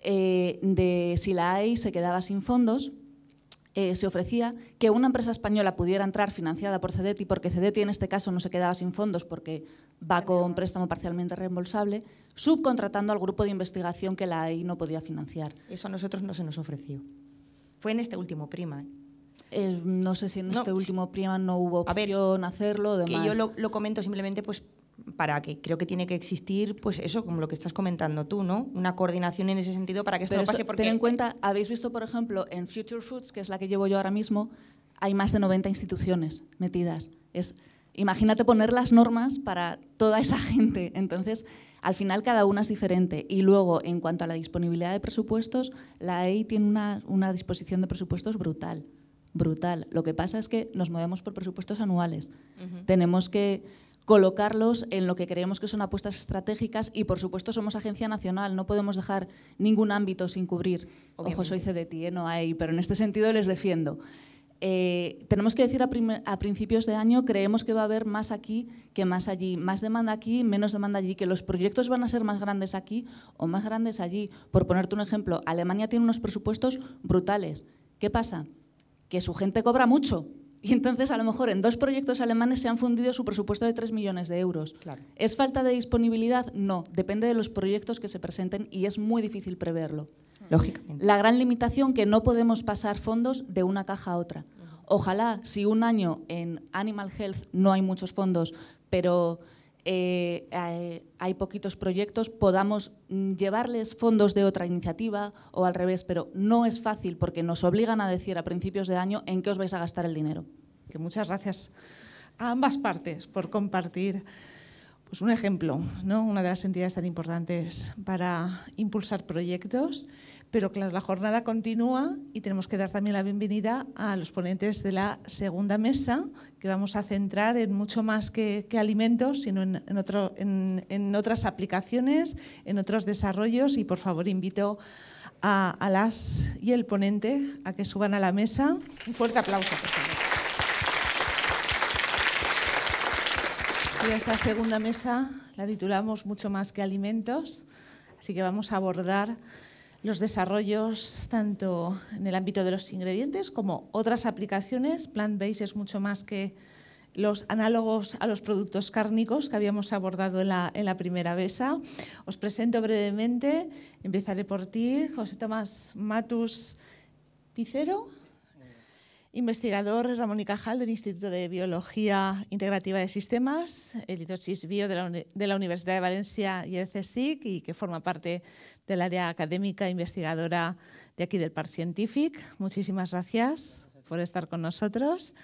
[SPEAKER 11] eh, de si la AI se quedaba sin fondos, eh, se ofrecía que una empresa española pudiera entrar financiada por CEDETI, porque CEDETI en este caso no se quedaba sin fondos porque va con préstamo parcialmente reembolsable, subcontratando al grupo de investigación que la AI no podía financiar. Eso a nosotros no se nos ofreció. Fue en este último prima. ¿eh? Eh, no sé si en este último prima no hubo opción a ver, hacerlo. Demás. Que yo lo, comento simplemente pues
[SPEAKER 6] para que creo que tiene que existir pues eso como lo que estás comentando tú no una coordinación en ese sentido para que esto no pase porque… porque ten en
[SPEAKER 11] cuenta habéis visto por ejemplo en Future Foods que es la que llevo yo ahora mismo hay más de 90 instituciones metidas es Imagínate poner las normas para toda esa gente. Entonces, al final cada una es diferente. Y luego, en cuanto a la disponibilidad de presupuestos, la EI tiene una, disposición de presupuestos brutal. Brutal. Lo que pasa es que nos movemos por presupuestos anuales. Tenemos que colocarlos en lo que creemos que son apuestas estratégicas y, por supuesto, somos agencia nacional, no podemos dejar ningún ámbito sin cubrir. Ojo, soy CDT, ¿eh? no hay, pero en este sentido les defiendo. Eh, tenemos que decir a, principios de año, creemos que va a haber más aquí que más allí, más demanda aquí, menos demanda allí, que los proyectos van a ser más grandes aquí o más grandes allí. Por ponerte un ejemplo, Alemania tiene unos presupuestos brutales. ¿Qué pasa? Que su gente cobra mucho. Y entonces a lo mejor en dos proyectos alemanes se han fundido su presupuesto de 3 millones de euros. ¿Es falta de disponibilidad? No, depende de los proyectos que se presenten y es muy difícil preverlo. La gran limitación que no podemos pasar fondos de una caja a otra. Ojalá, si un año en Animal Health no hay muchos fondos, pero eh, hay, poquitos proyectos, podamos mm, llevarles fondos de otra iniciativa o al revés, pero no es fácil porque
[SPEAKER 3] nos obligan a decir a principios de año en qué os vais a gastar el dinero. Que muchas gracias a ambas partes por compartir pues, un ejemplo, una de las entidades tan importantes para impulsar proyectos. Pero claro, la jornada continúa y tenemos que dar también la bienvenida a los ponentes de la segunda mesa, que vamos a centrar en mucho más que, alimentos, sino en, otras aplicaciones, en otros desarrollos. Y por favor, invito a, las y el ponente a que suban a la mesa. Un fuerte aplauso, por favor. Y esta segunda mesa la titulamos Mucho más que alimentos, así que vamos a abordar los desarrollos tanto en el ámbito de los ingredientes como otras aplicaciones. Plant-based es mucho más que los análogos a los productos cárnicos que habíamos abordado en la, primera mesa. Os presento brevemente, empezaré por ti, José Tomás Matus Picero, investigador Ramón y Cajal del Instituto de Biología Integrativa de Sistemas, el Bio de la, Universidad de Valencia y el CSIC, y que forma parte del área académica investigadora de aquí del Par Scientific. Muchísimas gracias por estar con nosotros.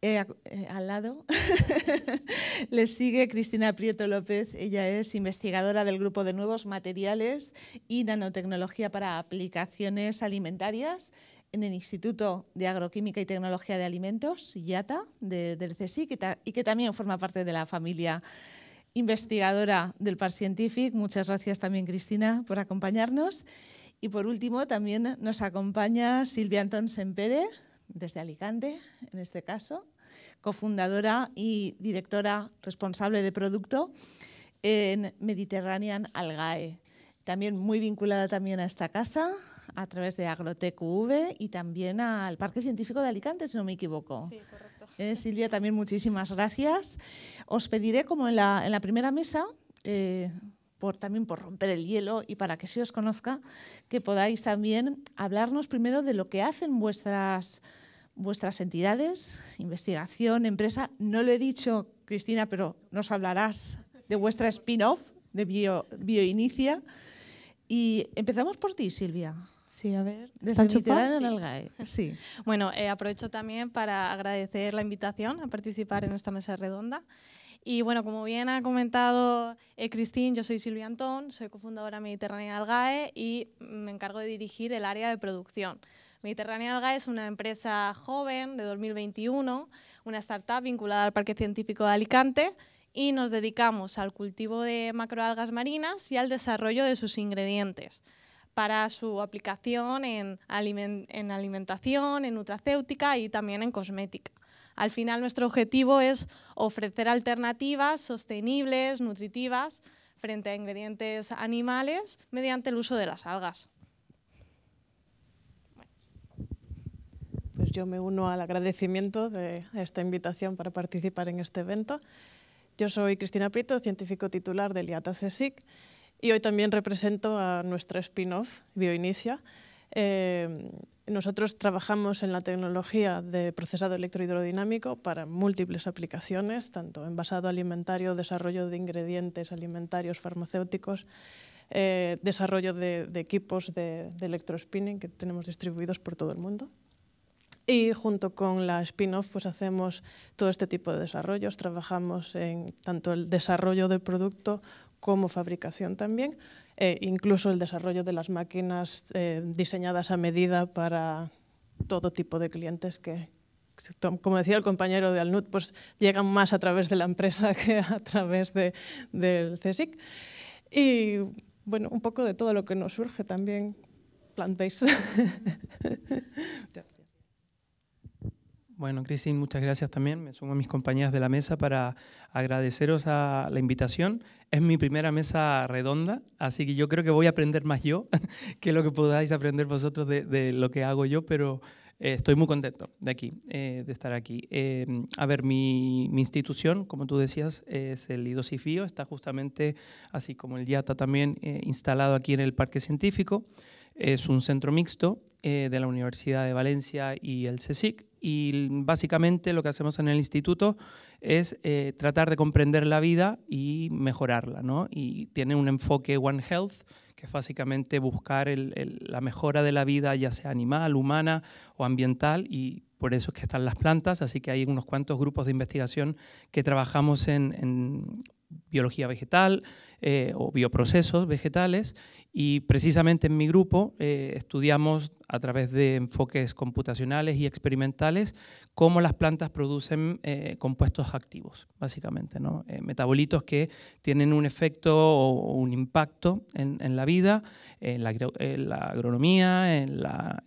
[SPEAKER 3] Eh, eh, al lado le sigue Cristina Prieto López. Ella es investigadora del Grupo de Nuevos Materiales y Nanotecnología para Aplicaciones Alimentarias en el Instituto de Agroquímica y Tecnología de Alimentos, IATA, del CSIC, y que también forma parte de la familia investigadora del Par Scientific. Muchas gracias también, Cristina, por acompañarnos. Y por último, también nos acompaña Silvia Antón Sempere, desde Alicante, en este caso, cofundadora y directora responsable de producto en Mediterranean Algae. También muy vinculada también a esta casa, a través de UV y también al Parque Científico de Alicante, si no me equivoco. Sí, eh, Silvia, también muchísimas gracias. Os pediré, como en la, primera mesa, eh, por, también por romper el hielo y para que se os conozca, que podáis también hablarnos primero de lo que hacen vuestras, vuestras entidades, investigación, empresa. No lo he dicho, Cristina, pero nos hablarás de vuestra spin-off de Bio, Bioinicia. Y empezamos por ti, Silvia. Sí, a ver. en el eh.
[SPEAKER 12] Sí. bueno, eh, aprovecho también para agradecer la invitación a participar en esta mesa redonda. Y bueno, como bien ha comentado eh, Cristín, yo soy Silvia Antón, soy cofundadora Mediterránea del y me encargo de dirigir el área de producción. Mediterránea Algae es una empresa joven de 2021, una startup vinculada al Parque Científico de Alicante y nos dedicamos al cultivo de macroalgas marinas y al desarrollo de sus ingredientes para su aplicación en, alimentación, en nutracéutica y también en cosmética. Al final nuestro objetivo es ofrecer alternativas sostenibles, nutritivas, frente a ingredientes animales mediante el uso de las algas.
[SPEAKER 13] Pues yo me uno al agradecimiento de esta invitación para participar en este evento. Yo soy Cristina Prito, científico titular del IATA-CSIC y hoy también represento a nuestra spin-off, Bioinicia. Eh, nosotros trabajamos en la tecnología de procesado electrohidrodinámico para múltiples aplicaciones, tanto envasado alimentario, desarrollo de ingredientes alimentarios, farmacéuticos, eh, desarrollo de, equipos de, de electrospinning que tenemos distribuidos por todo el mundo. Y junto con la spin-off pues hacemos todo este tipo de desarrollos. Trabajamos en tanto el desarrollo del producto como fabricación también, eh, incluso el desarrollo de las máquinas eh, diseñadas a medida para todo tipo de clientes que, como decía el compañero de Alnut, pues llegan más a través de la empresa que a través de, del CSIC. Y bueno, un poco de todo lo que nos surge también plant-based.
[SPEAKER 14] Bueno, Cristin, muchas gracias también. Me sumo a mis compañeras de la mesa para agradeceros a la invitación. Es mi primera mesa redonda, así que yo creo que voy a aprender más yo que lo que podáis aprender vosotros de, lo que hago yo, pero eh, estoy muy contento de aquí, eh, de estar aquí. Em, a ver, mi, mi, institución, como tú decías, es el IDOSIFIO, está justamente, así como el IATA también, eh, instalado aquí en el Parque Científico. Es un centro mixto de la Universidad de Valencia y el CSIC y básicamente lo que hacemos en el instituto es eh, tratar de comprender la vida y mejorarla, ¿no? Y tiene un enfoque One Health, que es básicamente buscar la mejora de la vida, ya sea animal, humana o ambiental, y por eso es que están las plantas, así que hay unos cuantos grupos de investigación que trabajamos en biología vegetal eh, o bioprocesos vegetales y precisamente en mi grupo eh, estudiamos a través de enfoques computacionales y experimentales cómo las plantas producen eh, compuestos activos, básicamente, metabolitos que tienen un efecto o un impacto en, la vida, en la, agronomía, en la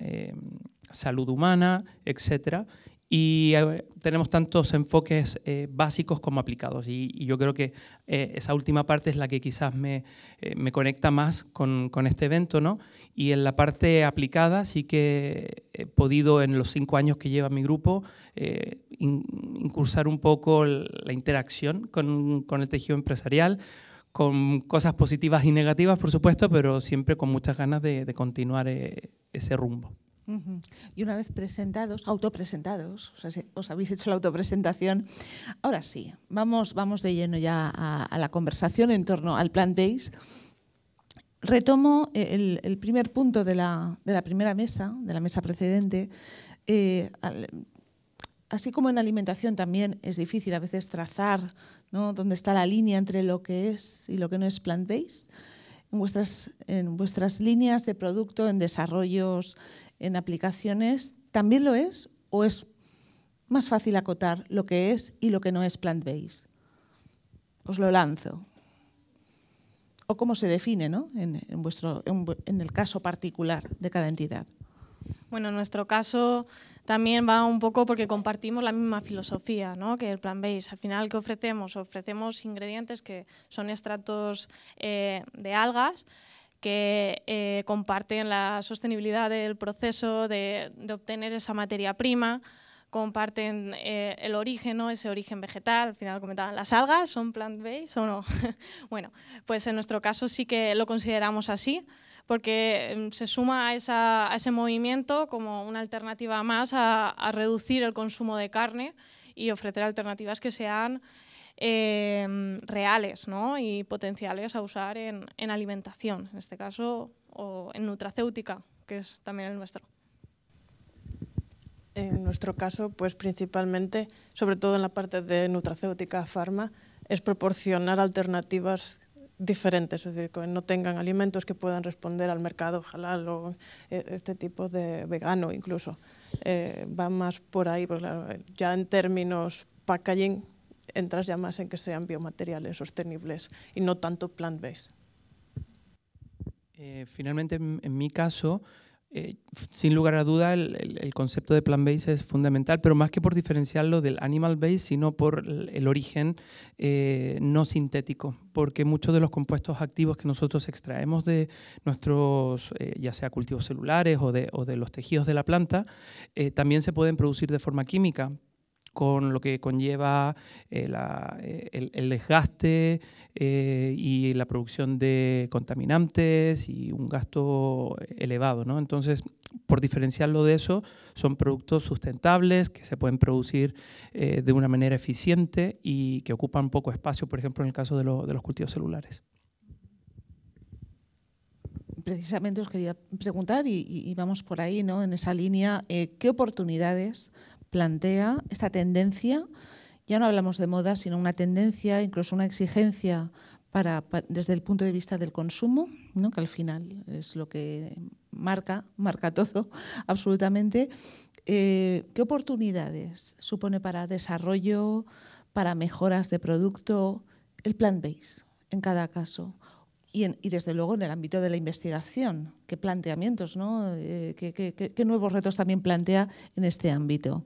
[SPEAKER 14] salud humana, etcétera, y eh, tenemos tantos enfoques eh, básicos como aplicados. Y, yo creo que eh, esa última parte es la que quizás me, me conecta más con, con, este evento. ¿no? Y en la parte aplicada sí que he podido, en los cinco años que lleva mi grupo, incursar un poco la interacción con, con el tejido empresarial, con cosas positivas y negativas, por supuesto, pero siempre con muchas ganas de, de continuar ese rumbo.
[SPEAKER 3] Y una vez presentados, autopresentados, o os habéis hecho la autopresentación, ahora sí, vamos, vamos de lleno ya a, la conversación en torno al plant-based. Retomo eh, el, primer punto de la, primera mesa, de la mesa precedente. Eh, así como en alimentación también es difícil a veces trazar dónde está la línea entre lo que es y lo que no es plant-based, en vuestras, en vuestras líneas de producto, en desarrollos, en aplicaciones, ¿también lo es o es más fácil acotar lo que es y lo que no es plant-based? Os lo lanzo. O cómo se define ¿no? en, vuestro, en, el caso particular de cada entidad.
[SPEAKER 12] Bueno, en nuestro caso también va un poco porque compartimos la misma filosofía ¿no? que el plant based. Al final, ¿qué ofrecemos? Ofrecemos ingredientes que son extractos eh, de algas que eh, comparten la sostenibilidad del proceso de, obtener esa materia prima, comparten eh, el origen, ese origen vegetal, al final comentaban, ¿las algas son plant-based o no? bueno, pues en nuestro caso sí que lo consideramos así, porque mm, se suma a, ese movimiento como una alternativa más a reducir el consumo de carne y ofrecer alternativas que sean Em, reales y potenciales a usar en, alimentación, en este caso, o en nutracéutica, que es también el nuestro.
[SPEAKER 13] En nuestro caso, pues principalmente, sobre todo en la parte de nutracéutica farma, es proporcionar alternativas diferentes, es decir, que no tengan alimentos que puedan responder al mercado halal o e, este tipo de vegano incluso. Eh, va más por ahí, ya en términos packaging entras ya más en que sean biomateriales sostenibles y no tanto plant-based.
[SPEAKER 14] Eh, finalmente, en, mi caso, eh, sin lugar a duda, el, concepto de plant-based es fundamental, pero más que por diferenciarlo del animal-based, sino por el, origen eh, no sintético, porque muchos de los compuestos activos que nosotros extraemos de nuestros, ya sea cultivos celulares o de, los tejidos de la planta, también se pueden producir de forma química con lo que conlleva eh, eh, el, desgaste eh, y la producción de contaminantes y un gasto elevado. Entonces, por diferenciarlo de eso, son productos sustentables que se pueden producir de una manera eficiente y que ocupan poco espacio, por ejemplo, en el caso de, los cultivos celulares
[SPEAKER 3] precisamente os quería preguntar, y, vamos por ahí, ¿no? En esa línea, ¿qué oportunidades plantea esta tendencia, ya no hablamos de moda, sino una tendencia, incluso una exigencia para, desde el punto de vista del consumo, que al final es lo que marca, marca todo absolutamente. Eh, ¿Qué oportunidades supone para desarrollo, para mejoras de producto el plant base en cada caso? Y, desde luego en el ámbito de la investigación, qué planteamientos, ¿no? Eh, qué, nuevos retos también plantea en este ámbito?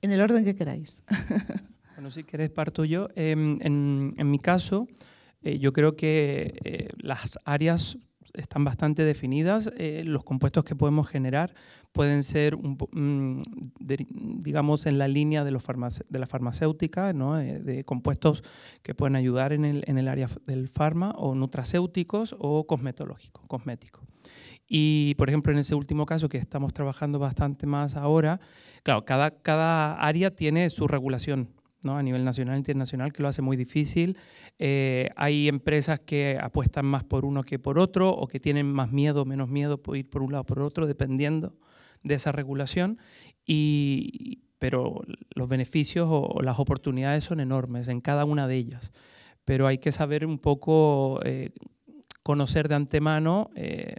[SPEAKER 3] En el orden que queráis.
[SPEAKER 14] Bueno, si queréis parto yo. Em, en, mi caso, eh, yo creo que eh, las áreas están bastante definidas, los compuestos que podemos generar, pueden ser, mm, digamos, en la línea de, los de la farmacéutica, ¿no? Eh, de compuestos que pueden ayudar en el, en el área del farma, o nutracéuticos o cosmetológicos, cosméticos. Y, por ejemplo, en ese último caso que estamos trabajando bastante más ahora, claro, cada, cada área tiene su regulación ¿no? a nivel nacional e internacional, que lo hace muy difícil. Eh, hay empresas que apuestan más por uno que por otro o que tienen más miedo, menos miedo por ir por un lado o por otro, dependiendo de esa regulación, pero los beneficios o, las oportunidades son enormes en cada una de ellas. Pero hay que saber un poco, eh, conocer de antemano eh,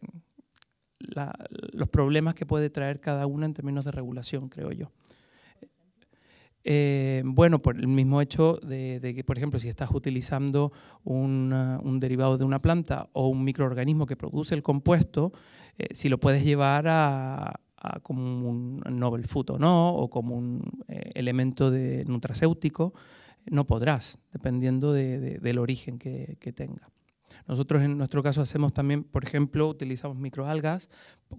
[SPEAKER 14] los problemas que puede traer cada una en términos de regulación, creo yo. Eh, bueno, por el mismo hecho de, que, por ejemplo, si estás utilizando un derivado de una planta o un microorganismo que produce el compuesto, si lo puedes llevar a, como un Nobel Food o no, o como un eh, elemento de nutracéutico, no podrás, dependiendo del origen que, tenga. Nosotros en nuestro caso hacemos también, por ejemplo, utilizamos microalgas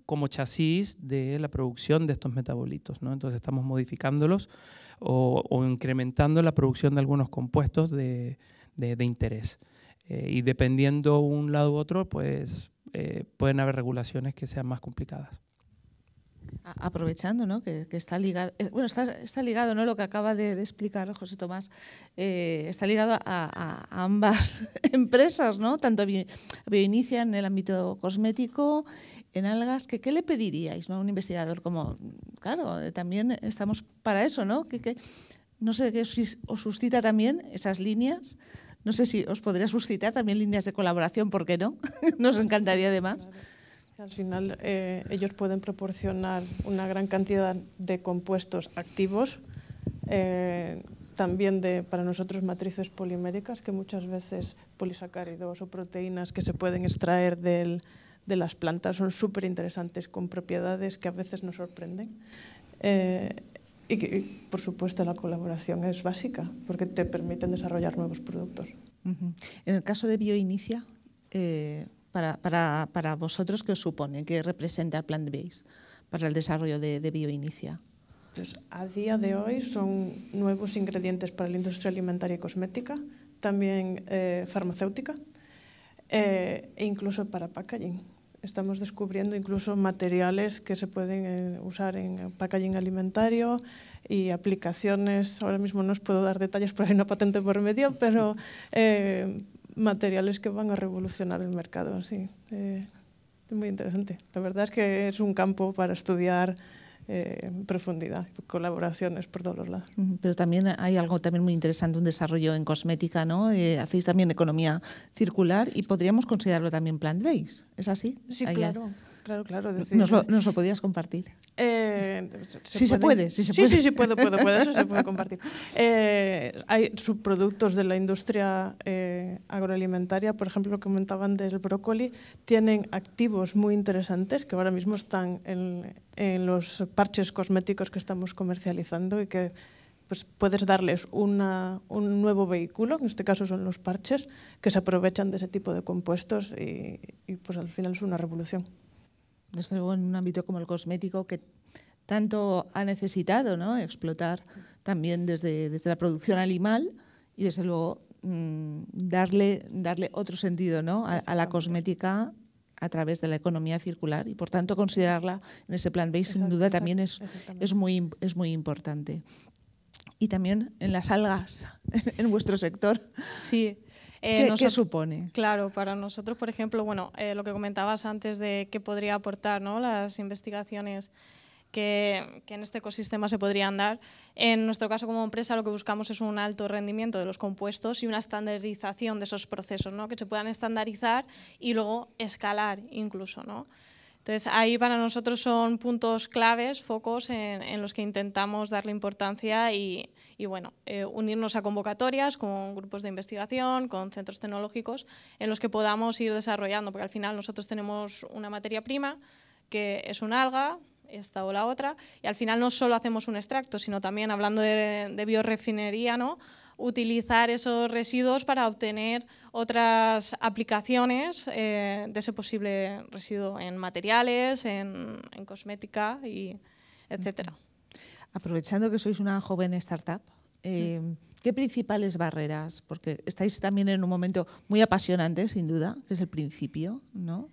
[SPEAKER 14] como chasis de la producción de estos metabolitos. ¿no? Entonces estamos modificándolos o, incrementando la producción de algunos compuestos de, interés. Eh, y dependiendo un lado u otro, pues eh, pueden haber regulaciones que sean más complicadas
[SPEAKER 3] aprovechando, ¿no? que, está ligado, eh, bueno, está, ligado ¿no? lo que acaba de, explicar José Tomás, eh, está ligado a, ambas empresas, ¿no? tanto Bioinicia en el ámbito cosmético, en algas, que, ¿qué le pediríais ¿no? a un investigador? Como, claro, eh, también estamos para eso, ¿no? Que, no sé qué os suscita también esas líneas. No sé si os podría suscitar también líneas de colaboración, ¿por qué no?
[SPEAKER 13] Nos encantaría además. Al final, eh, ellos pueden proporcionar una gran cantidad de compuestos activos, eh, también de, para nosotros matrices poliméricas, que muchas veces polisacáridos o proteínas que se pueden extraer del, de las plantas son súper interesantes, con propiedades que a veces nos sorprenden. Eh, y, que, por supuesto, la colaboración es básica, porque te permiten desarrollar nuevos productos. En el caso de Bioinicia,
[SPEAKER 3] para, para, para vosotros qué os supone, qué representa el Plan Base para el desarrollo de, Bioinicia. Pues
[SPEAKER 13] a día de hoy son nuevos ingredientes para la industria alimentaria y cosmética, también eh, farmacéutica eh, e incluso para packaging. Estamos descubriendo incluso materiales que se pueden eh, usar en packaging alimentario y aplicaciones. Ahora mismo no os puedo dar detalles porque hay una patente por medio, pero materiales que van a revolucionar el mercado. Sí, eh, es muy interesante. La verdad es que es un campo para estudiar eh, profundidad, colaboraciones por todos lados.
[SPEAKER 3] Pero también hay algo también muy interesante, un desarrollo en cosmética, ¿no? Eh, hacéis también economía circular y podríamos considerarlo también plant-based, ¿es así? Sí, claro. Claro, claro. nos, lo, ¿Nos lo podías compartir?
[SPEAKER 13] Eh, ¿se sí, se puede, sí, se puede. Sí, puedo, puedo, eso se puede compartir. Eh, hay subproductos de la industria eh, agroalimentaria, por ejemplo, lo que comentaban del brócoli, tienen activos muy interesantes que ahora mismo están en, los parches cosméticos que estamos comercializando y que pues puedes darles una, un nuevo vehículo, en este caso son los parches, que se aprovechan de ese tipo de compuestos y, y pues al final es una revolución desde luego en un ámbito como el cosmético que
[SPEAKER 3] tanto ha necesitado ¿no? explotar también desde, desde la producción animal y desde luego mm, darle, darle otro sentido a, la cosmética a través de la economía circular y por tanto considerarla en ese plan B sin duda también es, es, muy, es muy importante. Y también en las algas, en vuestro sector. Sí, eh, ¿Qué, supone?
[SPEAKER 12] Claro, para nosotros, por ejemplo, bueno, eh, lo que comentabas antes de qué podría aportar ¿no? las investigaciones que, en este ecosistema se podrían dar. En nuestro caso, como empresa, lo que buscamos es un alto rendimiento de los compuestos y una estandarización de esos procesos, ¿no? que se puedan estandarizar y luego escalar incluso. ¿no? Entonces, ahí para nosotros son puntos claves, focos en, los que intentamos darle importancia y, bueno, eh, unirnos a convocatorias con grupos de investigación, con centros tecnológicos, en los que podamos ir desarrollando, porque al final nosotros tenemos una materia prima que es un alga, esta o la otra, y al final no solo hacemos un extracto, sino también hablando de biorefinería, ¿no? utilizar esos residuos para obtener otras aplicaciones eh, de ese posible residuo en materiales, en, cosmética, y
[SPEAKER 3] etc. Aprovechando que sois una joven startup, eh, mm. ¿qué principales barreras? Porque estáis también en un momento muy apasionante, sin duda, que es el principio, ¿no?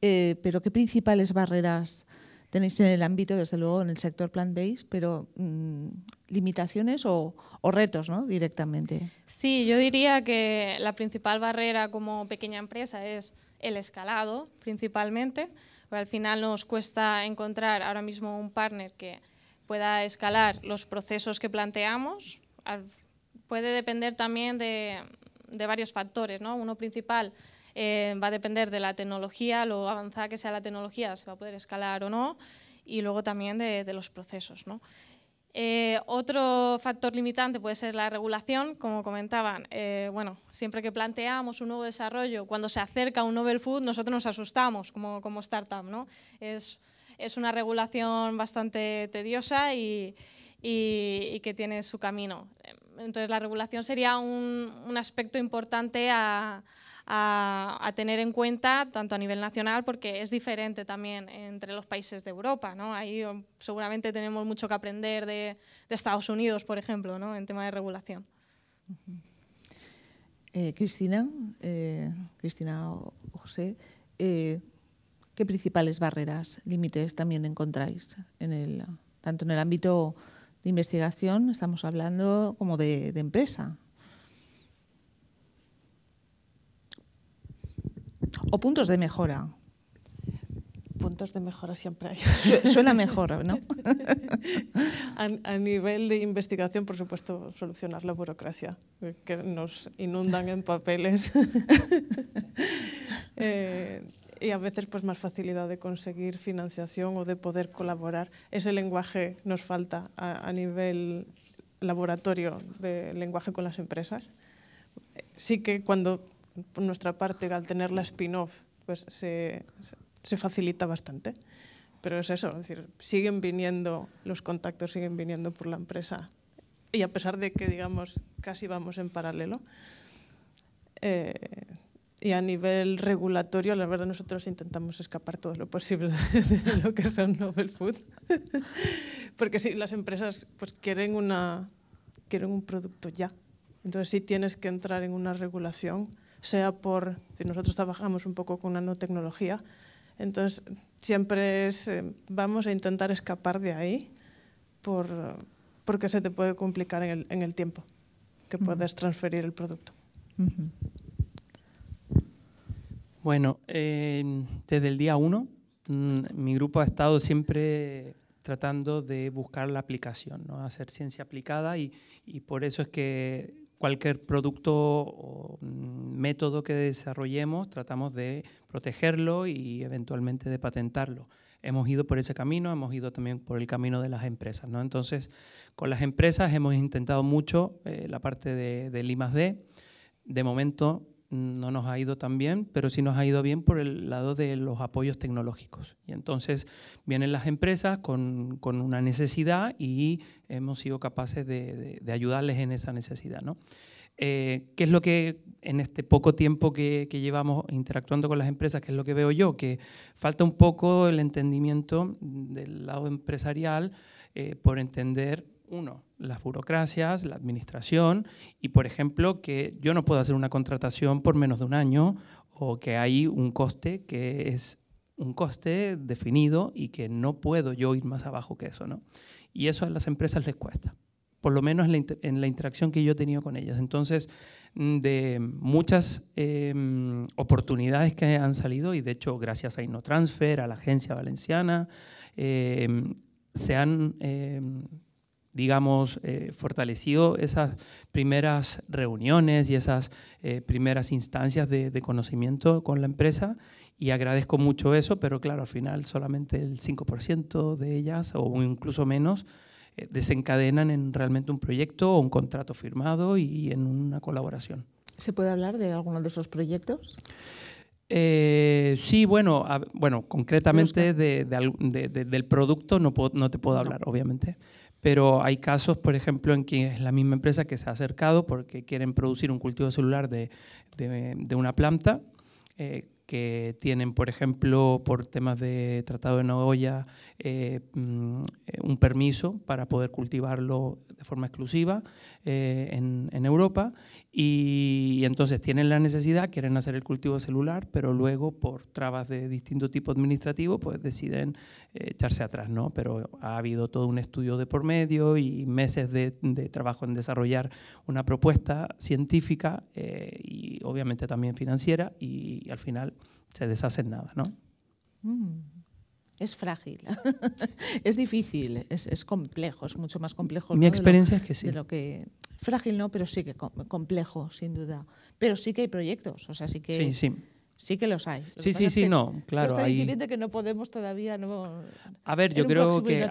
[SPEAKER 3] Eh, pero ¿qué principales barreras? tenéis en el ámbito, desde luego, en el sector plant-based, pero mm, limitaciones o, retos ¿no? directamente.
[SPEAKER 12] Sí, yo diría que la principal barrera como pequeña empresa es el escalado, principalmente, porque al final nos cuesta encontrar ahora mismo un partner que pueda escalar los procesos que planteamos. Puede depender también de, de varios factores, ¿no? Uno principal eh, va a depender de la tecnología, lo avanzada que sea la tecnología, se va a poder escalar o no, y luego también de, los procesos. Eh, otro factor limitante puede ser la regulación, como comentaban. Eh, bueno, siempre que planteamos un nuevo desarrollo, cuando se acerca un novel food, nosotros nos asustamos como, como startup. ¿no? Es, es, una regulación bastante tediosa y, y, y, que tiene su camino. Entonces, la regulación sería un, un aspecto importante a, a, tener en cuenta tanto a nivel nacional, porque es diferente también entre los países de Europa. ¿no? Ahí um, seguramente tenemos mucho que aprender de, Estados Unidos, por ejemplo, ¿no? en tema de regulación.
[SPEAKER 3] Eh, Cristina, eh, Cristina o José, eh, ¿qué principales barreras, límites también encontráis en el, tanto en el ámbito de investigación, estamos hablando, como de, de empresa? o puntos de mejora?
[SPEAKER 13] puntos de mejora siempre hay. Suena mejor, ¿no? a, nivel de investigación, por supuesto, solucionar la burocracia, que nos inundan en papeles. Eh, y a veces pues más facilidad de conseguir financiación o de poder colaborar. Ese lenguaje nos falta a, a nivel laboratorio de lenguaje con las empresas. Sí que cuando por nuestra parte, al tener la spin-off, pues se, se, facilita bastante. Pero es eso, es decir, siguen viniendo, los contactos siguen viniendo por la empresa. Y a pesar de que, digamos, casi vamos en paralelo. Eh, y a nivel regulatorio, la verdad, nosotros intentamos escapar todo lo posible de lo que son novel food. Porque si las empresas pues, quieren, una, quieren un producto ya. Entonces sí tienes que entrar en una regulación sea por, si nosotros trabajamos un poco con nanotecnología, entonces siempre eh, vamos a intentar escapar de ahí porque se te puede complicar en el, tiempo que puedes transferir
[SPEAKER 14] el producto. Bueno, eh, desde el día uno mm, mi grupo ha estado siempre tratando de buscar la aplicación, ¿no? hacer ciencia aplicada y, y por eso es que cualquier producto o mm, método que desarrollemos, tratamos de protegerlo y eventualmente de patentarlo. Hemos ido por ese camino, hemos ido también por el camino de las empresas. ¿no? Entonces, con las empresas hemos intentado mucho eh, la parte de, del I+.D. De momento no nos ha ido tan bien, pero sí nos ha ido bien por el lado de los apoyos tecnológicos. Y entonces vienen las empresas con, una necesidad y hemos sido capaces de, ayudarles en esa necesidad. ¿no? Eh, ¿Qué es lo que en este poco tiempo que, llevamos interactuando con las empresas, qué es lo que veo yo? Que falta un poco el entendimiento del lado empresarial eh, por entender uno, las burocracias, la administración y, por ejemplo, que yo no puedo hacer una contratación por menos de un año o que hay un coste que es un coste definido y que no puedo yo ir más abajo que eso, ¿no? Y eso a las empresas les cuesta, por lo menos en la, en la interacción que yo he tenido con ellas. Entonces, mm, de muchas em, oportunidades que han salido, y de hecho gracias a InnoTransfer, a la agencia valenciana, em, se han... Em, digamos, eh, fortalecido esas primeras reuniones y esas eh, primeras instancias de, conocimiento con la empresa y agradezco mucho eso, pero claro, al final solamente el 5% de ellas o incluso menos eh, desencadenan en realmente un proyecto o un contrato firmado y en una colaboración.
[SPEAKER 3] ¿Se puede hablar de alguno de esos proyectos?
[SPEAKER 14] sí, bueno, bueno concretamente del producto no, no te puedo hablar, obviamente pero hay casos, por ejemplo, en que es la misma empresa que se ha acercado porque quieren producir un cultivo celular de, una planta, eh, que tienen, por ejemplo, por temas de Tratado de Nagoya, eh, mm, un permiso para poder cultivarlo de forma exclusiva eh, en, en, Europa y entonces tienen la necesidad, quieren hacer el cultivo celular, pero luego por trabas de distinto tipo administrativo, pues deciden eh, echarse atrás, ¿no? Pero ha habido todo un estudio de por medio y meses de, trabajo en desarrollar una propuesta científica eh, y obviamente también financiera y, al final se deshacen nada, ¿no?
[SPEAKER 15] Mm.
[SPEAKER 3] Es frágil, es difícil, es, es, complejo, es mucho más complejo. Mi experiencia es que sí. De lo que Frágil no, pero sí que complejo, sin duda. Pero sí que hay proyectos, o sea, sí que... Sí, sí. Sí que los hay. sí, sí, sí,
[SPEAKER 14] no, claro. Hay...
[SPEAKER 3] que no podemos todavía... No, a ver, yo creo que...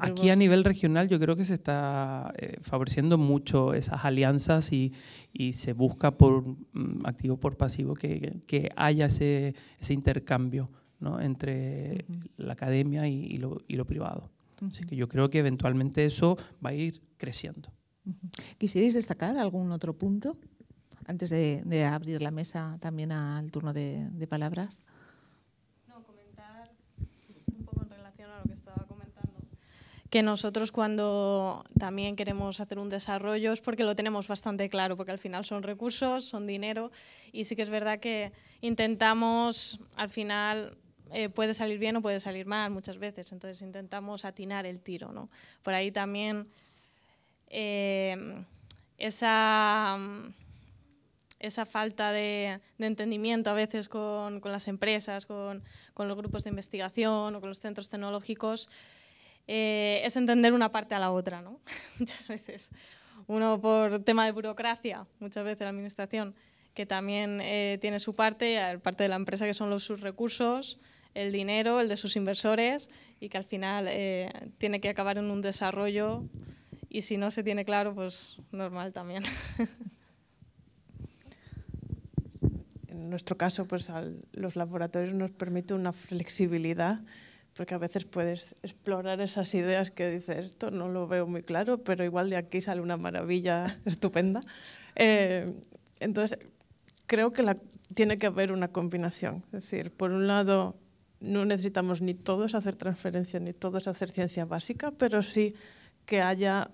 [SPEAKER 3] Aquí a nivel
[SPEAKER 14] regional yo creo que se está eh, favoreciendo mucho esas alianzas y, y se busca por mm, activo, por pasivo, que, que haya ese, ese intercambio ¿no? entre la academia y, lo, y lo privado. Así que yo creo que eventualmente eso va a ir creciendo.
[SPEAKER 3] ¿Quisierais destacar algún otro punto antes de, abrir la mesa también al turno de, palabras?
[SPEAKER 12] No, comentar un poco en relación a lo que estaba comentando. Que nosotros cuando también queremos hacer un desarrollo es porque lo tenemos bastante claro, porque al final son recursos, son dinero y sí que es verdad que intentamos al final eh, puede salir bien o puede salir mal muchas veces. Entonces intentamos atinar el tiro, ¿no? Por ahí también Em, esa, mm, esa, falta de, entendimiento a veces con, las empresas, con, los grupos de investigación o con los centros tecnológicos, eh, es entender una parte a la otra, muchas veces. Uno por tema de burocracia, muchas veces la administración, que también eh, tiene su parte, parte de la empresa que son los, sus recursos, el dinero, el de sus inversores, y que al final eh, tiene que acabar en un desarrollo y si no se tiene claro, pues normal también.
[SPEAKER 13] en nuestro caso, pues los laboratorios nos permiten una flexibilidad, porque a veces puedes explorar esas ideas que dices, esto no lo veo muy claro, pero igual de aquí sale una maravilla estupenda. Eh, entonces, creo que la, tiene que haber una combinación. Es decir, por un lado, no necesitamos ni todos hacer transferencia, ni todos hacer ciencia básica, pero sí que haya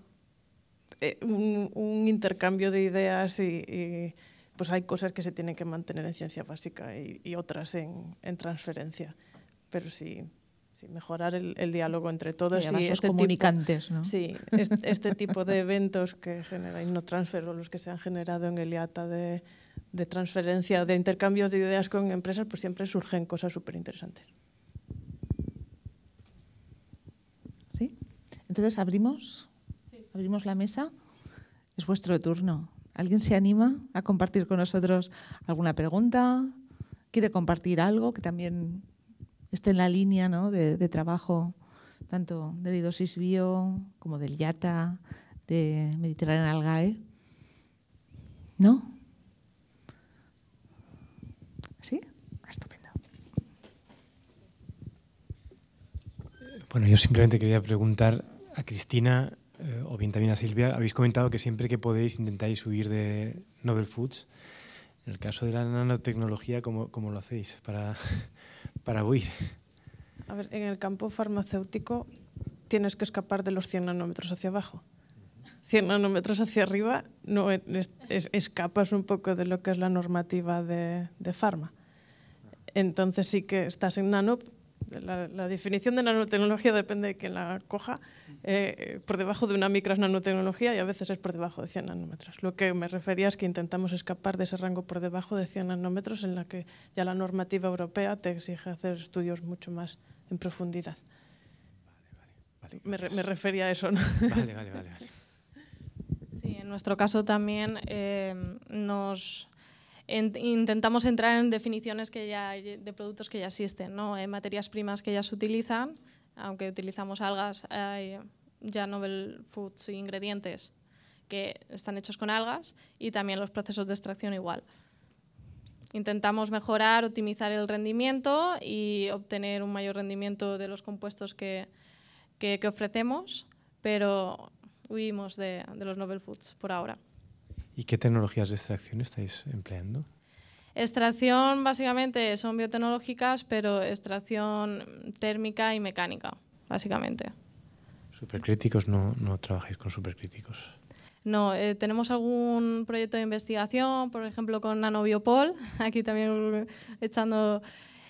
[SPEAKER 13] eh, un, intercambio de ideas y, pues hay cosas que se tienen que mantener en ciencia básica y, otras en, transferencia. Pero sí, mejorar el, diálogo entre todos. Y, este comunicantes, tipo, Sí, este, tipo de eventos que generan no transfer o los que se han generado en el IATA de, de transferencia, de intercambios de ideas con empresas, pues siempre surgen cosas súper interesantes.
[SPEAKER 3] ¿Sí? Entonces abrimos. ¿Abrimos la mesa? Es vuestro turno. ¿Alguien se anima a compartir con nosotros alguna pregunta? ¿Quiere compartir algo que también esté en la línea de, trabajo tanto del Idosis Bio como del Yata, de Mediterráneo Algae? ¿No? ¿Sí? Estupendo.
[SPEAKER 4] Bueno, yo simplemente quería preguntar a Cristina eh, o bien también a Silvia, habéis comentado que siempre que podéis intentáis huir de Novel Foods. En el caso de la nanotecnología, ¿cómo, lo hacéis para, para huir?
[SPEAKER 13] A ver, en el campo farmacéutico tienes que escapar de los 100 nanómetros hacia abajo. 100 nanómetros hacia arriba, no escapas un poco de lo que es la normativa de, de farma. Entonces sí que estás en nano, la, definición de nanotecnología depende de quién la coja, eh, por debajo de una micro es nanotecnología y a veces es por debajo de 100 nanómetros. Lo que me refería es que intentamos escapar de ese rango por debajo de 100 nanómetros en la que ya la normativa europea te exige hacer estudios mucho más en profundidad. me, pues refería a eso. ¿no? Sí, en nuestro caso
[SPEAKER 12] también eh, nos intentamos entrar en definiciones de productos que ya existen, ¿no? en materias primas que ya se utilizan, aunque utilizamos algas, hay ya novel foods y e ingredientes que están hechos con algas y también los procesos de extracción igual. Intentamos mejorar, optimizar el rendimiento y obtener un mayor rendimiento de los compuestos que, ofrecemos, pero huimos de, de los novel foods por ahora.
[SPEAKER 4] ¿Y qué tecnologías de extracción estáis empleando?
[SPEAKER 12] Extracción básicamente son biotecnológicas, pero extracción térmica y mecánica, básicamente.
[SPEAKER 4] Supercríticos, no, no trabajáis con supercríticos.
[SPEAKER 12] No, eh, tenemos algún proyecto de investigación, por ejemplo con Nanobiopol, aquí también echando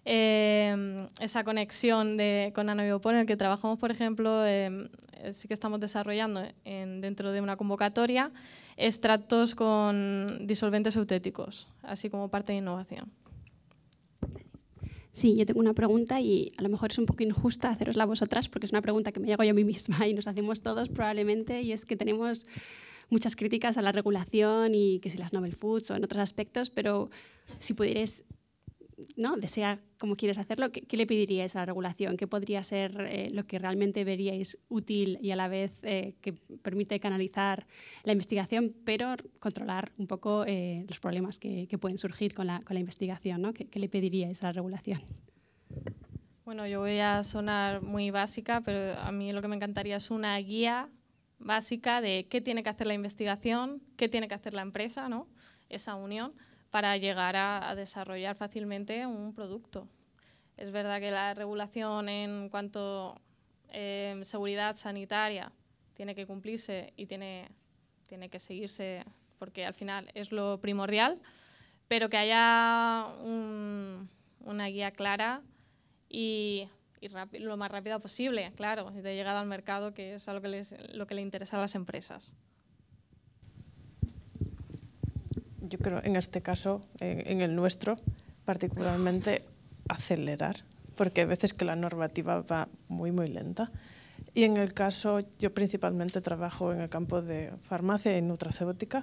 [SPEAKER 12] eh, esa conexión de, con Nanobiopol, en el que trabajamos, por ejemplo, sí que estamos desarrollando en, dentro de una convocatoria extractos
[SPEAKER 5] con disolventes eutéticos, así como parte de innovación. Sí, yo tengo una pregunta y a lo mejor es un poco injusta hacerosla vosotras porque es una pregunta que me llego yo a mí misma y nos hacemos todos probablemente y es que tenemos muchas críticas a la regulación y que si las novel foods o en otros aspectos, pero si pudierais ¿no? desea como quieres hacerlo, ¿qué, le pediría esa regulación? ¿Qué podría ser eh, lo que realmente veríais útil y a la vez eh, que permite canalizar la investigación, pero controlar un poco eh, los problemas que, pueden surgir con la, con investigación? ¿Qué, le pediría esa regulación?
[SPEAKER 12] Bueno, yo voy a sonar muy básica, pero a mí lo que me encantaría es una guía básica de qué tiene que hacer la investigación, qué tiene que hacer la empresa, ¿no? esa unión para llegar a, desarrollar fácilmente un producto. Es verdad que la regulación en cuanto a em, seguridad sanitaria tiene que cumplirse y tiene, que seguirse porque al final es lo primordial, pero que haya una guía clara y, lo más rápido posible, claro, de llegada al mercado, que es algo lo que le interesa a las empresas.
[SPEAKER 13] yo creo, en este caso, en, el nuestro, particularmente, acelerar, porque hay veces que la normativa va muy, muy lenta. Y en el caso, yo principalmente trabajo en el campo de farmacia y nutracéutica,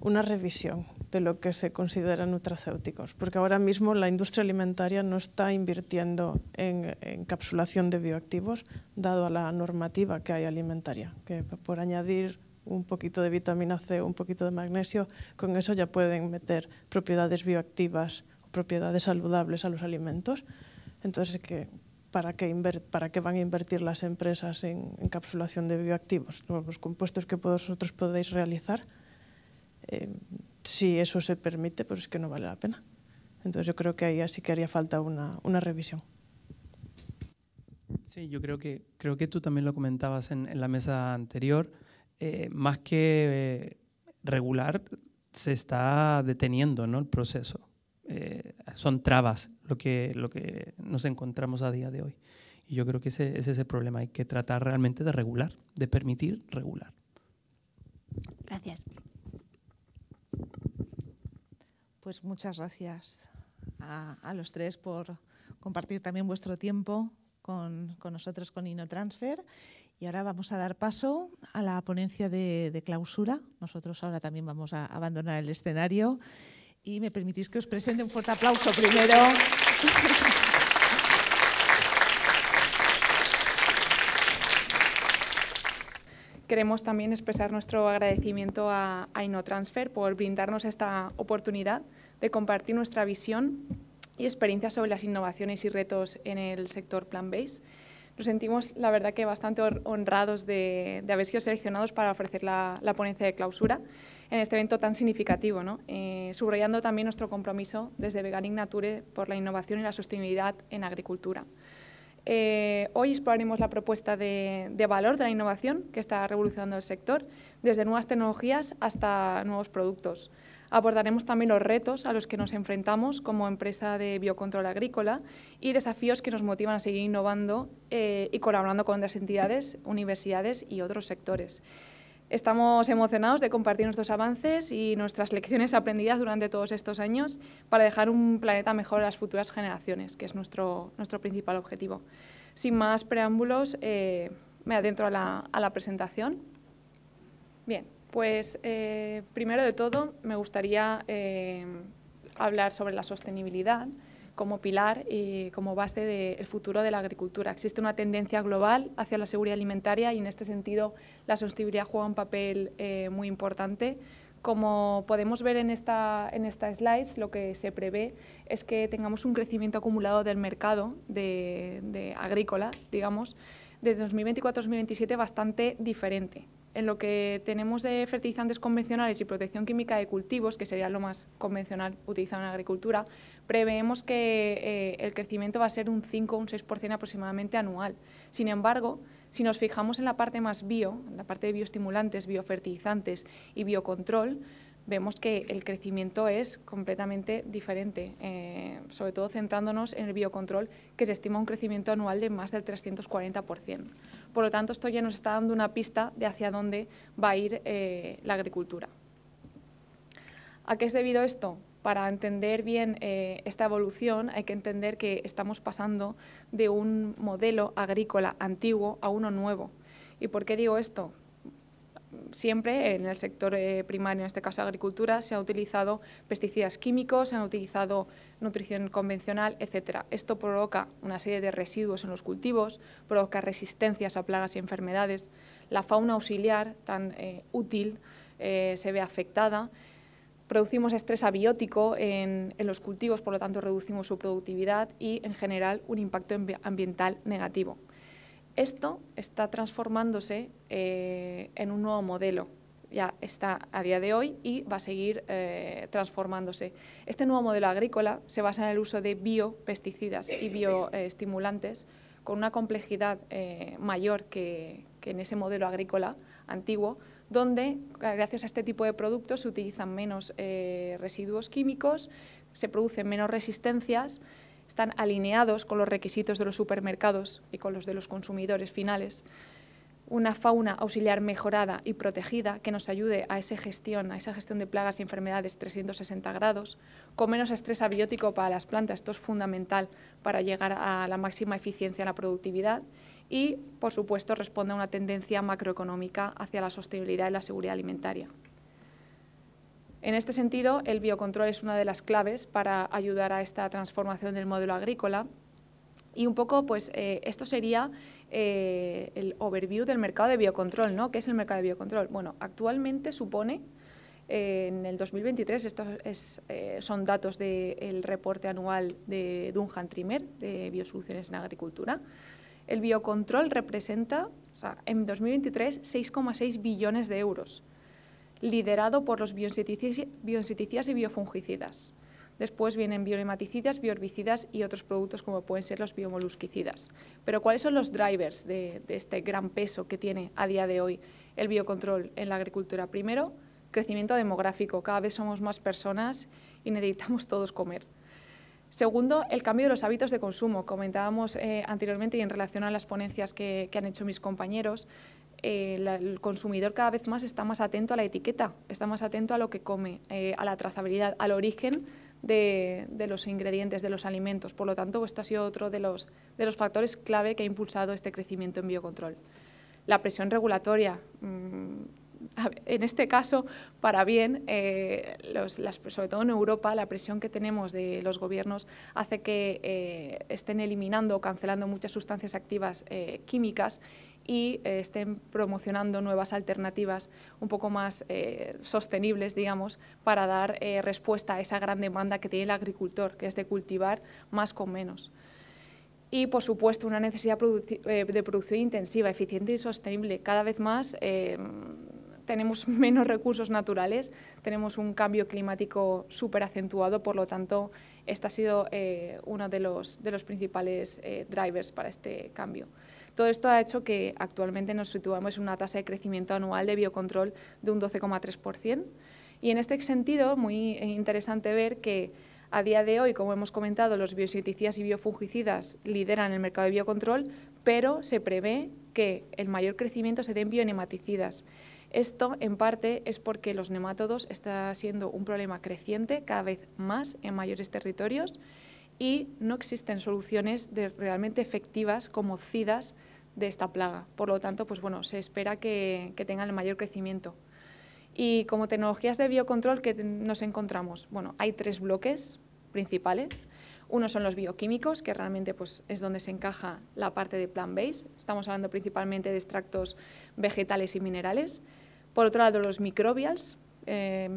[SPEAKER 13] una revisión de lo que se considera nutracéuticos, porque ahora mismo la industria alimentaria no está invirtiendo en encapsulación de bioactivos, dado a la normativa que hay alimentaria, que por añadir un poquito de vitamina C, un poquito de magnesio, con eso ya pueden meter propiedades bioactivas propiedades saludables a los alimentos. Entonces, que ¿para qué, para qué van a invertir las empresas en encapsulación de bioactivos? Los compuestos que vosotros podéis realizar, em, si eso se permite, pues es que no vale la pena. Entonces yo creo que ahí sí que haría falta una, revisión.
[SPEAKER 14] Sí, yo creo que, creo que tú también lo comentabas en la mesa anterior. Eh, más que eh, regular, se está deteniendo ¿no? el proceso. Eh, son trabas lo que, lo que nos encontramos a día de hoy. Y yo creo que ese, es el problema. Hay que tratar realmente de regular, de permitir regular.
[SPEAKER 5] Gracias.
[SPEAKER 3] Pues muchas gracias a, los tres por compartir también vuestro tiempo con, con nosotros con InnoTransfer. Y ahora vamos a dar paso a la ponencia de, clausura. Nosotros ahora también vamos a abandonar el escenario y me permitís que os presente un fuerte aplauso primero.
[SPEAKER 16] Queremos también expresar nuestro agradecimiento a, InoTransfer InnoTransfer por brindarnos esta oportunidad de compartir nuestra visión y experiencia sobre las innovaciones y retos en el sector plan base nos sentimos, la verdad, que bastante honrados de, de haber sido seleccionados para ofrecer la, ponencia de clausura en este evento tan significativo, eh, subrayando también nuestro compromiso desde Veganic Nature por la innovación y la sostenibilidad en agricultura. Eh, hoy exploraremos la propuesta de, de, valor de la innovación que está revolucionando el sector, desde nuevas tecnologías hasta nuevos productos. Abordaremos también los retos a los que nos enfrentamos como empresa de biocontrol agrícola y desafíos que nos motivan a seguir innovando eh, y colaborando con otras entidades, universidades y otros sectores. Estamos emocionados de compartir nuestros avances y nuestras lecciones aprendidas durante todos estos años para dejar un planeta mejor a las futuras generaciones, que es nuestro, nuestro principal objetivo. Sin más preámbulos, eh, me adentro a la, a la presentación. Bien. Pues eh, primero de todo me gustaría eh, hablar sobre la sostenibilidad como pilar y como base del futuro de la agricultura. Existe una tendencia global hacia la seguridad alimentaria y en este sentido la sostenibilidad juega un papel eh, muy importante. Como podemos ver en esta, slides, lo que se prevé es que tengamos un crecimiento acumulado del mercado de, agrícola, digamos, desde 2024 2027 bastante diferente. En lo que tenemos de fertilizantes convencionales y protección química de cultivos, que sería lo más convencional utilizado en agricultura, preveemos que eh, el crecimiento va a ser un 5 o un 6% aproximadamente anual. Sin embargo, si nos fijamos en la parte más bio, en la parte de bioestimulantes, biofertilizantes y biocontrol, vemos que el crecimiento es completamente diferente, eh, sobre todo centrándonos en el biocontrol, que se estima un crecimiento anual de más del 340%. Por lo tanto, esto ya nos está dando una pista de hacia dónde va a ir eh, la agricultura. ¿A qué es debido esto? Para entender bien eh, esta evolución hay que entender que estamos pasando de un modelo agrícola antiguo a uno nuevo. ¿Y por qué digo esto? siempre en el sector eh, primario, en este caso agricultura, se han utilizado pesticidas químicos, se han utilizado nutrición convencional, etcétera. Esto provoca una serie de residuos en los cultivos, provoca resistencias a plagas y enfermedades. La fauna auxiliar, tan eh, útil, eh, se ve afectada. Producimos estrés abiótico en, los cultivos, por lo tanto reducimos su productividad y, en general, un impacto ambiental negativo. Esto está transformándose eh, en un nuevo modelo. Ya está a día de hoy y va a seguir eh, transformándose. Este nuevo modelo agrícola se basa en el uso de biopesticidas y bioestimulantes con una complejidad eh, mayor que, en ese modelo agrícola antiguo, donde gracias a este tipo de productos se utilizan menos residuos químicos, se producen menos resistencias, están alineados con los requisitos de los supermercados y con los de los consumidores finales. Una fauna auxiliar mejorada y protegida que nos ayude a esa gestión, a esa gestión de plagas y enfermedades 360 grados, con menos estrés abiótico para las plantas, esto es fundamental para llegar a la máxima eficiencia en la productividad y, por supuesto, responde a una tendencia macroeconómica hacia la sostenibilidad y la seguridad alimentaria. En este sentido, el biocontrol es una de las claves para ayudar a esta transformación del modelo agrícola y un poco, pues, eh, esto sería eh, el overview del mercado de biocontrol, ¿no? ¿Qué es el mercado de biocontrol? Bueno, actualmente supone, eh, en el 2023, estos son datos del reporte anual de Dunham Trimer, de Biosoluciones en Agricultura, el biocontrol representa, o sea, en 2023, 6,6 billones de euros liderado por los bioinsecticidas y biofungicidas. Después vienen bionematicidas, biorbicidas y otros productos como pueden ser los biomolusquicidas. Pero ¿cuáles son los drivers de, este gran peso que tiene a día de hoy el biocontrol en la agricultura? Primero, crecimiento demográfico. Cada vez somos más personas y necesitamos todos comer. Segundo, el cambio de los hábitos de consumo. Comentábamos eh, anteriormente y en relación a las ponencias que, que han hecho mis compañeros, eh, el consumidor cada vez más está más atento a la etiqueta, está más atento a lo que come, eh, a la trazabilidad, al origen de, los ingredientes, de los alimentos. Por lo tanto, esto ha sido otro de los, factores clave que ha impulsado este crecimiento en biocontrol. La presión regulatoria. Mm, en este caso, para bien, eh, sobre todo en Europa, la presión que tenemos de los gobiernos hace que estén eliminando o cancelando muchas sustancias activas químicas y eh, estén promocionando nuevas alternativas un poco más eh, sostenibles, digamos, para dar eh, respuesta a esa gran demanda que tiene el agricultor, que es de cultivar más con menos. Y, por supuesto, una necesidad de producción intensiva, eficiente y sostenible. Cada vez más tenemos menos recursos naturales, tenemos un cambio climático súper acentuado, por lo tanto, este ha sido uno de los principales drivers para este cambio. Todo esto ha hecho que actualmente nos situamos en una tasa de crecimiento anual de biocontrol de un 12,3%. Y en este sentido, muy eh, interesante ver que a día de hoy, como hemos comentado, los bioseticidas y biofungicidas lideran el mercado de biocontrol, pero se prevé que el mayor crecimiento se dé en bionematicidas. Esto, en parte, es porque los nematodos está siendo un problema creciente cada vez más en mayores territorios y no existen soluciones realmente efectivas como CIDAS de esta plaga. Por lo tanto, pues bueno, se espera que, que tengan el mayor crecimiento. Y como tecnologías de biocontrol que nos encontramos, bueno, hay tres bloques principales. Uno son los bioquímicos, que realmente pues, es donde se encaja la parte de plant-based. Estamos hablando principalmente de extractos vegetales y minerales. Por otro lado, los microbials, eh,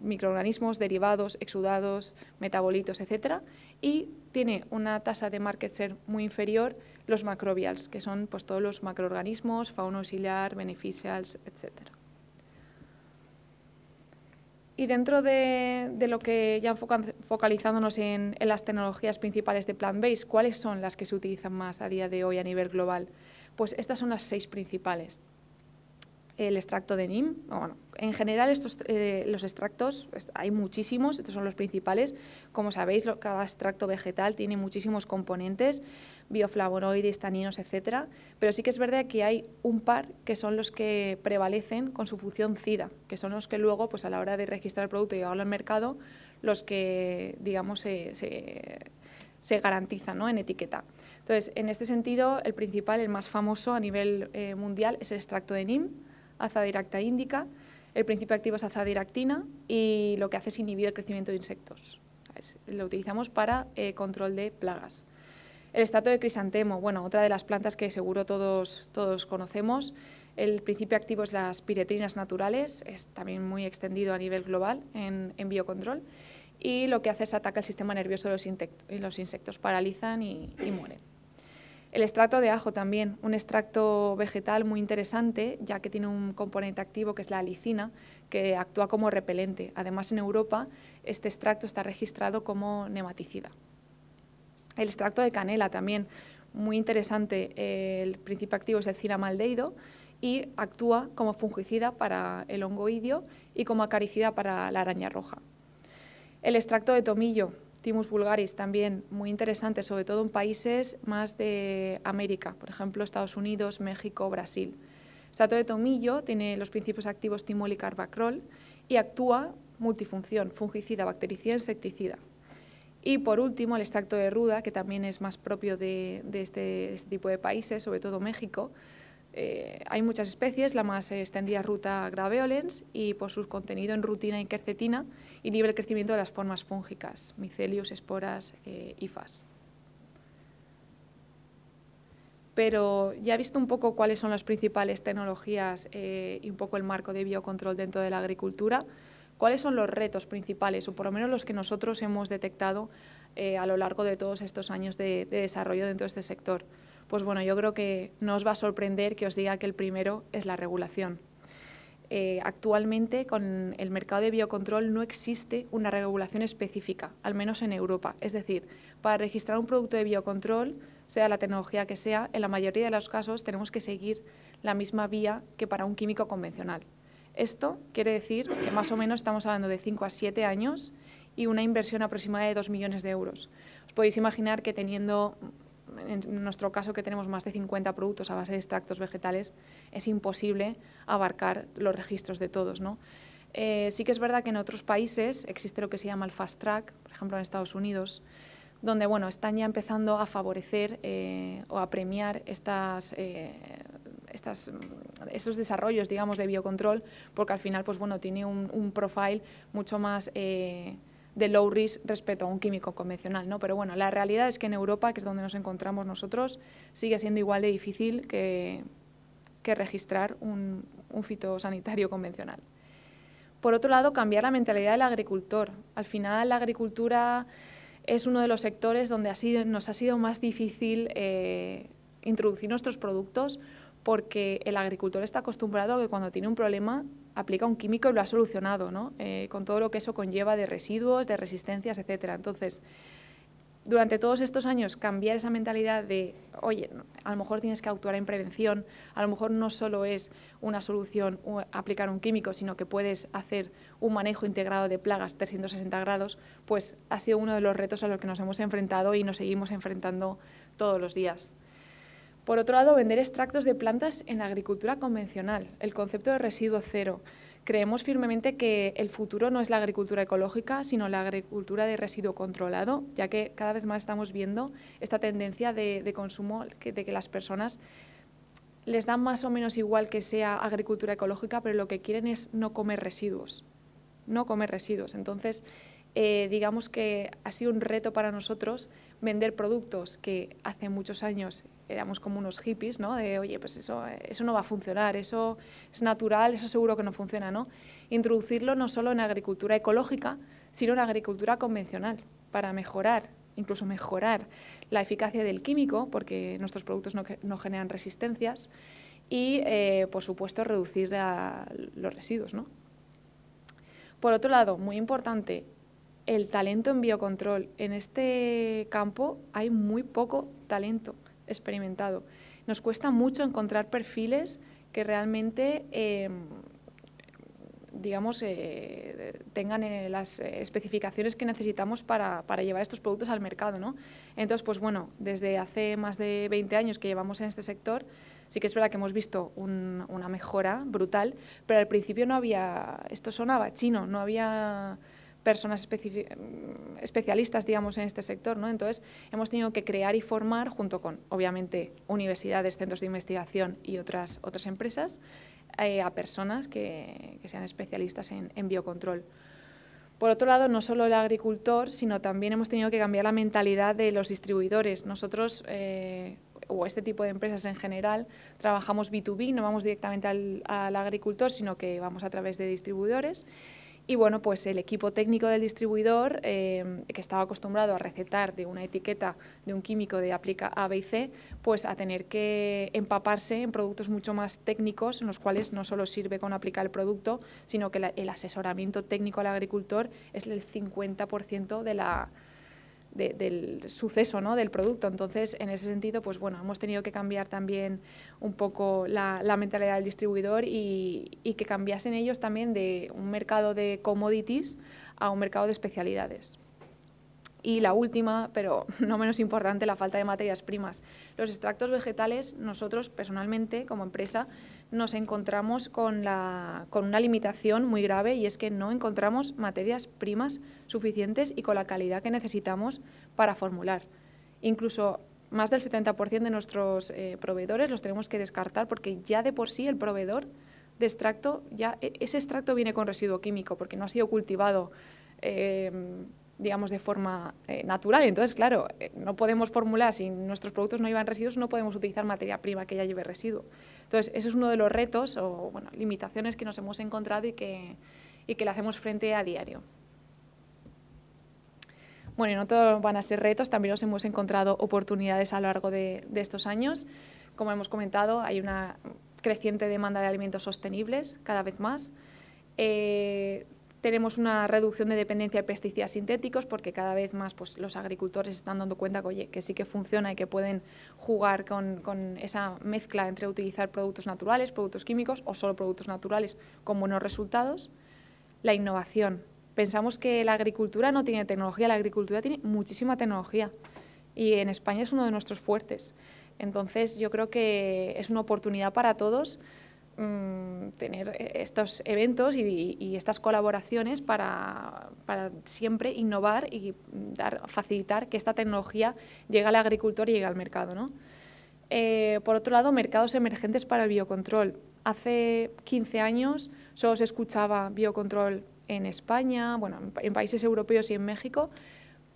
[SPEAKER 16] microorganismos derivados, exudados, metabolitos, etc. Y tiene una tasa de market share muy inferior los macrobials, que son pues, todos los macroorganismos, fauna auxiliar, beneficials, etc. Y dentro de, lo que ya focalizándonos en, en las tecnologías principales de plant-based, ¿cuáles son las que se utilizan más a día de hoy a nivel global? Pues estas son las seis principales el extracto de NIM. en general, estos, eh, los extractos, hay muchísimos, estos son los principales. Como sabéis, cada extracto vegetal tiene muchísimos componentes, bioflavonoides, taninos, etcétera. Pero sí que es verdad que hay un par que son los que prevalecen con su función CIDA, que son los que luego, pues a la hora de registrar el producto y llevarlo al mercado, los que, digamos, se, garantizan ¿no? en etiqueta. Entonces, en este sentido, el principal, el más famoso a nivel eh, mundial, es el extracto de NIM, azadiracta índica. El principio activo es azadiractina y lo que hace es inhibir el crecimiento de insectos. Lo utilizamos para eh, control de plagas. El estato de crisantemo, bueno, otra de las plantas que seguro todos, todos conocemos. El principio activo es las piretrinas naturales, es también muy extendido a nivel global en, biocontrol. Y lo que hace es atacar el sistema nervioso de los, insectos, los insectos paralizan y mueren. El extracto de ajo también, un extracto vegetal muy interesante, ya que tiene un componente activo que es la alicina, que actúa como repelente. Además, en Europa este extracto está registrado como nematicida. El extracto de canela también, muy interesante, eh, el principio activo es el cinamaldehído y actúa como fungicida para el hongo y como acaricida para la araña roja. El extracto de tomillo, Timus vulgaris también muy interesante, sobre todo en países más de América, por ejemplo, Estados Unidos, México, Brasil. Sato de tomillo tiene los principios activos timol y carbacrol y actúa multifunción, fungicida, bactericida, insecticida. Y por último, el extracto de ruda, que también es más propio de, este, este tipo de países, sobre todo México, eh, hay muchas especies, la más extendida ruta graveolens y por su contenido en rutina y quercetina y el crecimiento de las formas fúngicas, micelios, esporas, y eh, fas. Pero ya he visto un poco cuáles son las principales tecnologías eh, y un poco el marco de biocontrol dentro de la agricultura. ¿Cuáles son los retos principales, o por lo menos los que nosotros hemos detectado a lo largo de todos estos años de desarrollo dentro de este sector? pues bueno, yo creo que no os va a sorprender que os diga que el primero es la regulación. Eh, actualmente con el mercado de biocontrol no existe una regulación específica, al menos en Europa. Es decir, para registrar un producto de biocontrol, sea la tecnología que sea, en la mayoría de los casos tenemos que seguir la misma vía que para un químico convencional. Esto quiere decir que más o menos estamos hablando de 5 a 7 años y una inversión aproximada de 2 millones de euros. Os podéis imaginar que teniendo en nuestro caso que tenemos más de 50 productos a base de extractos vegetales, es imposible abarcar los registros de todos. ¿no? Eh, sí que es verdad que en otros países existe lo que se llama el fast track, por ejemplo en Estados Unidos, donde bueno, están ya empezando a favorecer eh, o a premiar estas, eh, estos desarrollos digamos, de biocontrol, porque al final pues, bueno, tiene un, un profile mucho más de low risk respecto a un químico convencional, ¿no? Pero bueno, la realidad es que en Europa, que es donde nos encontramos nosotros, sigue siendo igual de difícil que, registrar un, fitosanitario convencional. Por otro lado, cambiar la mentalidad del agricultor. Al final, la agricultura es uno de los sectores donde nos ha sido más difícil eh, introducir nuestros productos porque el agricultor está acostumbrado a que cuando tiene un problema aplica un químico y lo ha solucionado, ¿no? Eh, con todo lo que eso conlleva de residuos, de resistencias, etcétera. Entonces, durante todos estos años, cambiar esa mentalidad de, oye, a lo mejor tienes que actuar en prevención, a lo mejor no solo es una solución aplicar un químico, sino que puedes hacer un manejo integrado de plagas 360 grados, pues ha sido uno de los retos a los que nos hemos enfrentado y nos seguimos enfrentando todos los días. Por otro lado, vender extractos de plantas en agricultura convencional, el concepto de residuo cero. Creemos firmemente que el futuro no es la agricultura ecológica, sino la agricultura de residuo controlado, ya que cada vez más estamos viendo esta tendencia de, consumo de que las personas les dan más o menos igual que sea agricultura ecológica, pero lo que quieren es no comer residuos, no comer residuos. Entonces, eh, digamos que ha sido un reto para nosotros vender productos que hace muchos años éramos como unos hippies, ¿no? De, oye, pues eso, eso no va a funcionar, eso es natural, eso seguro que no funciona, ¿no? Introducirlo no solo en agricultura ecológica, sino en agricultura convencional, para mejorar, incluso mejorar la eficacia del químico, porque nuestros productos no, generan resistencias, y, eh, por supuesto, reducir los residuos, ¿no? Por otro lado, muy importante, el talento en biocontrol. En este campo hay muy poco talento experimentado. Nos cuesta mucho encontrar perfiles que realmente, em, digamos, eh, tengan eh, las especificaciones que necesitamos para, llevar estos productos al mercado, ¿no? Entonces, pues bueno, desde hace más de 20 años que llevamos en este sector, sí que es verdad que hemos visto una mejora brutal, pero al principio no había, esto sonaba chino, no había personas especialistas, digamos, en este sector, ¿no? Entonces, hemos tenido que crear y formar, junto con, obviamente, universidades, centros de investigación y otras, otras empresas, eh, a personas que, sean especialistas en, biocontrol. Por otro lado, no solo el agricultor, sino también hemos tenido que cambiar la mentalidad de los distribuidores. Nosotros, eh, o este tipo de empresas en general, trabajamos B2B, no vamos directamente al, al, agricultor, sino que vamos a través de distribuidores y bueno, pues el equipo técnico del distribuidor, eh, que estaba acostumbrado a recetar de una etiqueta de un químico de aplica A, B y C, pues a tener que empaparse en productos mucho más técnicos, en los cuales no solo sirve con aplicar el producto, sino que el asesoramiento técnico al agricultor es el 50% de la, del suceso ¿no? del producto. Entonces, en ese sentido, pues bueno, hemos tenido que cambiar también un poco la, mentalidad del distribuidor y, y que cambiasen ellos también de un mercado de commodities a un mercado de especialidades. Y la última, pero no menos importante, la falta de materias primas. Los extractos vegetales, nosotros personalmente, como empresa, nos encontramos con, la, con una limitación muy grave y es que no encontramos materias primas suficientes y con la calidad que necesitamos para formular. Incluso más del 70% de nuestros eh, proveedores los tenemos que descartar porque ya de por sí el proveedor de extracto, ya e, ese extracto viene con residuo químico porque no ha sido cultivado, em, digamos, de forma eh, natural. Entonces, claro, eh, no podemos formular, si nuestros productos no llevan residuos, no podemos utilizar materia prima que ya lleve residuo. Entonces, ese es uno de los retos o limitaciones que nos hemos encontrado y que, le hacemos frente a diario. Bueno, y no todos van a ser retos, también nos hemos encontrado oportunidades a lo largo de, estos años. Como hemos comentado, hay una creciente demanda de alimentos sostenibles cada vez más. Eh, tenemos una reducción de dependencia de pesticidas sintéticos porque cada vez más pues, los agricultores están dando cuenta que, sí que funciona y que pueden jugar con, con, esa mezcla entre utilizar productos naturales, productos químicos o solo productos naturales con buenos resultados. La innovación. Pensamos que la agricultura no tiene tecnología, la agricultura tiene muchísima tecnología y en España es uno de nuestros fuertes. Entonces yo creo que es una oportunidad para todos Mm, tener eh, estos eventos y, estas colaboraciones para, siempre innovar y dar, facilitar que esta tecnología llegue al agricultor y llegue al mercado. Eh, por otro lado, mercados emergentes para el biocontrol. Hace 15 años solo se escuchaba biocontrol en España, bueno, en países europeos y en México,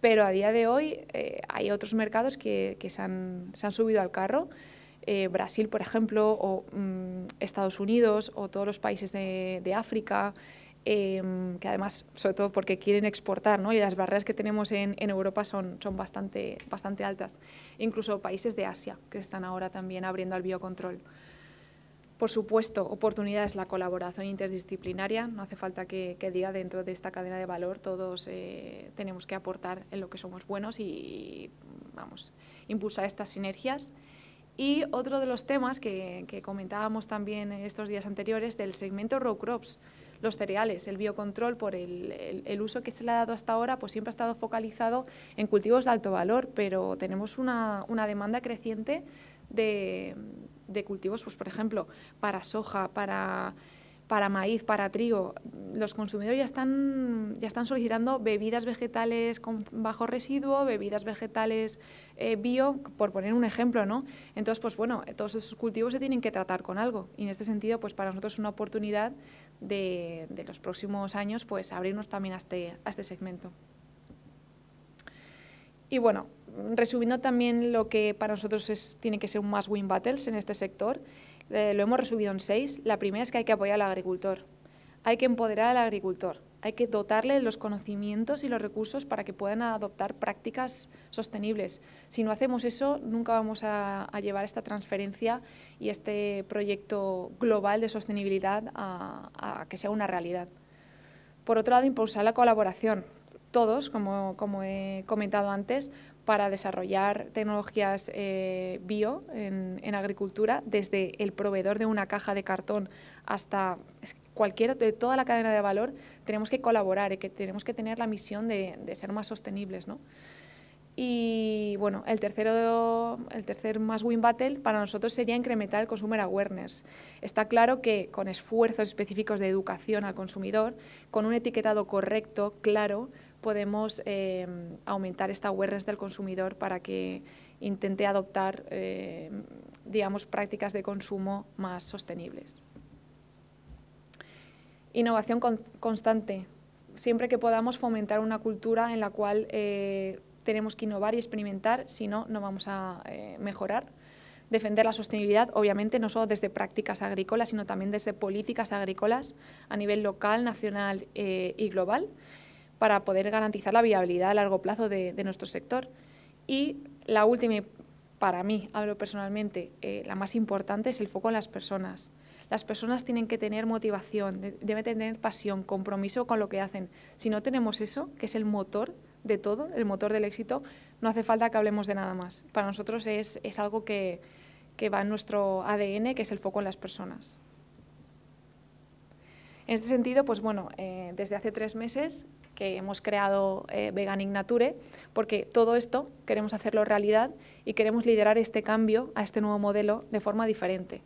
[SPEAKER 16] pero a día de hoy eh, hay otros mercados que, se, han, subido al carro eh, Brasil, por ejemplo, o mm, Estados Unidos o todos los países de, África, em, que además, sobre todo porque quieren exportar, ¿no? y las barreras que tenemos en, Europa son, son bastante, bastante altas. Incluso países de Asia, que están ahora también abriendo al biocontrol. Por supuesto, oportunidades, la colaboración interdisciplinaria, no hace falta que, diga dentro de esta cadena de valor, todos eh, tenemos que aportar en lo que somos buenos y, vamos, impulsar estas sinergias y otro de los temas que, comentábamos también estos días anteriores del segmento row crops, los cereales, el biocontrol por el, el, uso que se le ha dado hasta ahora, pues siempre ha estado focalizado en cultivos de alto valor, pero tenemos una, demanda creciente de, de cultivos, pues por ejemplo, para soja, para para maíz, para trigo. Los consumidores ya están, ya están solicitando bebidas vegetales con bajo residuo, bebidas vegetales eh, bio, por poner un ejemplo, ¿no? Entonces, pues bueno, todos esos cultivos se tienen que tratar con algo. Y en este sentido, pues para nosotros es una oportunidad de, los próximos años, pues abrirnos también a este, este segmento. Y bueno, resumiendo también lo que para nosotros es, tiene que ser un más win battles en este sector, eh, lo hemos resumido en seis. La primera es que hay que apoyar al agricultor, hay que empoderar al agricultor, hay que dotarle los conocimientos y los recursos para que puedan adoptar prácticas sostenibles. Si no hacemos eso, nunca vamos a, llevar esta transferencia y este proyecto global de sostenibilidad a que sea una realidad. Por otro lado, impulsar la colaboración todos, como, he comentado antes, para desarrollar tecnologías eh, bio en, agricultura, desde el proveedor de una caja de cartón hasta cualquier de toda la cadena de valor, tenemos que colaborar y eh, que tenemos que tener la misión de, ser más sostenibles. Y bueno, el, tercero, el tercer más win battle para nosotros sería incrementar el consumer awareness. Está claro que con esfuerzos específicos de educación al consumidor, con un etiquetado correcto, claro, podemos eh, aumentar esta awareness del consumidor para que intente adoptar, eh, digamos, prácticas de consumo más sostenibles. Innovación constante. Siempre que podamos fomentar una cultura en la cual eh, tenemos que innovar y experimentar, si no, no vamos a mejorar defender la sostenibilidad, obviamente, no solo desde prácticas agrícolas, sino también desde políticas agrícolas a nivel local, nacional y global para poder garantizar la viabilidad a largo plazo de, nuestro sector. Y la última, para mí, hablo personalmente, eh, la más importante es el foco en las personas. Las personas tienen que tener motivación, deben tener pasión, compromiso con lo que hacen. Si no tenemos eso, que es el motor de todo, el motor del éxito, no hace falta que hablemos de nada más. Para nosotros es, algo que, que va en nuestro ADN, que es el foco en las personas. En este sentido, pues bueno, eh, desde hace tres meses que hemos creado eh, Vegan Ignature, porque todo esto queremos hacerlo realidad y queremos liderar este cambio a este nuevo modelo de forma diferente.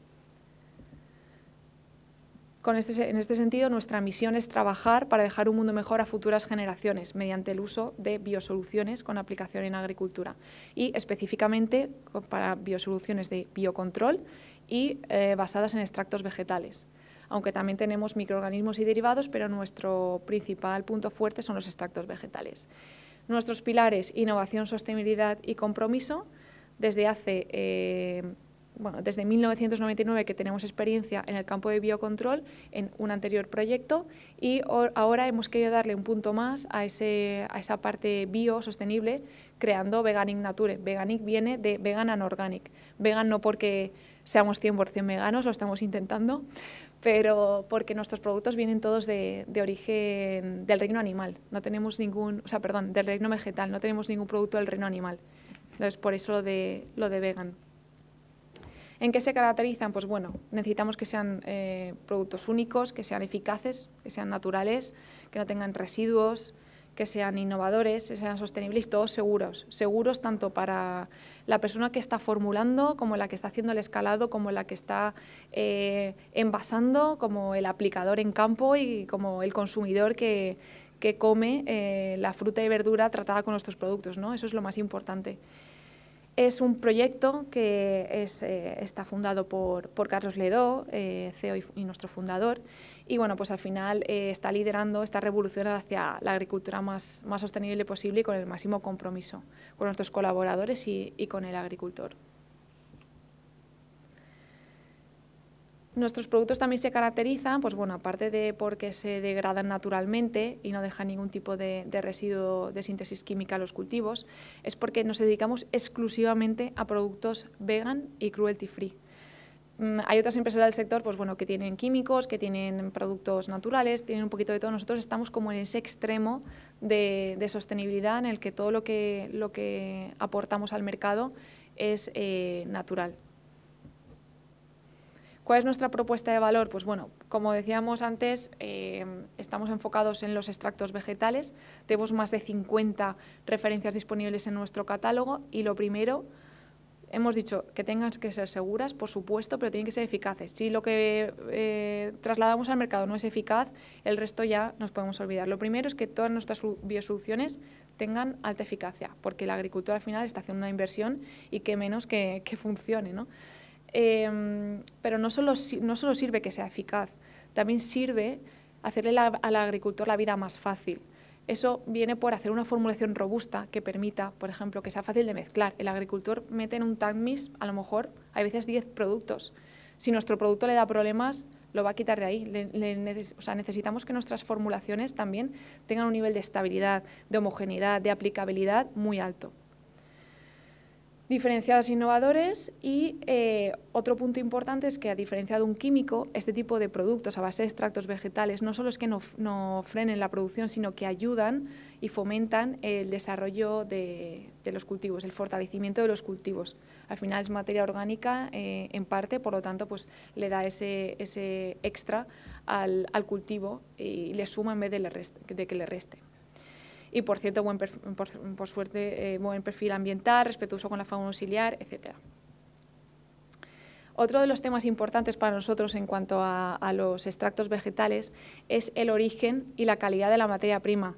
[SPEAKER 16] Este en este sentido, nuestra misión es trabajar para dejar un mundo mejor a futuras generaciones mediante el uso de biosoluciones con aplicación en agricultura y específicamente para biosoluciones de biocontrol y eh, basadas en extractos vegetales aunque también tenemos microorganismos y derivados, pero nuestro principal punto fuerte son los extractos vegetales. Nuestros pilares, innovación, sostenibilidad y compromiso, desde hace... Eh, bueno, desde 1999 que tenemos experiencia en el campo de biocontrol en un anterior proyecto y ahora hemos querido darle un punto más a, ese, a esa parte bio, sostenible, creando Veganic Nature. Veganic viene de vegan and organic. Vegan no porque seamos 100% veganos, lo estamos intentando, pero porque nuestros productos vienen todos de, origen del reino animal, no tenemos ningún, perdón, del reino vegetal, no tenemos ningún producto del reino animal. Entonces, por eso lo de, lo de vegan. ¿En qué se caracterizan? Pues bueno, necesitamos que sean eh, productos únicos, que sean eficaces, que sean naturales, que no tengan residuos, que sean innovadores, que sean sostenibles, y todos seguros. Seguros tanto para la persona que está formulando, como la que está haciendo el escalado, como la que está eh, envasando, como el aplicador en campo y como el consumidor que, come eh, la fruta y verdura tratada con nuestros productos. ¿no? Eso es lo más importante. Es un proyecto que eh, está fundado por, Carlos Ledó, CEO y nuestro fundador, y bueno, pues al final eh, está liderando esta revolución hacia la agricultura más, sostenible posible y con el máximo compromiso con nuestros colaboradores y, con el agricultor. Nuestros productos también se caracterizan, pues bueno, aparte de porque se degradan naturalmente y no dejan ningún tipo de, de, residuo de síntesis química a los cultivos, es porque nos dedicamos exclusivamente a productos vegan y cruelty free. Mm, hay otras empresas del sector pues bueno, que tienen químicos, que tienen productos naturales, tienen un poquito de todo. Nosotros estamos como en ese extremo de, sostenibilidad en el que todo lo que, lo que aportamos al mercado es eh, natural. ¿Cuál es nuestra propuesta de valor? Pues bueno, como decíamos antes, eh, estamos enfocados en los extractos vegetales. Tenemos más de 50 referencias disponibles en nuestro catálogo y lo primero hemos dicho que tengan que ser seguras, por supuesto, pero tienen que ser eficaces. Si lo que eh, trasladamos al mercado no es eficaz, el resto ya nos podemos olvidar. Lo primero es que todas nuestras biosoluciones tengan alta eficacia, porque la agricultura al final está haciendo una inversión y que menos que, funcione. ¿no? Em, pero no solo, no solo sirve que sea eficaz, también sirve hacerle al agricultor la vida más fácil. Eso viene por hacer una formulación robusta que permita, por ejemplo, que sea fácil de mezclar. El agricultor mete en un tank mix, a lo mejor, hay veces 10 productos. Si nuestro producto le da problemas, lo va a quitar de ahí. o sea, necesitamos que nuestras formulaciones también tengan un nivel de estabilidad, de homogeneidad, de aplicabilidad muy alto diferenciados innovadores y eh, otro punto importante es que a diferencia de un químico, este tipo de productos a base de extractos vegetales no solo es que no, no frenen la producción, sino que ayudan y fomentan el desarrollo de, los cultivos, el fortalecimiento de los cultivos. Al final es materia orgánica eh, en parte, por lo tanto pues le da ese, extra al, cultivo y le suma en vez de, le de que le reste y, por cierto, buen por, suerte, eh, buen perfil ambiental, respetuoso con la fauna auxiliar, etcétera. Otro de los temas importantes para nosotros en cuanto a, a, los extractos vegetales es el origen y la calidad de la materia prima.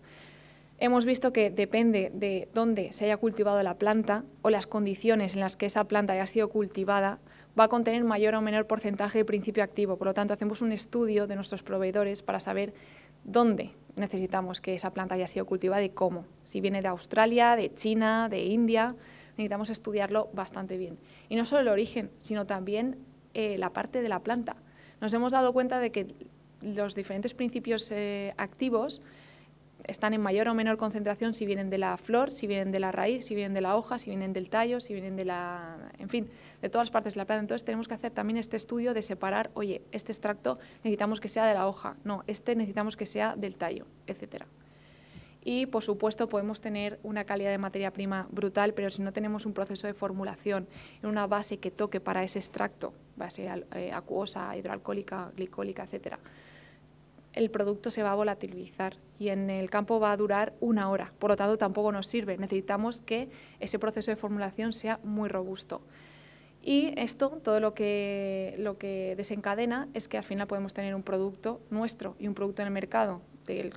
[SPEAKER 16] Hemos visto que depende de dónde se haya cultivado la planta o las condiciones en las que esa planta haya sido cultivada, va a contener mayor o menor porcentaje de principio activo. Por lo tanto, hacemos un estudio de nuestros proveedores para saber dónde necesitamos que esa planta haya sido cultivada y cómo. Si viene de Australia, de China, de India, necesitamos estudiarlo bastante bien. Y no solo el origen, sino también eh, la parte de la planta. Nos hemos dado cuenta de que los diferentes principios eh, activos están en mayor o menor concentración si vienen de la flor, si vienen de la raíz, si vienen de la hoja, si vienen del tallo, si vienen de la... en fin, de todas partes de la planta. Entonces tenemos que hacer también este estudio de separar, oye, este extracto necesitamos que sea de la hoja, no, este necesitamos que sea del tallo, etcétera. Y, por supuesto, podemos tener una calidad de materia prima brutal, pero si no tenemos un proceso de formulación en una base que toque para ese extracto, base eh, acuosa, hidroalcohólica, glicólica, etcétera, el producto se va a volatilizar y en el campo va a durar una hora. Por lo tanto, tampoco nos sirve. Necesitamos que ese proceso de formulación sea muy robusto. Y esto, todo lo que, lo que desencadena es que al final podemos tener un producto nuestro y un producto en el mercado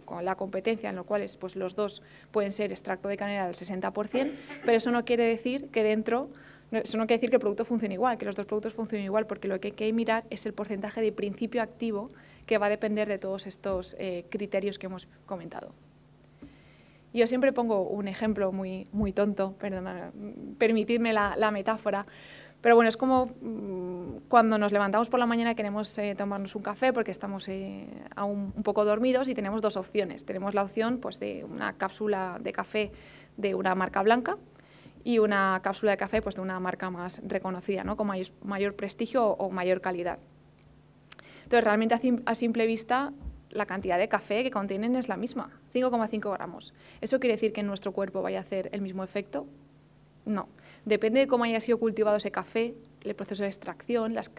[SPEAKER 16] con la competencia, en lo cual pues, los dos pueden ser extracto de canela al 60%, pero eso no quiere decir que dentro eso no quiere decir que el producto funcione igual, que los dos productos funcionen igual, porque lo que hay que mirar es el porcentaje de principio activo que va a depender de todos estos eh, criterios que hemos comentado. Yo siempre pongo un ejemplo muy, muy tonto, perdón, permitidme la, metáfora, pero bueno, es como mm, cuando nos levantamos por la mañana y queremos eh, tomarnos un café porque estamos eh, aún un poco dormidos y tenemos dos opciones. Tenemos la opción pues, de una cápsula de café de una marca blanca y una cápsula de café pues, de una marca más reconocida, ¿no? con mayor, prestigio o mayor calidad. Entonces, realmente a simple vista, la cantidad de café que contienen es la misma, 5,5 gramos. ¿Eso quiere decir que en nuestro cuerpo vaya a hacer el mismo efecto? No. Depende de cómo haya sido cultivado ese café, el proceso de extracción, las,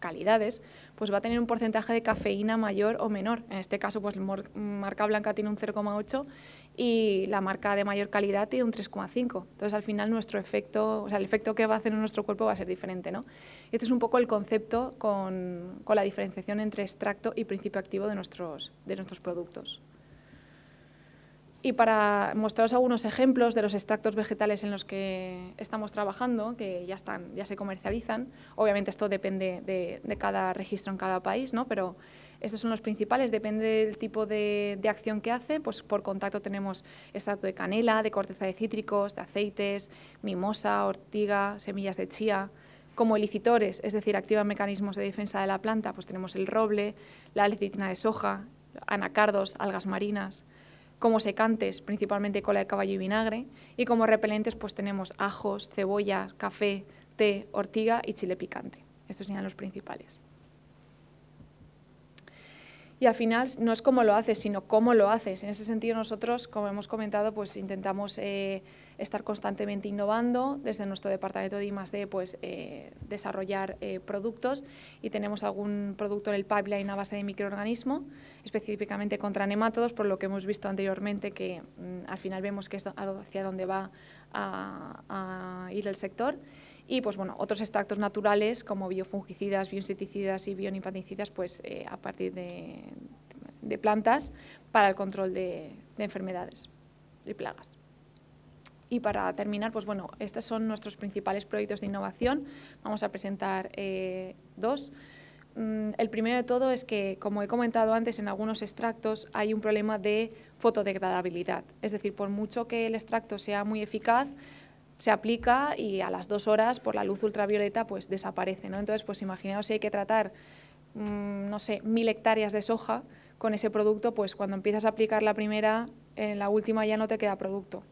[SPEAKER 16] calidades, pues va a tener un porcentaje de cafeína mayor o menor. En este caso, pues marca blanca tiene un 0,8 y la marca de mayor calidad tiene un 3,5. Entonces, al final, nuestro efecto, o sea, el efecto que va a hacer en nuestro cuerpo va a ser diferente. ¿no? Este es un poco el concepto con, la diferenciación entre extracto y principio activo de nuestros, de nuestros productos. Y para mostraros algunos ejemplos de los extractos vegetales en los que estamos trabajando, que ya, están, ya se comercializan, obviamente esto depende de, cada registro en cada país, ¿no? pero estos son los principales, depende del tipo de, acción que hace, pues por contacto tenemos extracto de canela, de corteza de cítricos, de aceites, mimosa, ortiga, semillas de chía. Como elicitores, es decir, activan mecanismos de defensa de la planta, pues tenemos el roble, la lecitina de soja, anacardos, algas marinas como secantes, principalmente cola de caballo y vinagre, y como repelentes pues tenemos ajos, cebolla, café, té, ortiga y chile picante. Estos serían los principales y al final no es cómo lo haces, sino cómo lo haces. En ese sentido nosotros, como hemos comentado, pues intentamos eh, estar constantemente innovando desde nuestro departamento de I+.D. pues eh, desarrollar eh, productos y tenemos algún producto en el pipeline a base de microorganismo, específicamente contra nematodos, por lo que hemos visto anteriormente que mm, al final vemos que es hacia dónde va a ir el sector y pues, otros extractos naturales como biofungicidas, bioinsecticidas y bionipaticidas pues, eh, a partir de, plantas para el control de, enfermedades y plagas. Y para terminar, pues bueno, estos son nuestros principales proyectos de innovación. Vamos a presentar eh, dos. Mm, el primero de todo es que, como he comentado antes, en algunos extractos hay un problema de fotodegradabilidad. Es decir, por mucho que el extracto sea muy eficaz, se aplica y a las dos horas por la luz ultravioleta pues desaparece. ¿no? Entonces, pues imaginaos si hay que tratar, mm, no sé, mil hectáreas de soja con ese producto, pues cuando empiezas a aplicar la primera, en la última ya no te queda producto.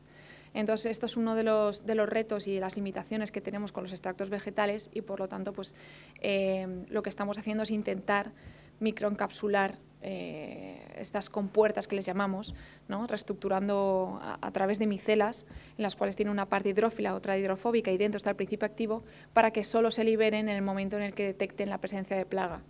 [SPEAKER 16] Entonces, esto es uno de los, de los, retos y las limitaciones que tenemos con los extractos vegetales y, por lo tanto, pues, eh, lo que estamos haciendo es intentar microencapsular eh, estas compuertas que les llamamos, ¿no? reestructurando a, través de micelas, en las cuales tiene una parte hidrófila, otra hidrofóbica y dentro está el principio activo, para que solo se liberen en el momento en el que detecten la presencia de plaga.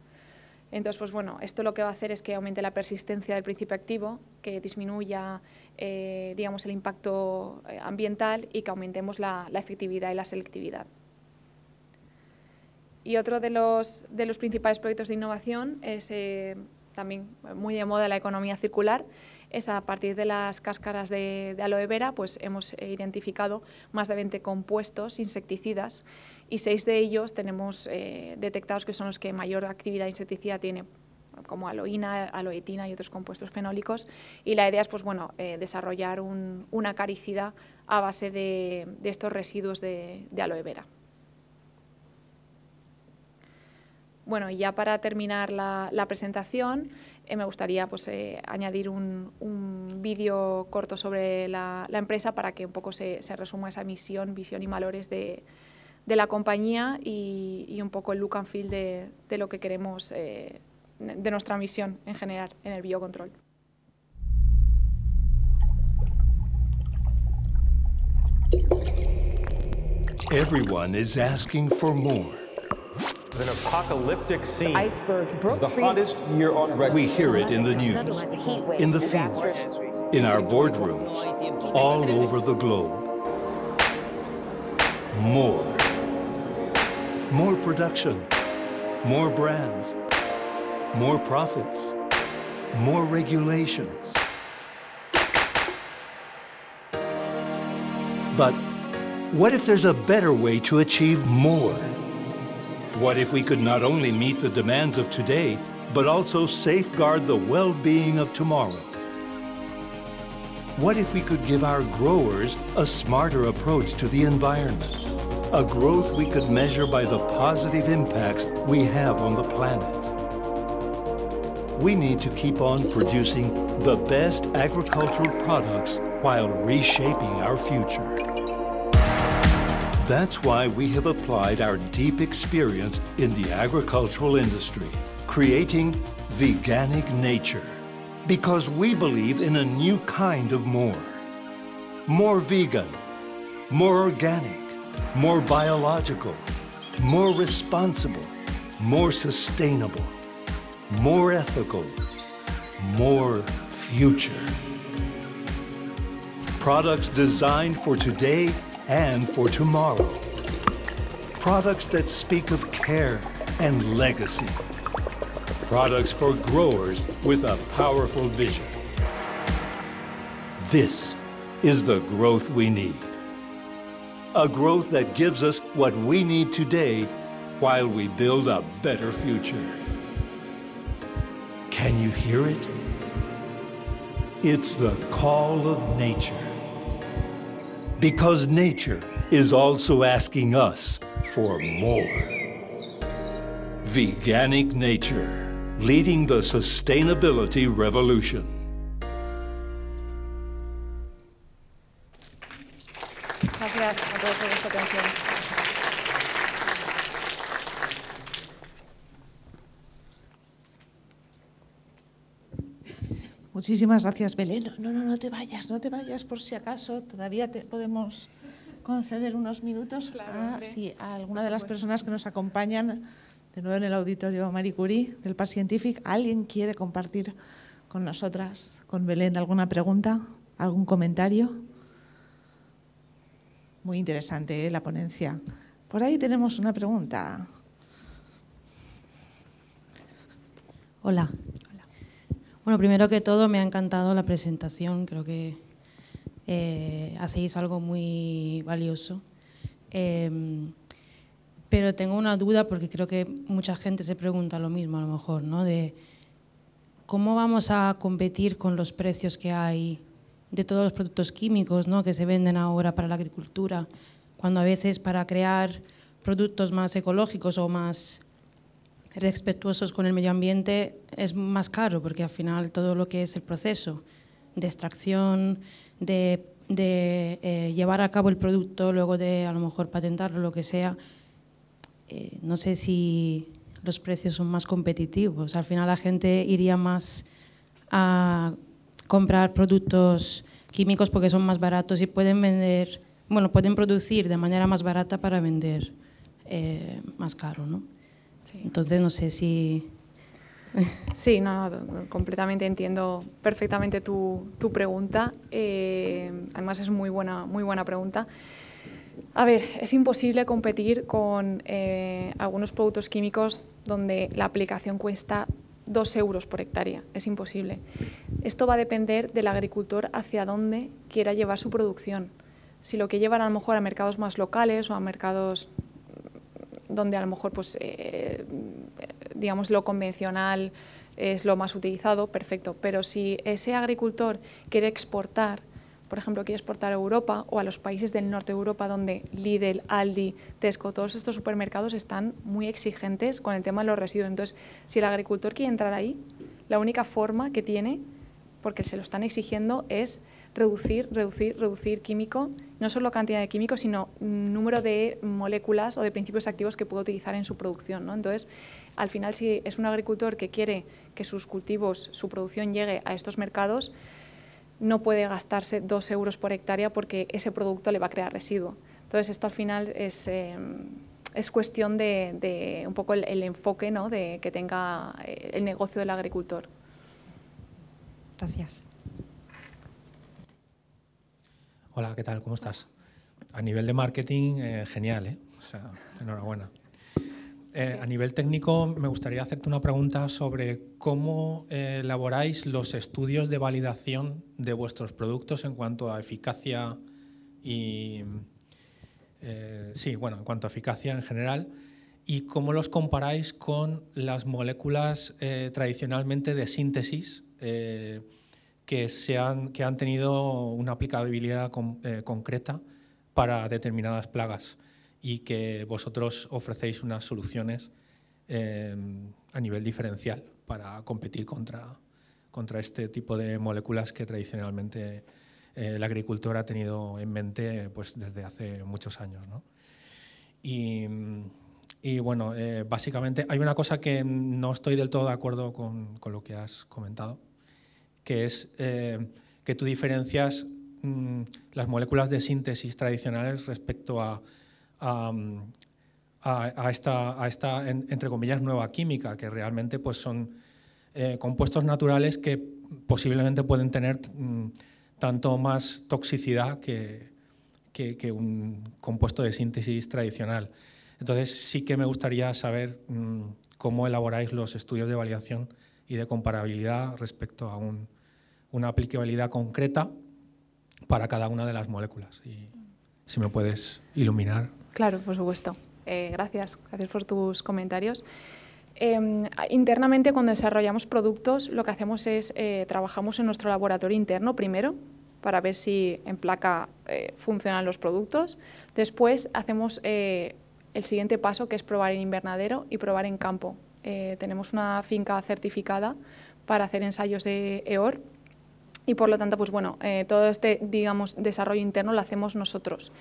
[SPEAKER 16] Entonces, pues bueno, esto lo que va a hacer es que aumente la persistencia del principio activo, que disminuya, eh, digamos, el impacto eh, ambiental y que aumentemos la, efectividad y la selectividad. Y otro de los, de los principales proyectos de innovación es también muy de moda la economía circular, es a partir de las cáscaras de, aloe vera, pues hemos identificado más de 20 compuestos insecticidas y seis de ellos tenemos eh, detectados que son los que mayor actividad insecticida tiene como aloína, aloetina y otros compuestos fenólicos. Y la idea es pues, bueno, eh, desarrollar una caricida a base de, estos residuos de aloe vera. Bueno, ya para terminar la, presentación, eh, me gustaría pues, eh, añadir un, vídeo corto sobre la, empresa para que un poco se, resuma esa misión, visión y valores de, la compañía y, un poco el look and feel de, lo que queremos, eh, de nuestra misión en general en el biocontrol.
[SPEAKER 15] Everyone is asking for more. an apocalyptic scene. The
[SPEAKER 4] iceberg
[SPEAKER 15] broke the hottest year on record. We hear it in the news, in the fields, in our boardrooms, all over the globe. More. More production. More brands. More profits. More regulations. But what if there's a better way to achieve more? What if we could not only meet the demands of today, but also safeguard the well-being of tomorrow? What if we could give our growers a smarter approach to the environment? A growth we could measure by the positive impacts we have on the planet. We need to keep on producing the best agricultural products while reshaping our future. That's why we have applied our deep experience in the agricultural industry, creating Veganic Nature, because we believe in a new kind of more. More vegan, more organic, more biological, more responsible, more sustainable, more ethical, more future. Products designed for today and for tomorrow. Products that speak of care and legacy. Products for growers with a powerful vision. This is the growth we need. A growth that gives us what we need today while we build a better future. Can you hear it? It's the call of nature because nature is also asking us for more. Veganic nature, leading the sustainability revolution.
[SPEAKER 11] Gracias.
[SPEAKER 3] Muchísimas gracias, Belén. No, no, no te vayas, no te vayas por si acaso. Todavía te podemos conceder unos minutos a, alguna de las personas que nos acompañan de nuevo en el auditorio Marie Curie del Par Scientific. ¿Alguien quiere compartir con nosotras, con Belén, alguna pregunta, algún comentario? Muy interesante ¿eh? la ponencia. Por ahí tenemos una pregunta. Hola,
[SPEAKER 17] bueno, primero que todo me ha encantado la presentación, creo que eh, hacéis algo muy valioso. Em, pero tengo una duda porque creo que mucha gente se pregunta lo mismo a lo mejor, ¿no? De cómo vamos a competir con los precios que hay de todos los productos químicos que se venden ahora para la agricultura, cuando a veces para crear productos más ecológicos o más respetuosos con el medio ambiente es más caro, porque al final todo lo que es el proceso de extracción, de, eh, llevar a cabo el producto, luego de a lo mejor patentarlo, lo que sea, eh, no sé si los precios son más competitivos. Al final la gente iría más a comprar productos químicos porque son más baratos y pueden vender, bueno, pueden producir de manera más barata para vender eh, más caro, ¿no? Entonces no sé si...
[SPEAKER 16] Sí, no, completamente entiendo perfectamente tu, pregunta. Eh, además es muy buena, muy buena pregunta. A ver, es imposible competir con eh, algunos productos químicos donde la aplicación cuesta dos euros por hectárea. Es imposible. Esto va a depender del agricultor hacia dónde quiera llevar su producción. Si lo que llevan a lo mejor a mercados más locales o a mercados donde a lo mejor, pues, eh, digamos, lo convencional es lo más utilizado, perfecto. Pero si ese agricultor quiere exportar, por ejemplo, quiere exportar a Europa o a los países del norte de Europa donde Lidl, Aldi, Tesco, todos estos supermercados están muy exigentes con el tema de los residuos. Entonces, si el agricultor quiere entrar ahí, la única forma que tiene, porque se lo están exigiendo, es reducir, reducir, reducir químico, no solo cantidad de químicos, sino número de moléculas o de principios activos que puede utilizar en su producción. Entonces, al final, si es un agricultor que quiere que sus cultivos, su producción llegue a estos mercados, no puede gastarse dos euros por hectárea porque ese producto le va a crear residuo. Entonces, esto al final es, eh, cuestión de, un poco el, enfoque de que tenga eh, el negocio del agricultor. Gracias.
[SPEAKER 8] Hola, ¿qué tal? ¿Cómo estás? A nivel de marketing, eh, genial, ¿eh? O sea, enhorabuena. Eh, a nivel técnico, me gustaría hacerte una pregunta sobre cómo eh, elaboráis los estudios de validación de vuestros productos en cuanto a eficacia y. sí, bueno, en cuanto a eficacia en general, y cómo los comparáis con las moléculas tradicionalmente de síntesis que, han, que han tenido una aplicabilidad eh, concreta para determinadas plagas y que vosotros ofrecéis unas soluciones em, a nivel diferencial para competir contra, contra este tipo de moléculas que tradicionalmente el eh, agricultor ha tenido en mente pues, desde hace muchos años. ¿no? Y, y, bueno, eh, básicamente hay una cosa que no estoy del todo de acuerdo con, con lo que has comentado, que es eh, que tú diferencias mm, las moléculas de síntesis tradicionales respecto a, a, mm, esta, entre comillas, nueva química, que realmente pues, son eh, compuestos naturales que posiblemente pueden tener mm, tanto más toxicidad que, un compuesto de síntesis tradicional. Entonces sí que me gustaría saber cómo elaboráis los estudios de validación y de comparabilidad respecto a un una aplicabilidad concreta para cada una de las moléculas. Y si me puedes iluminar.
[SPEAKER 16] Claro, por supuesto. Eh, gracias, gracias por tus comentarios. Em, internamente, cuando desarrollamos productos, lo que hacemos es eh, trabajamos en nuestro laboratorio interno primero para ver si en placa eh, funcionan los productos. Después hacemos el siguiente paso, que es probar en invernadero y probar en campo. tenemos una finca certificada para hacer ensayos de EOR y por lo tanto, pues bueno, eh, todo este, digamos, desarrollo interno lo hacemos nosotros.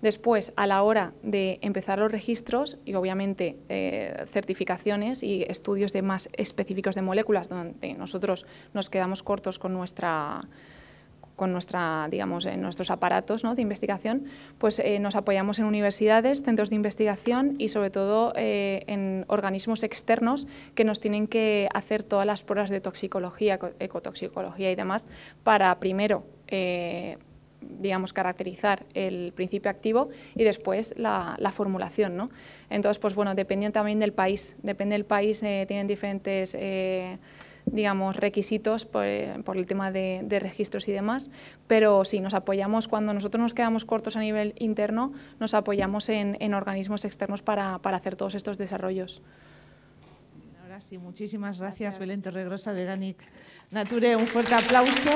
[SPEAKER 16] Después, a la hora de empezar los registros y obviamente eh, certificaciones y estudios de más específicos de moléculas, donde nosotros nos quedamos cortos con nuestra con nuestra, digamos, en nuestros aparatos de investigación, pues eh, nos apoyamos en universidades, centros de investigación y sobre todo eh, en organismos externos que nos tienen que hacer todas las pruebas de toxicología, ecotoxicología y demás para primero eh, digamos, caracterizar el principio activo y después la, formulación, Entonces, pues bueno, dependiendo también del país, depende del país, tienen diferentes digamos, requisitos por, eh, el tema de, registros y demás, pero sí, nos apoyamos cuando nosotros nos quedamos cortos a nivel interno, nos apoyamos en, organismos externos para, hacer todos estos desarrollos.
[SPEAKER 3] Ahora sí, muchísimas gracias, Belén Torregrosa, Veganic Nature, un fuerte aplauso.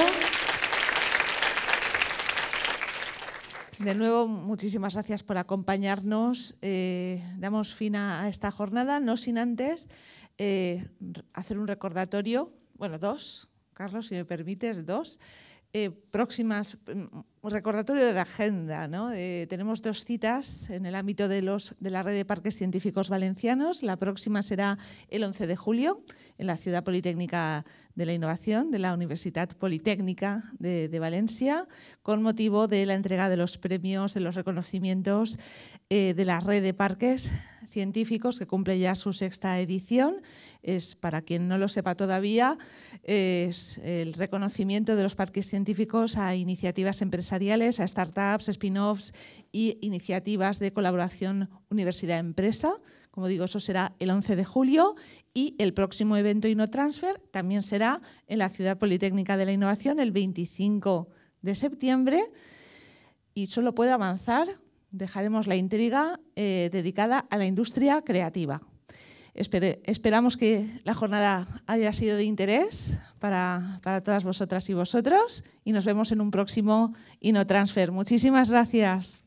[SPEAKER 3] De nuevo, muchísimas gracias por acompañarnos. Eh, damos fin a esta jornada, no sin antes eh, hacer un recordatorio, bueno, dos, Carlos, si me permites, dos. Eh, próximas, mm, un recordatorio de agenda. ¿no? Eh, tenemos dos citas en el ámbito de, los, de la red de parques científicos valencianos. La próxima será el 11 de julio en la Ciudad Politécnica de la Innovación de la Universidad Politécnica de, Valencia, con motivo de la entrega de los premios, de los reconocimientos de la red de parques científicos que cumple ya su sexta edición. Es, para quien no lo sepa todavía, es el reconocimiento de los parques científicos a iniciativas empresariales, a startups, spin-offs y iniciativas de colaboración universidad-empresa. Como digo, eso será el 11 de julio y el próximo evento InnoTransfer también será en la Ciudad Politécnica de la Innovación el 25 de septiembre. Y solo puedo avanzar dejaremos la intriga eh, dedicada a la industria creativa. esperamos que la jornada haya sido de interés para, para todas vosotras y vosotros y nos vemos en un próximo InnoTransfer. Muchísimas gracias.